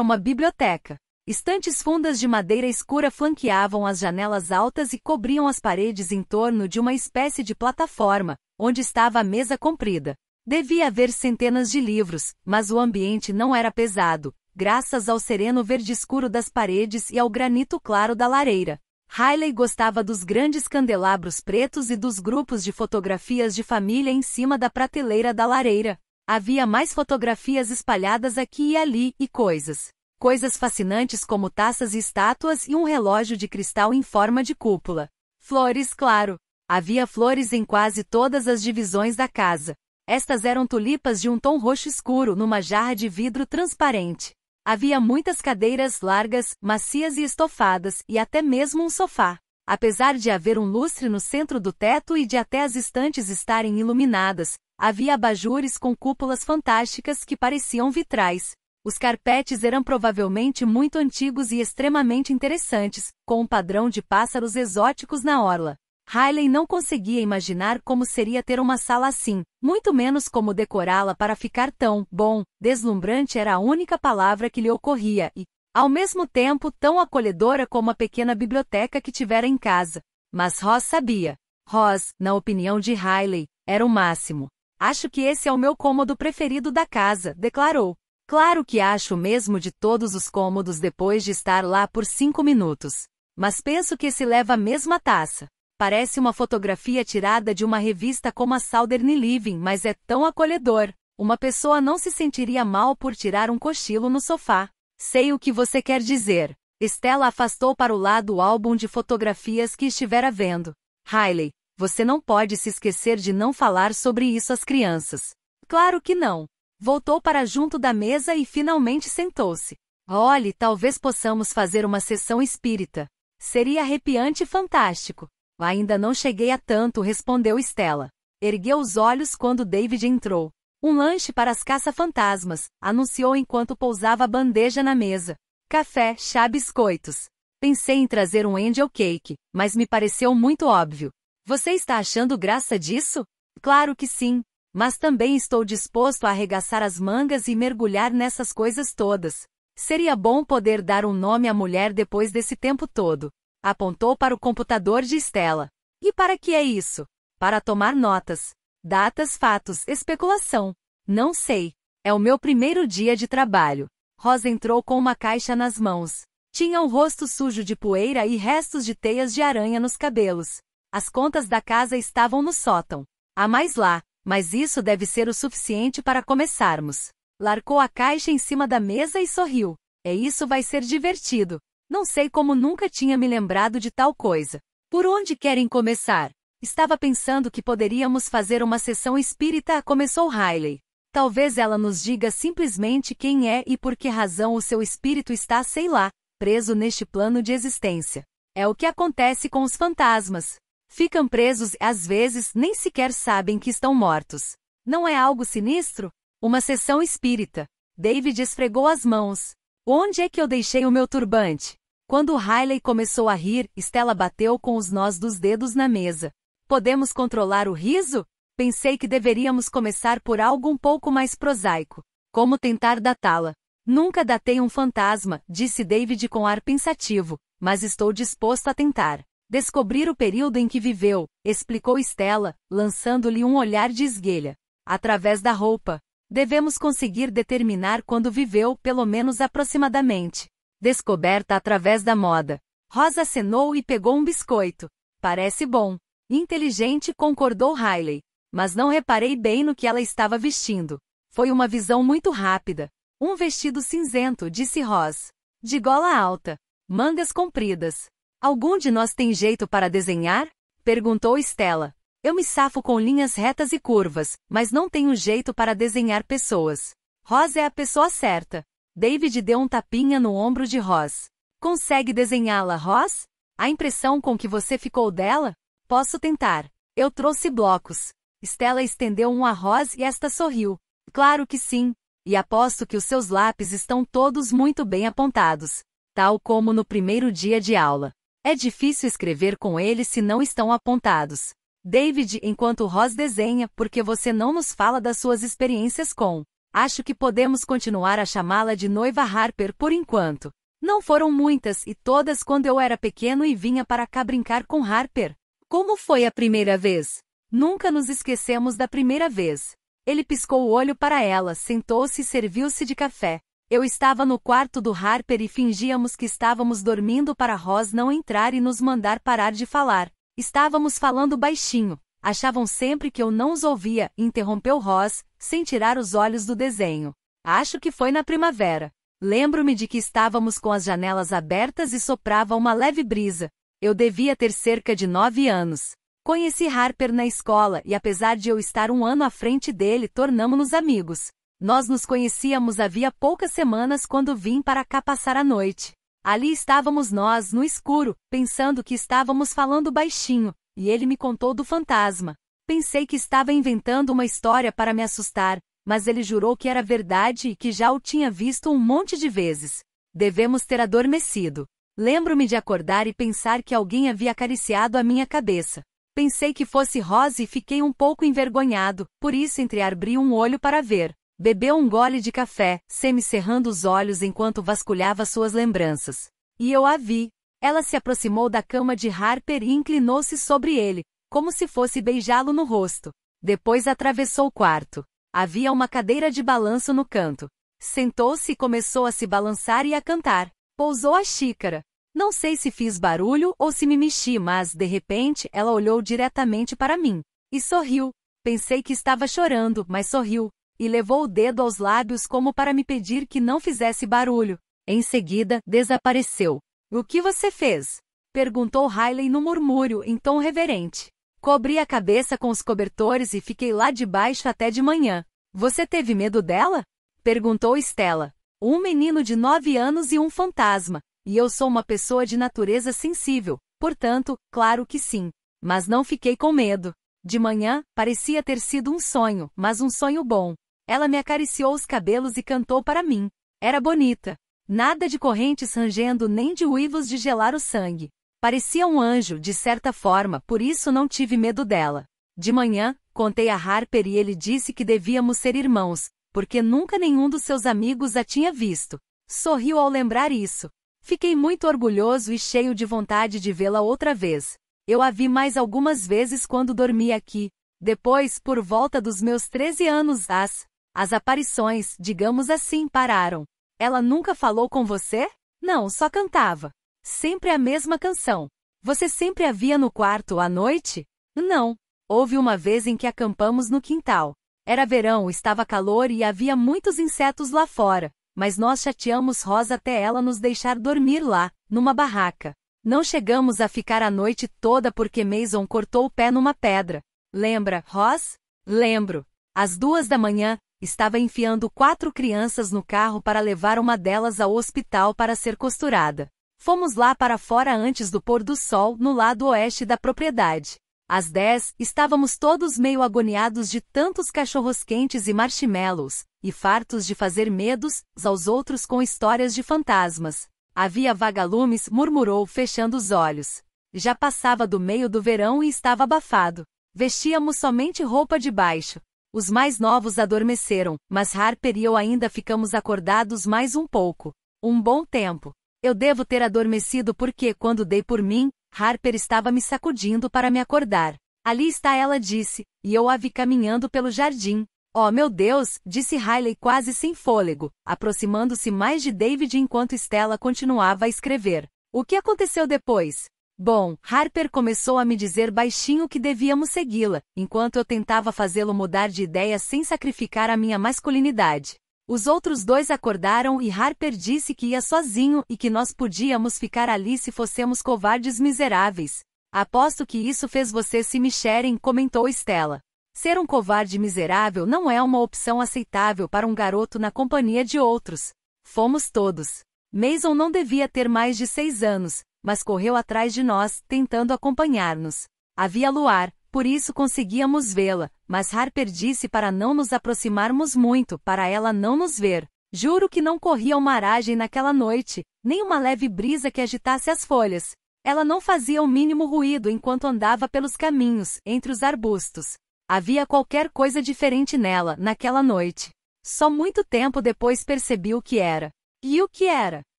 uma biblioteca. Estantes fundas de madeira escura flanqueavam as janelas altas e cobriam as paredes em torno de uma espécie de plataforma, onde estava a mesa comprida. Devia haver centenas de livros, mas o ambiente não era pesado, graças ao sereno verde escuro das paredes e ao granito claro da lareira. Riley gostava dos grandes candelabros pretos e dos grupos de fotografias de família em cima da prateleira da lareira. Havia mais fotografias espalhadas aqui e ali, e coisas. Coisas fascinantes como taças e estátuas e um relógio de cristal em forma de cúpula. Flores, claro. Havia flores em quase todas as divisões da casa. Estas eram tulipas de um tom roxo escuro numa jarra de vidro transparente. Havia muitas cadeiras largas, macias e estofadas, e até mesmo um sofá. Apesar de haver um lustre no centro do teto e de até as estantes estarem iluminadas, havia abajures com cúpulas fantásticas que pareciam vitrais. Os carpetes eram provavelmente muito antigos e extremamente interessantes, com um padrão de pássaros exóticos na orla. Riley não conseguia imaginar como seria ter uma sala assim, muito menos como decorá-la para ficar tão bom, deslumbrante era a única palavra que lhe ocorria e, ao mesmo tempo, tão acolhedora como a pequena biblioteca que tivera em casa. Mas Ross sabia. Ross, na opinião de Riley, era o máximo. Acho que esse é o meu cômodo preferido da casa, declarou. Claro que acho o mesmo de todos os cômodos depois de estar lá por cinco minutos. Mas penso que se leva a mesma taça. Parece uma fotografia tirada de uma revista como a Southern Living, mas é tão acolhedor. Uma pessoa não se sentiria mal por tirar um cochilo no sofá. Sei o que você quer dizer. Stella afastou para o lado o álbum de fotografias que estivera vendo. Riley, você não pode se esquecer de não falar sobre isso às crianças. Claro que não. Voltou para junto da mesa e finalmente sentou-se. Olhe, talvez possamos fazer uma sessão espírita. Seria arrepiante e fantástico. Ainda não cheguei a tanto, respondeu Stella. Ergueu os olhos quando David entrou. Um lanche para as caça-fantasmas, anunciou enquanto pousava a bandeja na mesa. Café, chá, biscoitos. Pensei em trazer um angel cake, mas me pareceu muito óbvio. Você está achando graça disso? Claro que sim, mas também estou disposto a arregaçar as mangas e mergulhar nessas coisas todas. Seria bom poder dar um nome à mulher depois desse tempo todo. Apontou para o computador de Estela. E para que é isso? Para tomar notas. Datas, fatos, especulação. Não sei. É o meu primeiro dia de trabalho. Rosa entrou com uma caixa nas mãos. Tinha um rosto sujo de poeira e restos de teias de aranha nos cabelos. As contas da casa estavam no sótão. Há mais lá, mas isso deve ser o suficiente para começarmos. Larcou a caixa em cima da mesa e sorriu. É isso vai ser divertido. Não sei como nunca tinha me lembrado de tal coisa. Por onde querem começar? Estava pensando que poderíamos fazer uma sessão espírita, começou Riley. Talvez ela nos diga simplesmente quem é e por que razão o seu espírito está, sei lá, preso neste plano de existência. É o que acontece com os fantasmas. Ficam presos e às vezes nem sequer sabem que estão mortos. Não é algo sinistro? Uma sessão espírita. David esfregou as mãos. Onde é que eu deixei o meu turbante? Quando Riley começou a rir, Stella bateu com os nós dos dedos na mesa. Podemos controlar o riso? Pensei que deveríamos começar por algo um pouco mais prosaico. Como tentar datá-la? Nunca datei um fantasma, disse David com ar pensativo, mas estou disposto a tentar. Descobrir o período em que viveu, explicou Stella, lançando-lhe um olhar de esguelha. Através da roupa. Devemos conseguir determinar quando viveu, pelo menos aproximadamente. Descoberta através da moda. Rosa acenou e pegou um biscoito. Parece bom. Inteligente, concordou Riley. Mas não reparei bem no que ela estava vestindo. Foi uma visão muito rápida. Um vestido cinzento, disse Ross. De gola alta. Mangas compridas. Algum de nós tem jeito para desenhar? Perguntou Estela. Eu me safo com linhas retas e curvas, mas não tenho jeito para desenhar pessoas. Rosa é a pessoa certa. David deu um tapinha no ombro de Ross. Consegue desenhá-la, Ross? A impressão com que você ficou dela? Posso tentar. Eu trouxe blocos. Stella estendeu um a Ross e esta sorriu. Claro que sim. E aposto que os seus lápis estão todos muito bem apontados. Tal como no primeiro dia de aula. É difícil escrever com eles se não estão apontados. David, enquanto Ross desenha, porque você não nos fala das suas experiências com Acho que podemos continuar a chamá-la de noiva Harper por enquanto. Não foram muitas e todas quando eu era pequeno e vinha para cá brincar com Harper. Como foi a primeira vez? Nunca nos esquecemos da primeira vez. Ele piscou o olho para ela, sentou-se e serviu-se de café. Eu estava no quarto do Harper e fingíamos que estávamos dormindo para Ross não entrar e nos mandar parar de falar. Estávamos falando baixinho. Achavam sempre que eu não os ouvia, interrompeu Ross, sem tirar os olhos do desenho. Acho que foi na primavera. Lembro-me de que estávamos com as janelas abertas e soprava uma leve brisa. Eu devia ter cerca de nove anos. Conheci Harper na escola e, apesar de eu estar um ano à frente dele, tornamos-nos amigos. Nós nos conhecíamos havia poucas semanas quando vim para cá passar a noite. Ali estávamos nós, no escuro, pensando que estávamos falando baixinho, e ele me contou do fantasma. Pensei que estava inventando uma história para me assustar, mas ele jurou que era verdade e que já o tinha visto um monte de vezes. Devemos ter adormecido. Lembro-me de acordar e pensar que alguém havia acariciado a minha cabeça. Pensei que fosse Rose e fiquei um pouco envergonhado, por isso entreabri um olho para ver. Bebeu um gole de café, semicerrando os olhos enquanto vasculhava suas lembranças. E eu a vi. Ela se aproximou da cama de Harper e inclinou-se sobre ele, como se fosse beijá-lo no rosto. Depois atravessou o quarto. Havia uma cadeira de balanço no canto. Sentou-se e começou a se balançar e a cantar. Pousou a xícara. Não sei se fiz barulho ou se me mexi, mas, de repente, ela olhou diretamente para mim. E sorriu. Pensei que estava chorando, mas sorriu. E levou o dedo aos lábios como para me pedir que não fizesse barulho. Em seguida, desapareceu. O que você fez? Perguntou Riley no murmúrio, em tom reverente. Cobri a cabeça com os cobertores e fiquei lá debaixo até de manhã. Você teve medo dela? Perguntou Estela. Um menino de nove anos e um fantasma. E eu sou uma pessoa de natureza sensível, portanto, claro que sim. Mas não fiquei com medo. De manhã, parecia ter sido um sonho, mas um sonho bom. Ela me acariciou os cabelos e cantou para mim. Era bonita. Nada de correntes rangendo nem de uivos de gelar o sangue. Parecia um anjo, de certa forma, por isso não tive medo dela. De manhã, contei a Harper e ele disse que devíamos ser irmãos, porque nunca nenhum dos seus amigos a tinha visto. Sorriu ao lembrar isso. Fiquei muito orgulhoso e cheio de vontade de vê-la outra vez. Eu a vi mais algumas vezes quando dormi aqui. Depois, por volta dos meus 13 anos, as as aparições, digamos assim, pararam. Ela nunca falou com você? Não, só cantava. Sempre a mesma canção. Você sempre a via no quarto à noite? Não. Houve uma vez em que acampamos no quintal. Era verão, estava calor e havia muitos insetos lá fora, mas nós chateamos Rosa até ela nos deixar dormir lá, numa barraca. Não chegamos a ficar a noite toda porque Mason cortou o pé numa pedra. Lembra, Ross? Lembro. Às duas da manhã, estava enfiando quatro crianças no carro para levar uma delas ao hospital para ser costurada. Fomos lá para fora antes do pôr do sol, no lado oeste da propriedade. Às 10, estávamos todos meio agoniados de tantos cachorros quentes e marshmallows, e fartos de fazer medos aos outros com histórias de fantasmas. Havia vagalumes, murmurou, fechando os olhos. Já passava do meio do verão e estava abafado. Vestíamos somente roupa de baixo. Os mais novos adormeceram, mas Harper e eu ainda ficamos acordados mais um pouco. Um bom tempo. Eu devo ter adormecido porque, quando dei por mim, Harper estava me sacudindo para me acordar. Ali está ela disse, e eu a vi caminhando pelo jardim. Oh meu Deus, disse Riley quase sem fôlego, aproximando-se mais de David enquanto Stella continuava a escrever. O que aconteceu depois? Bom, Harper começou a me dizer baixinho que devíamos segui-la, enquanto eu tentava fazê-lo mudar de ideia sem sacrificar a minha masculinidade. Os outros dois acordaram e Harper disse que ia sozinho e que nós podíamos ficar ali se fossemos covardes miseráveis. Aposto que isso fez vocês se mexerem, comentou Stella. Ser um covarde miserável não é uma opção aceitável para um garoto na companhia de outros. Fomos todos. Mason não devia ter mais de seis anos, mas correu atrás de nós, tentando acompanhar-nos. Havia luar, por isso conseguíamos vê-la, mas Harper disse para não nos aproximarmos muito, para ela não nos ver. Juro que não corria uma aragem naquela noite, nem uma leve brisa que agitasse as folhas. Ela não fazia o mínimo ruído enquanto andava pelos caminhos, entre os arbustos. Havia qualquer coisa diferente nela, naquela noite. Só muito tempo depois percebi o que era. E o que era?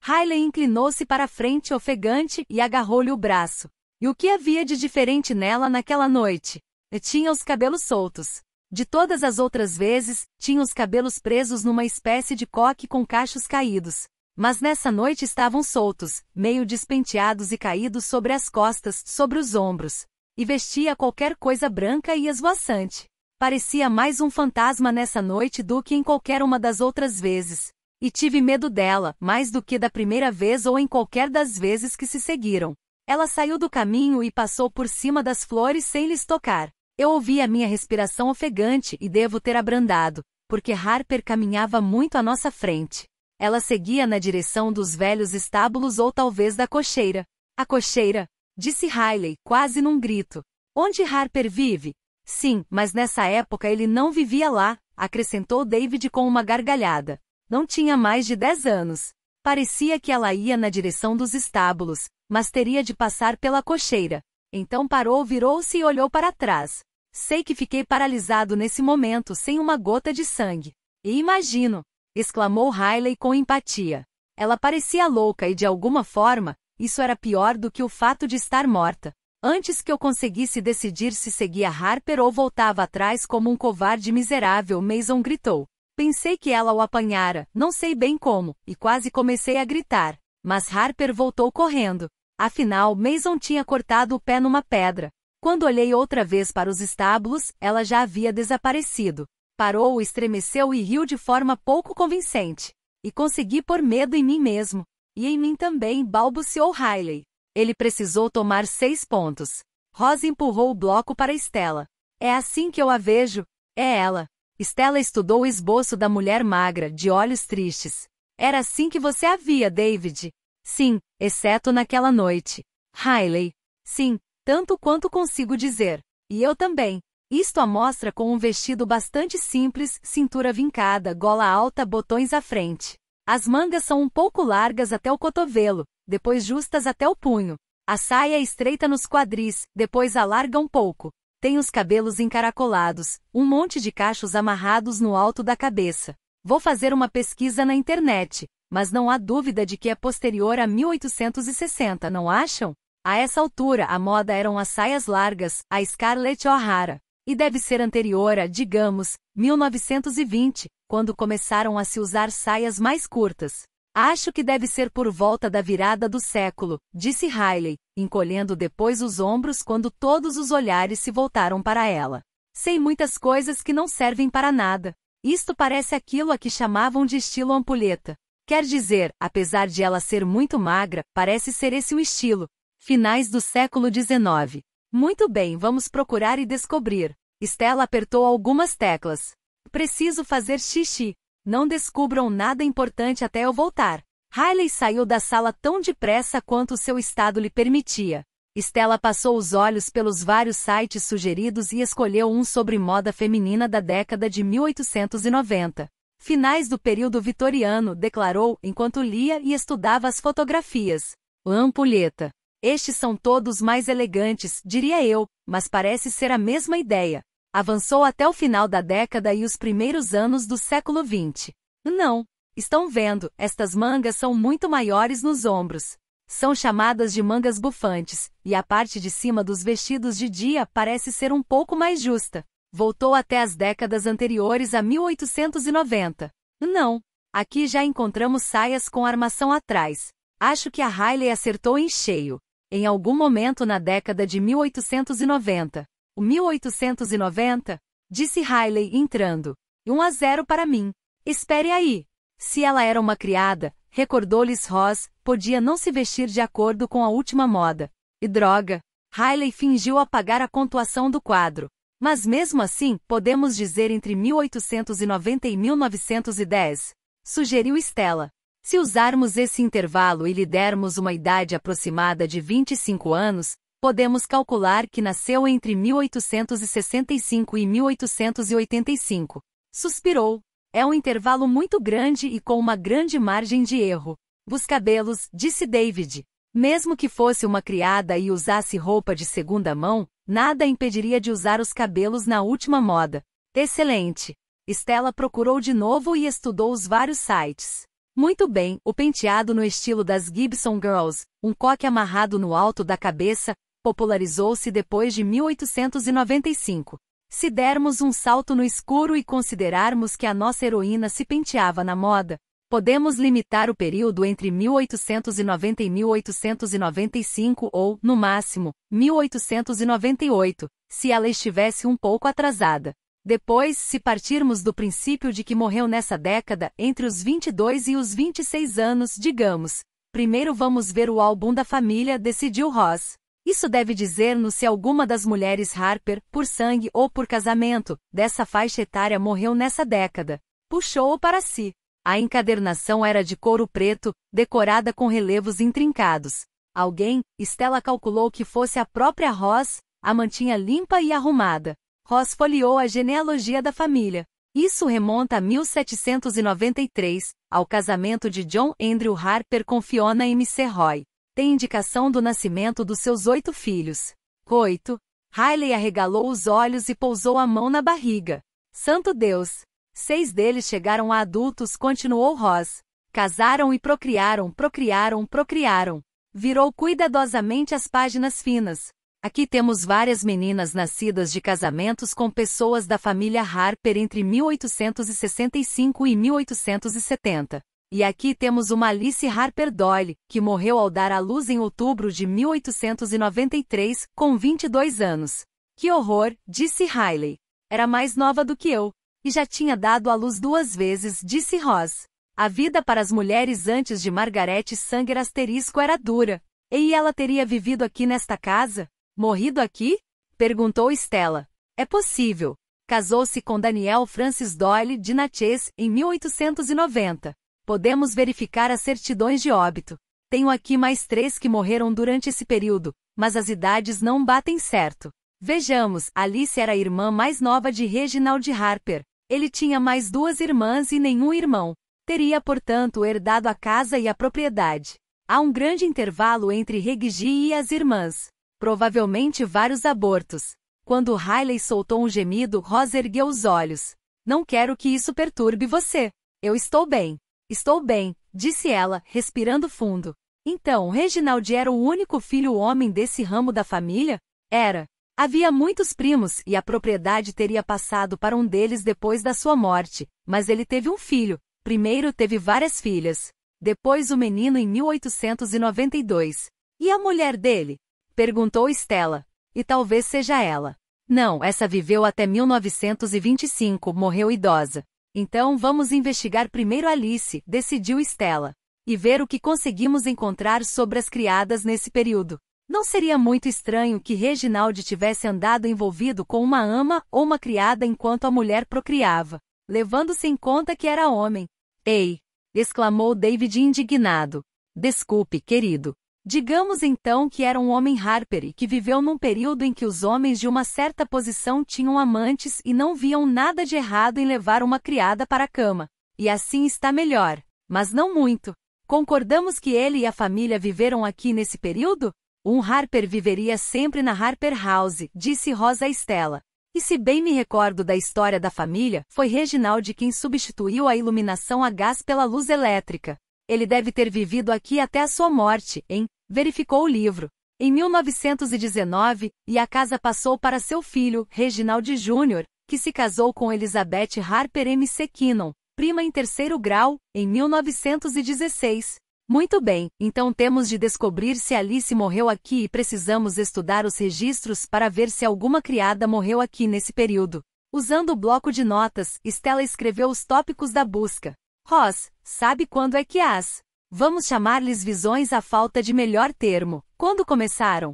Riley inclinou-se para frente ofegante e agarrou-lhe o braço. E o que havia de diferente nela naquela noite? E tinha os cabelos soltos. De todas as outras vezes, tinha os cabelos presos numa espécie de coque com cachos caídos. Mas nessa noite estavam soltos, meio despenteados e caídos sobre as costas, sobre os ombros. E vestia qualquer coisa branca e esvoaçante. Parecia mais um fantasma nessa noite do que em qualquer uma das outras vezes. E tive medo dela, mais do que da primeira vez ou em qualquer das vezes que se seguiram. Ela saiu do caminho e passou por cima das flores sem lhes tocar. Eu ouvi a minha respiração ofegante e devo ter abrandado, porque Harper caminhava muito à nossa frente. Ela seguia na direção dos velhos estábulos ou talvez da cocheira. A cocheira, disse Riley, quase num grito. Onde Harper vive? Sim, mas nessa época ele não vivia lá, acrescentou David com uma gargalhada. Não tinha mais de dez anos. Parecia que ela ia na direção dos estábulos, mas teria de passar pela cocheira. Então parou, virou-se e olhou para trás. Sei que fiquei paralisado nesse momento sem uma gota de sangue. E imagino! exclamou Riley com empatia. Ela parecia louca e de alguma forma, isso era pior do que o fato de estar morta. Antes que eu conseguisse decidir se seguia Harper ou voltava atrás como um covarde miserável, Mason gritou. Pensei que ela o apanhara, não sei bem como, e quase comecei a gritar. Mas Harper voltou correndo. Afinal, Mason tinha cortado o pé numa pedra. Quando olhei outra vez para os estábulos, ela já havia desaparecido. Parou, estremeceu e riu de forma pouco convincente. E consegui por medo em mim mesmo. E em mim também, balbuciou Riley. Ele precisou tomar seis pontos. Rosa empurrou o bloco para Estela. É assim que eu a vejo. É ela. Estela estudou o esboço da mulher magra, de olhos tristes. Era assim que você a via, David. Sim, exceto naquela noite. Riley. Sim, tanto quanto consigo dizer. E eu também. Isto a mostra com um vestido bastante simples, cintura vincada, gola alta, botões à frente. As mangas são um pouco largas até o cotovelo, depois justas até o punho. A saia é estreita nos quadris, depois alarga um pouco. Tem os cabelos encaracolados, um monte de cachos amarrados no alto da cabeça. Vou fazer uma pesquisa na internet, mas não há dúvida de que é posterior a 1860, não acham? A essa altura, a moda eram as saias largas, a Scarlett O'Hara, e deve ser anterior a, digamos, 1920, quando começaram a se usar saias mais curtas. Acho que deve ser por volta da virada do século, disse Riley, encolhendo depois os ombros quando todos os olhares se voltaram para ela. Sei muitas coisas que não servem para nada. Isto parece aquilo a que chamavam de estilo ampulheta. Quer dizer, apesar de ela ser muito magra, parece ser esse o estilo. Finais do século XIX. Muito bem, vamos procurar e descobrir. Estela apertou algumas teclas. Preciso fazer xixi. Não descubram nada importante até eu voltar. Riley saiu da sala tão depressa quanto seu estado lhe permitia. Estela passou os olhos pelos vários sites sugeridos e escolheu um sobre moda feminina da década de 1890. Finais do período vitoriano, declarou, enquanto lia e estudava as fotografias. Ampulheta. Estes são todos mais elegantes, diria eu, mas parece ser a mesma ideia. Avançou até o final da década e os primeiros anos do século XX. Não. Estão vendo, estas mangas são muito maiores nos ombros. São chamadas de mangas bufantes, e a parte de cima dos vestidos de dia parece ser um pouco mais justa. Voltou até as décadas anteriores a 1890. Não. Aqui já encontramos saias com armação atrás. Acho que a Riley acertou em cheio. Em algum momento na década de 1890. O 1890? Disse Riley entrando. 1 a 0 para mim. Espere aí. Se ela era uma criada, recordou-lhes Ross, podia não se vestir de acordo com a última moda. E droga! Riley fingiu apagar a pontuação do quadro. Mas mesmo assim, podemos dizer entre 1890 e 1910, sugeriu Stella. Se usarmos esse intervalo e lhe dermos uma idade aproximada de 25 anos, podemos calcular que nasceu entre 1865 e 1885. Suspirou. É um intervalo muito grande e com uma grande margem de erro. Buscabelos, disse David. Mesmo que fosse uma criada e usasse roupa de segunda mão, nada impediria de usar os cabelos na última moda. Excelente! Estela procurou de novo e estudou os vários sites. Muito bem, o penteado no estilo das Gibson Girls, um coque amarrado no alto da cabeça, popularizou-se depois de 1895. Se dermos um salto no escuro e considerarmos que a nossa heroína se penteava na moda, Podemos limitar o período entre 1890 e 1895 ou, no máximo, 1898, se ela estivesse um pouco atrasada. Depois, se partirmos do princípio de que morreu nessa década, entre os 22 e os 26 anos, digamos. Primeiro vamos ver o álbum da família, decidiu Ross. Isso deve dizer-nos se alguma das mulheres Harper, por sangue ou por casamento, dessa faixa etária morreu nessa década. Puxou-o para si. A encadernação era de couro preto, decorada com relevos intrincados. Alguém, Stella calculou que fosse a própria Ross, a mantinha limpa e arrumada. Ross folheou a genealogia da família. Isso remonta a 1793, ao casamento de John Andrew Harper com Fiona M.C. Roy. Tem indicação do nascimento dos seus oito filhos. Coito. Riley arregalou os olhos e pousou a mão na barriga. Santo Deus! Seis deles chegaram a adultos, continuou Ross. Casaram e procriaram, procriaram, procriaram. Virou cuidadosamente as páginas finas. Aqui temos várias meninas nascidas de casamentos com pessoas da família Harper entre 1865 e 1870. E aqui temos uma Alice Harper Doyle, que morreu ao dar à luz em outubro de 1893, com 22 anos. Que horror, disse Riley. Era mais nova do que eu. E já tinha dado à luz duas vezes, disse Ross. A vida para as mulheres antes de Margaret Sanger asterisco era dura. E ela teria vivido aqui nesta casa? Morrido aqui? Perguntou Stella. É possível. Casou-se com Daniel Francis Doyle de Natchez em 1890. Podemos verificar as certidões de óbito. Tenho aqui mais três que morreram durante esse período, mas as idades não batem certo. Vejamos, Alice era a irmã mais nova de Reginald Harper. Ele tinha mais duas irmãs e nenhum irmão. Teria, portanto, herdado a casa e a propriedade. Há um grande intervalo entre Regi e as irmãs. Provavelmente vários abortos. Quando Riley soltou um gemido, Rosa ergueu os olhos. Não quero que isso perturbe você. Eu estou bem. Estou bem, disse ela, respirando fundo. Então, Reginald era o único filho homem desse ramo da família? Era. Havia muitos primos e a propriedade teria passado para um deles depois da sua morte, mas ele teve um filho. Primeiro teve várias filhas, depois o menino em 1892. E a mulher dele? perguntou Estela. E talvez seja ela. Não, essa viveu até 1925, morreu idosa. Então vamos investigar primeiro Alice, decidiu Estela, e ver o que conseguimos encontrar sobre as criadas nesse período. Não seria muito estranho que Reginald tivesse andado envolvido com uma ama ou uma criada enquanto a mulher procriava, levando-se em conta que era homem. Ei! exclamou David indignado. Desculpe, querido. Digamos então que era um homem Harper e que viveu num período em que os homens de uma certa posição tinham amantes e não viam nada de errado em levar uma criada para a cama. E assim está melhor, mas não muito. Concordamos que ele e a família viveram aqui nesse período? Um Harper viveria sempre na Harper House, disse Rosa Estela. E se bem me recordo da história da família, foi Reginald quem substituiu a iluminação a gás pela luz elétrica. Ele deve ter vivido aqui até a sua morte, hein? Verificou o livro. Em 1919, e a casa passou para seu filho, Reginald Jr., que se casou com Elizabeth Harper M. Sequinon, prima em terceiro grau, em 1916. Muito bem, então temos de descobrir se Alice morreu aqui e precisamos estudar os registros para ver se alguma criada morreu aqui nesse período. Usando o bloco de notas, Stella escreveu os tópicos da busca. Ross, sabe quando é que as? Vamos chamar-lhes visões à falta de melhor termo. Quando começaram?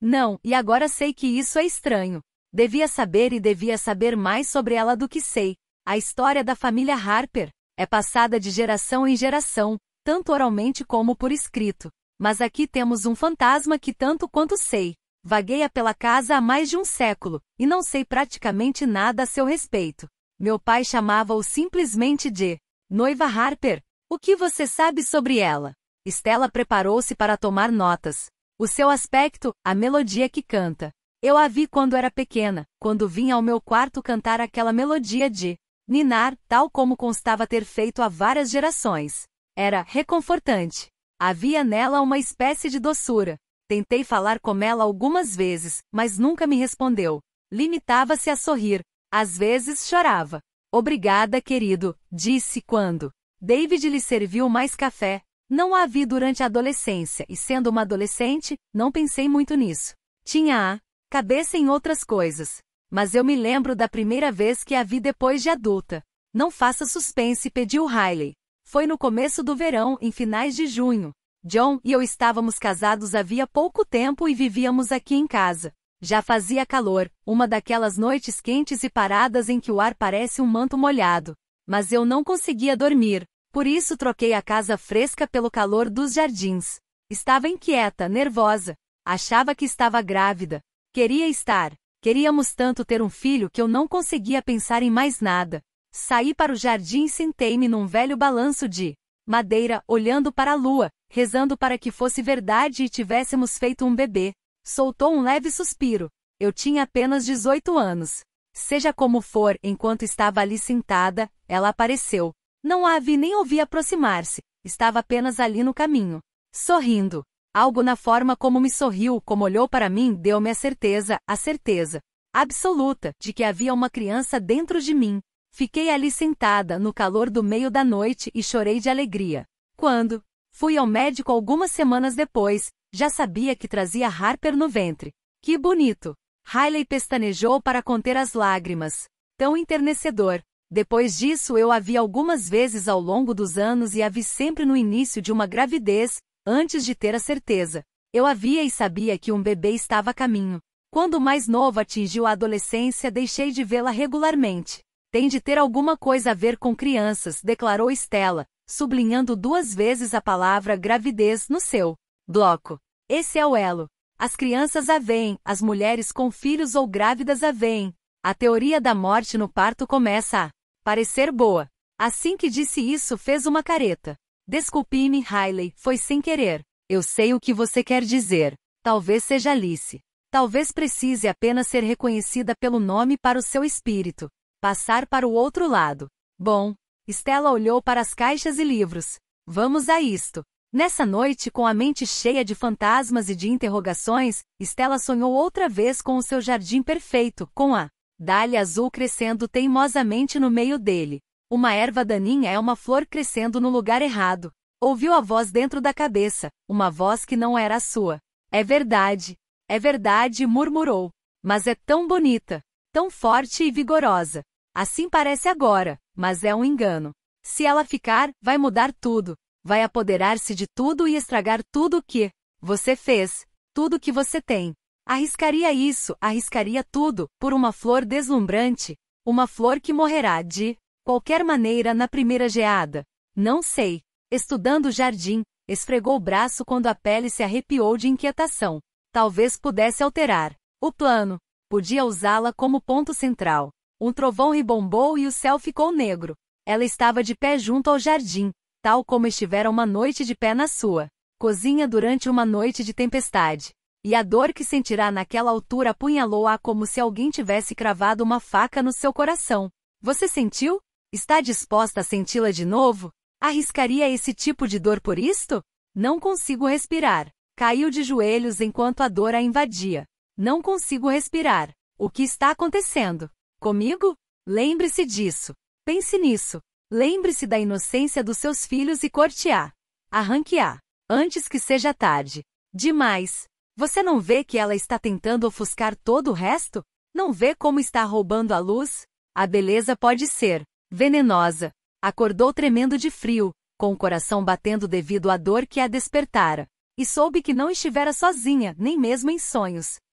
Não, e agora sei que isso é estranho. Devia saber e devia saber mais sobre ela do que sei. A história da família Harper é passada de geração em geração, tanto oralmente como por escrito. Mas aqui temos um fantasma que tanto quanto sei, vagueia pela casa há mais de um século, e não sei praticamente nada a seu respeito. Meu pai chamava-o simplesmente de Noiva Harper. O que você sabe sobre ela? Stella preparou-se para tomar notas. O seu aspecto, a melodia que canta. Eu a vi quando era pequena, quando vinha ao meu quarto cantar aquela melodia de ninar, tal como constava ter feito há várias gerações. Era reconfortante. Havia nela uma espécie de doçura. Tentei falar com ela algumas vezes, mas nunca me respondeu. Limitava-se a sorrir. Às vezes chorava. Obrigada, querido, disse quando. David lhe serviu mais café. Não a vi durante a adolescência e, sendo uma adolescente, não pensei muito nisso. Tinha a cabeça em outras coisas. Mas eu me lembro da primeira vez que a vi depois de adulta. Não faça suspense, pediu Riley. Foi no começo do verão, em finais de junho. John e eu estávamos casados havia pouco tempo e vivíamos aqui em casa. Já fazia calor, uma daquelas noites quentes e paradas em que o ar parece um manto molhado. Mas eu não conseguia dormir, por isso troquei a casa fresca pelo calor dos jardins. Estava inquieta, nervosa. Achava que estava grávida. Queria estar. Queríamos tanto ter um filho que eu não conseguia pensar em mais nada. Saí para o jardim e sentei-me num velho balanço de madeira, olhando para a lua, rezando para que fosse verdade e tivéssemos feito um bebê. Soltou um leve suspiro. Eu tinha apenas 18 anos. Seja como for, enquanto estava ali sentada, ela apareceu. Não a vi nem ouvi aproximar-se, estava apenas ali no caminho. Sorrindo. Algo na forma como me sorriu, como olhou para mim, deu-me a certeza, a certeza absoluta, de que havia uma criança dentro de mim, Fiquei ali sentada, no calor do meio da noite, e chorei de alegria. Quando fui ao médico algumas semanas depois, já sabia que trazia Harper no ventre. Que bonito! Riley pestanejou para conter as lágrimas. Tão enternecedor. Depois disso, eu a vi algumas vezes ao longo dos anos e a vi sempre no início de uma gravidez, antes de ter a certeza. Eu a via e sabia que um bebê estava a caminho. Quando o mais novo atingiu a adolescência, deixei de vê-la regularmente tem de ter alguma coisa a ver com crianças, declarou Stella, sublinhando duas vezes a palavra gravidez no seu bloco. Esse é o elo. As crianças a veem, as mulheres com filhos ou grávidas a veem. A teoria da morte no parto começa a parecer boa. Assim que disse isso, fez uma careta. Desculpe-me, Riley, foi sem querer. Eu sei o que você quer dizer. Talvez seja Alice. Talvez precise apenas ser reconhecida pelo nome para o seu espírito. Passar para o outro lado. Bom, Stella olhou para as caixas e livros. Vamos a isto. Nessa noite, com a mente cheia de fantasmas e de interrogações, Stella sonhou outra vez com o seu jardim perfeito, com a dália azul crescendo teimosamente no meio dele. Uma erva daninha é uma flor crescendo no lugar errado. Ouviu a voz dentro da cabeça, uma voz que não era a sua. É verdade, é verdade, murmurou. Mas é tão bonita, tão forte e vigorosa. Assim parece agora, mas é um engano. Se ela ficar, vai mudar tudo, vai apoderar-se de tudo e estragar tudo o que você fez, tudo o que você tem. Arriscaria isso, arriscaria tudo, por uma flor deslumbrante, uma flor que morrerá de qualquer maneira na primeira geada. Não sei. Estudando o jardim, esfregou o braço quando a pele se arrepiou de inquietação. Talvez pudesse alterar o plano. Podia usá-la como ponto central. Um trovão ribombou e o céu ficou negro. Ela estava de pé junto ao jardim, tal como estivera uma noite de pé na sua cozinha durante uma noite de tempestade. E a dor que sentirá naquela altura apunhalou-a como se alguém tivesse cravado uma faca no seu coração. Você sentiu? Está disposta a senti-la de novo? Arriscaria esse tipo de dor por isto? Não consigo respirar. Caiu de joelhos enquanto a dor a invadia. Não consigo respirar. O que está acontecendo? Comigo? Lembre-se disso. Pense nisso. Lembre-se da inocência dos seus filhos e corte-a. Arranque-a. Antes que seja tarde. Demais. Você não vê que ela está tentando ofuscar todo o resto? Não vê como está roubando a luz? A beleza pode ser venenosa. Acordou tremendo de frio, com o coração batendo devido à dor que a despertara. E soube que não estivera sozinha, nem mesmo em sonhos.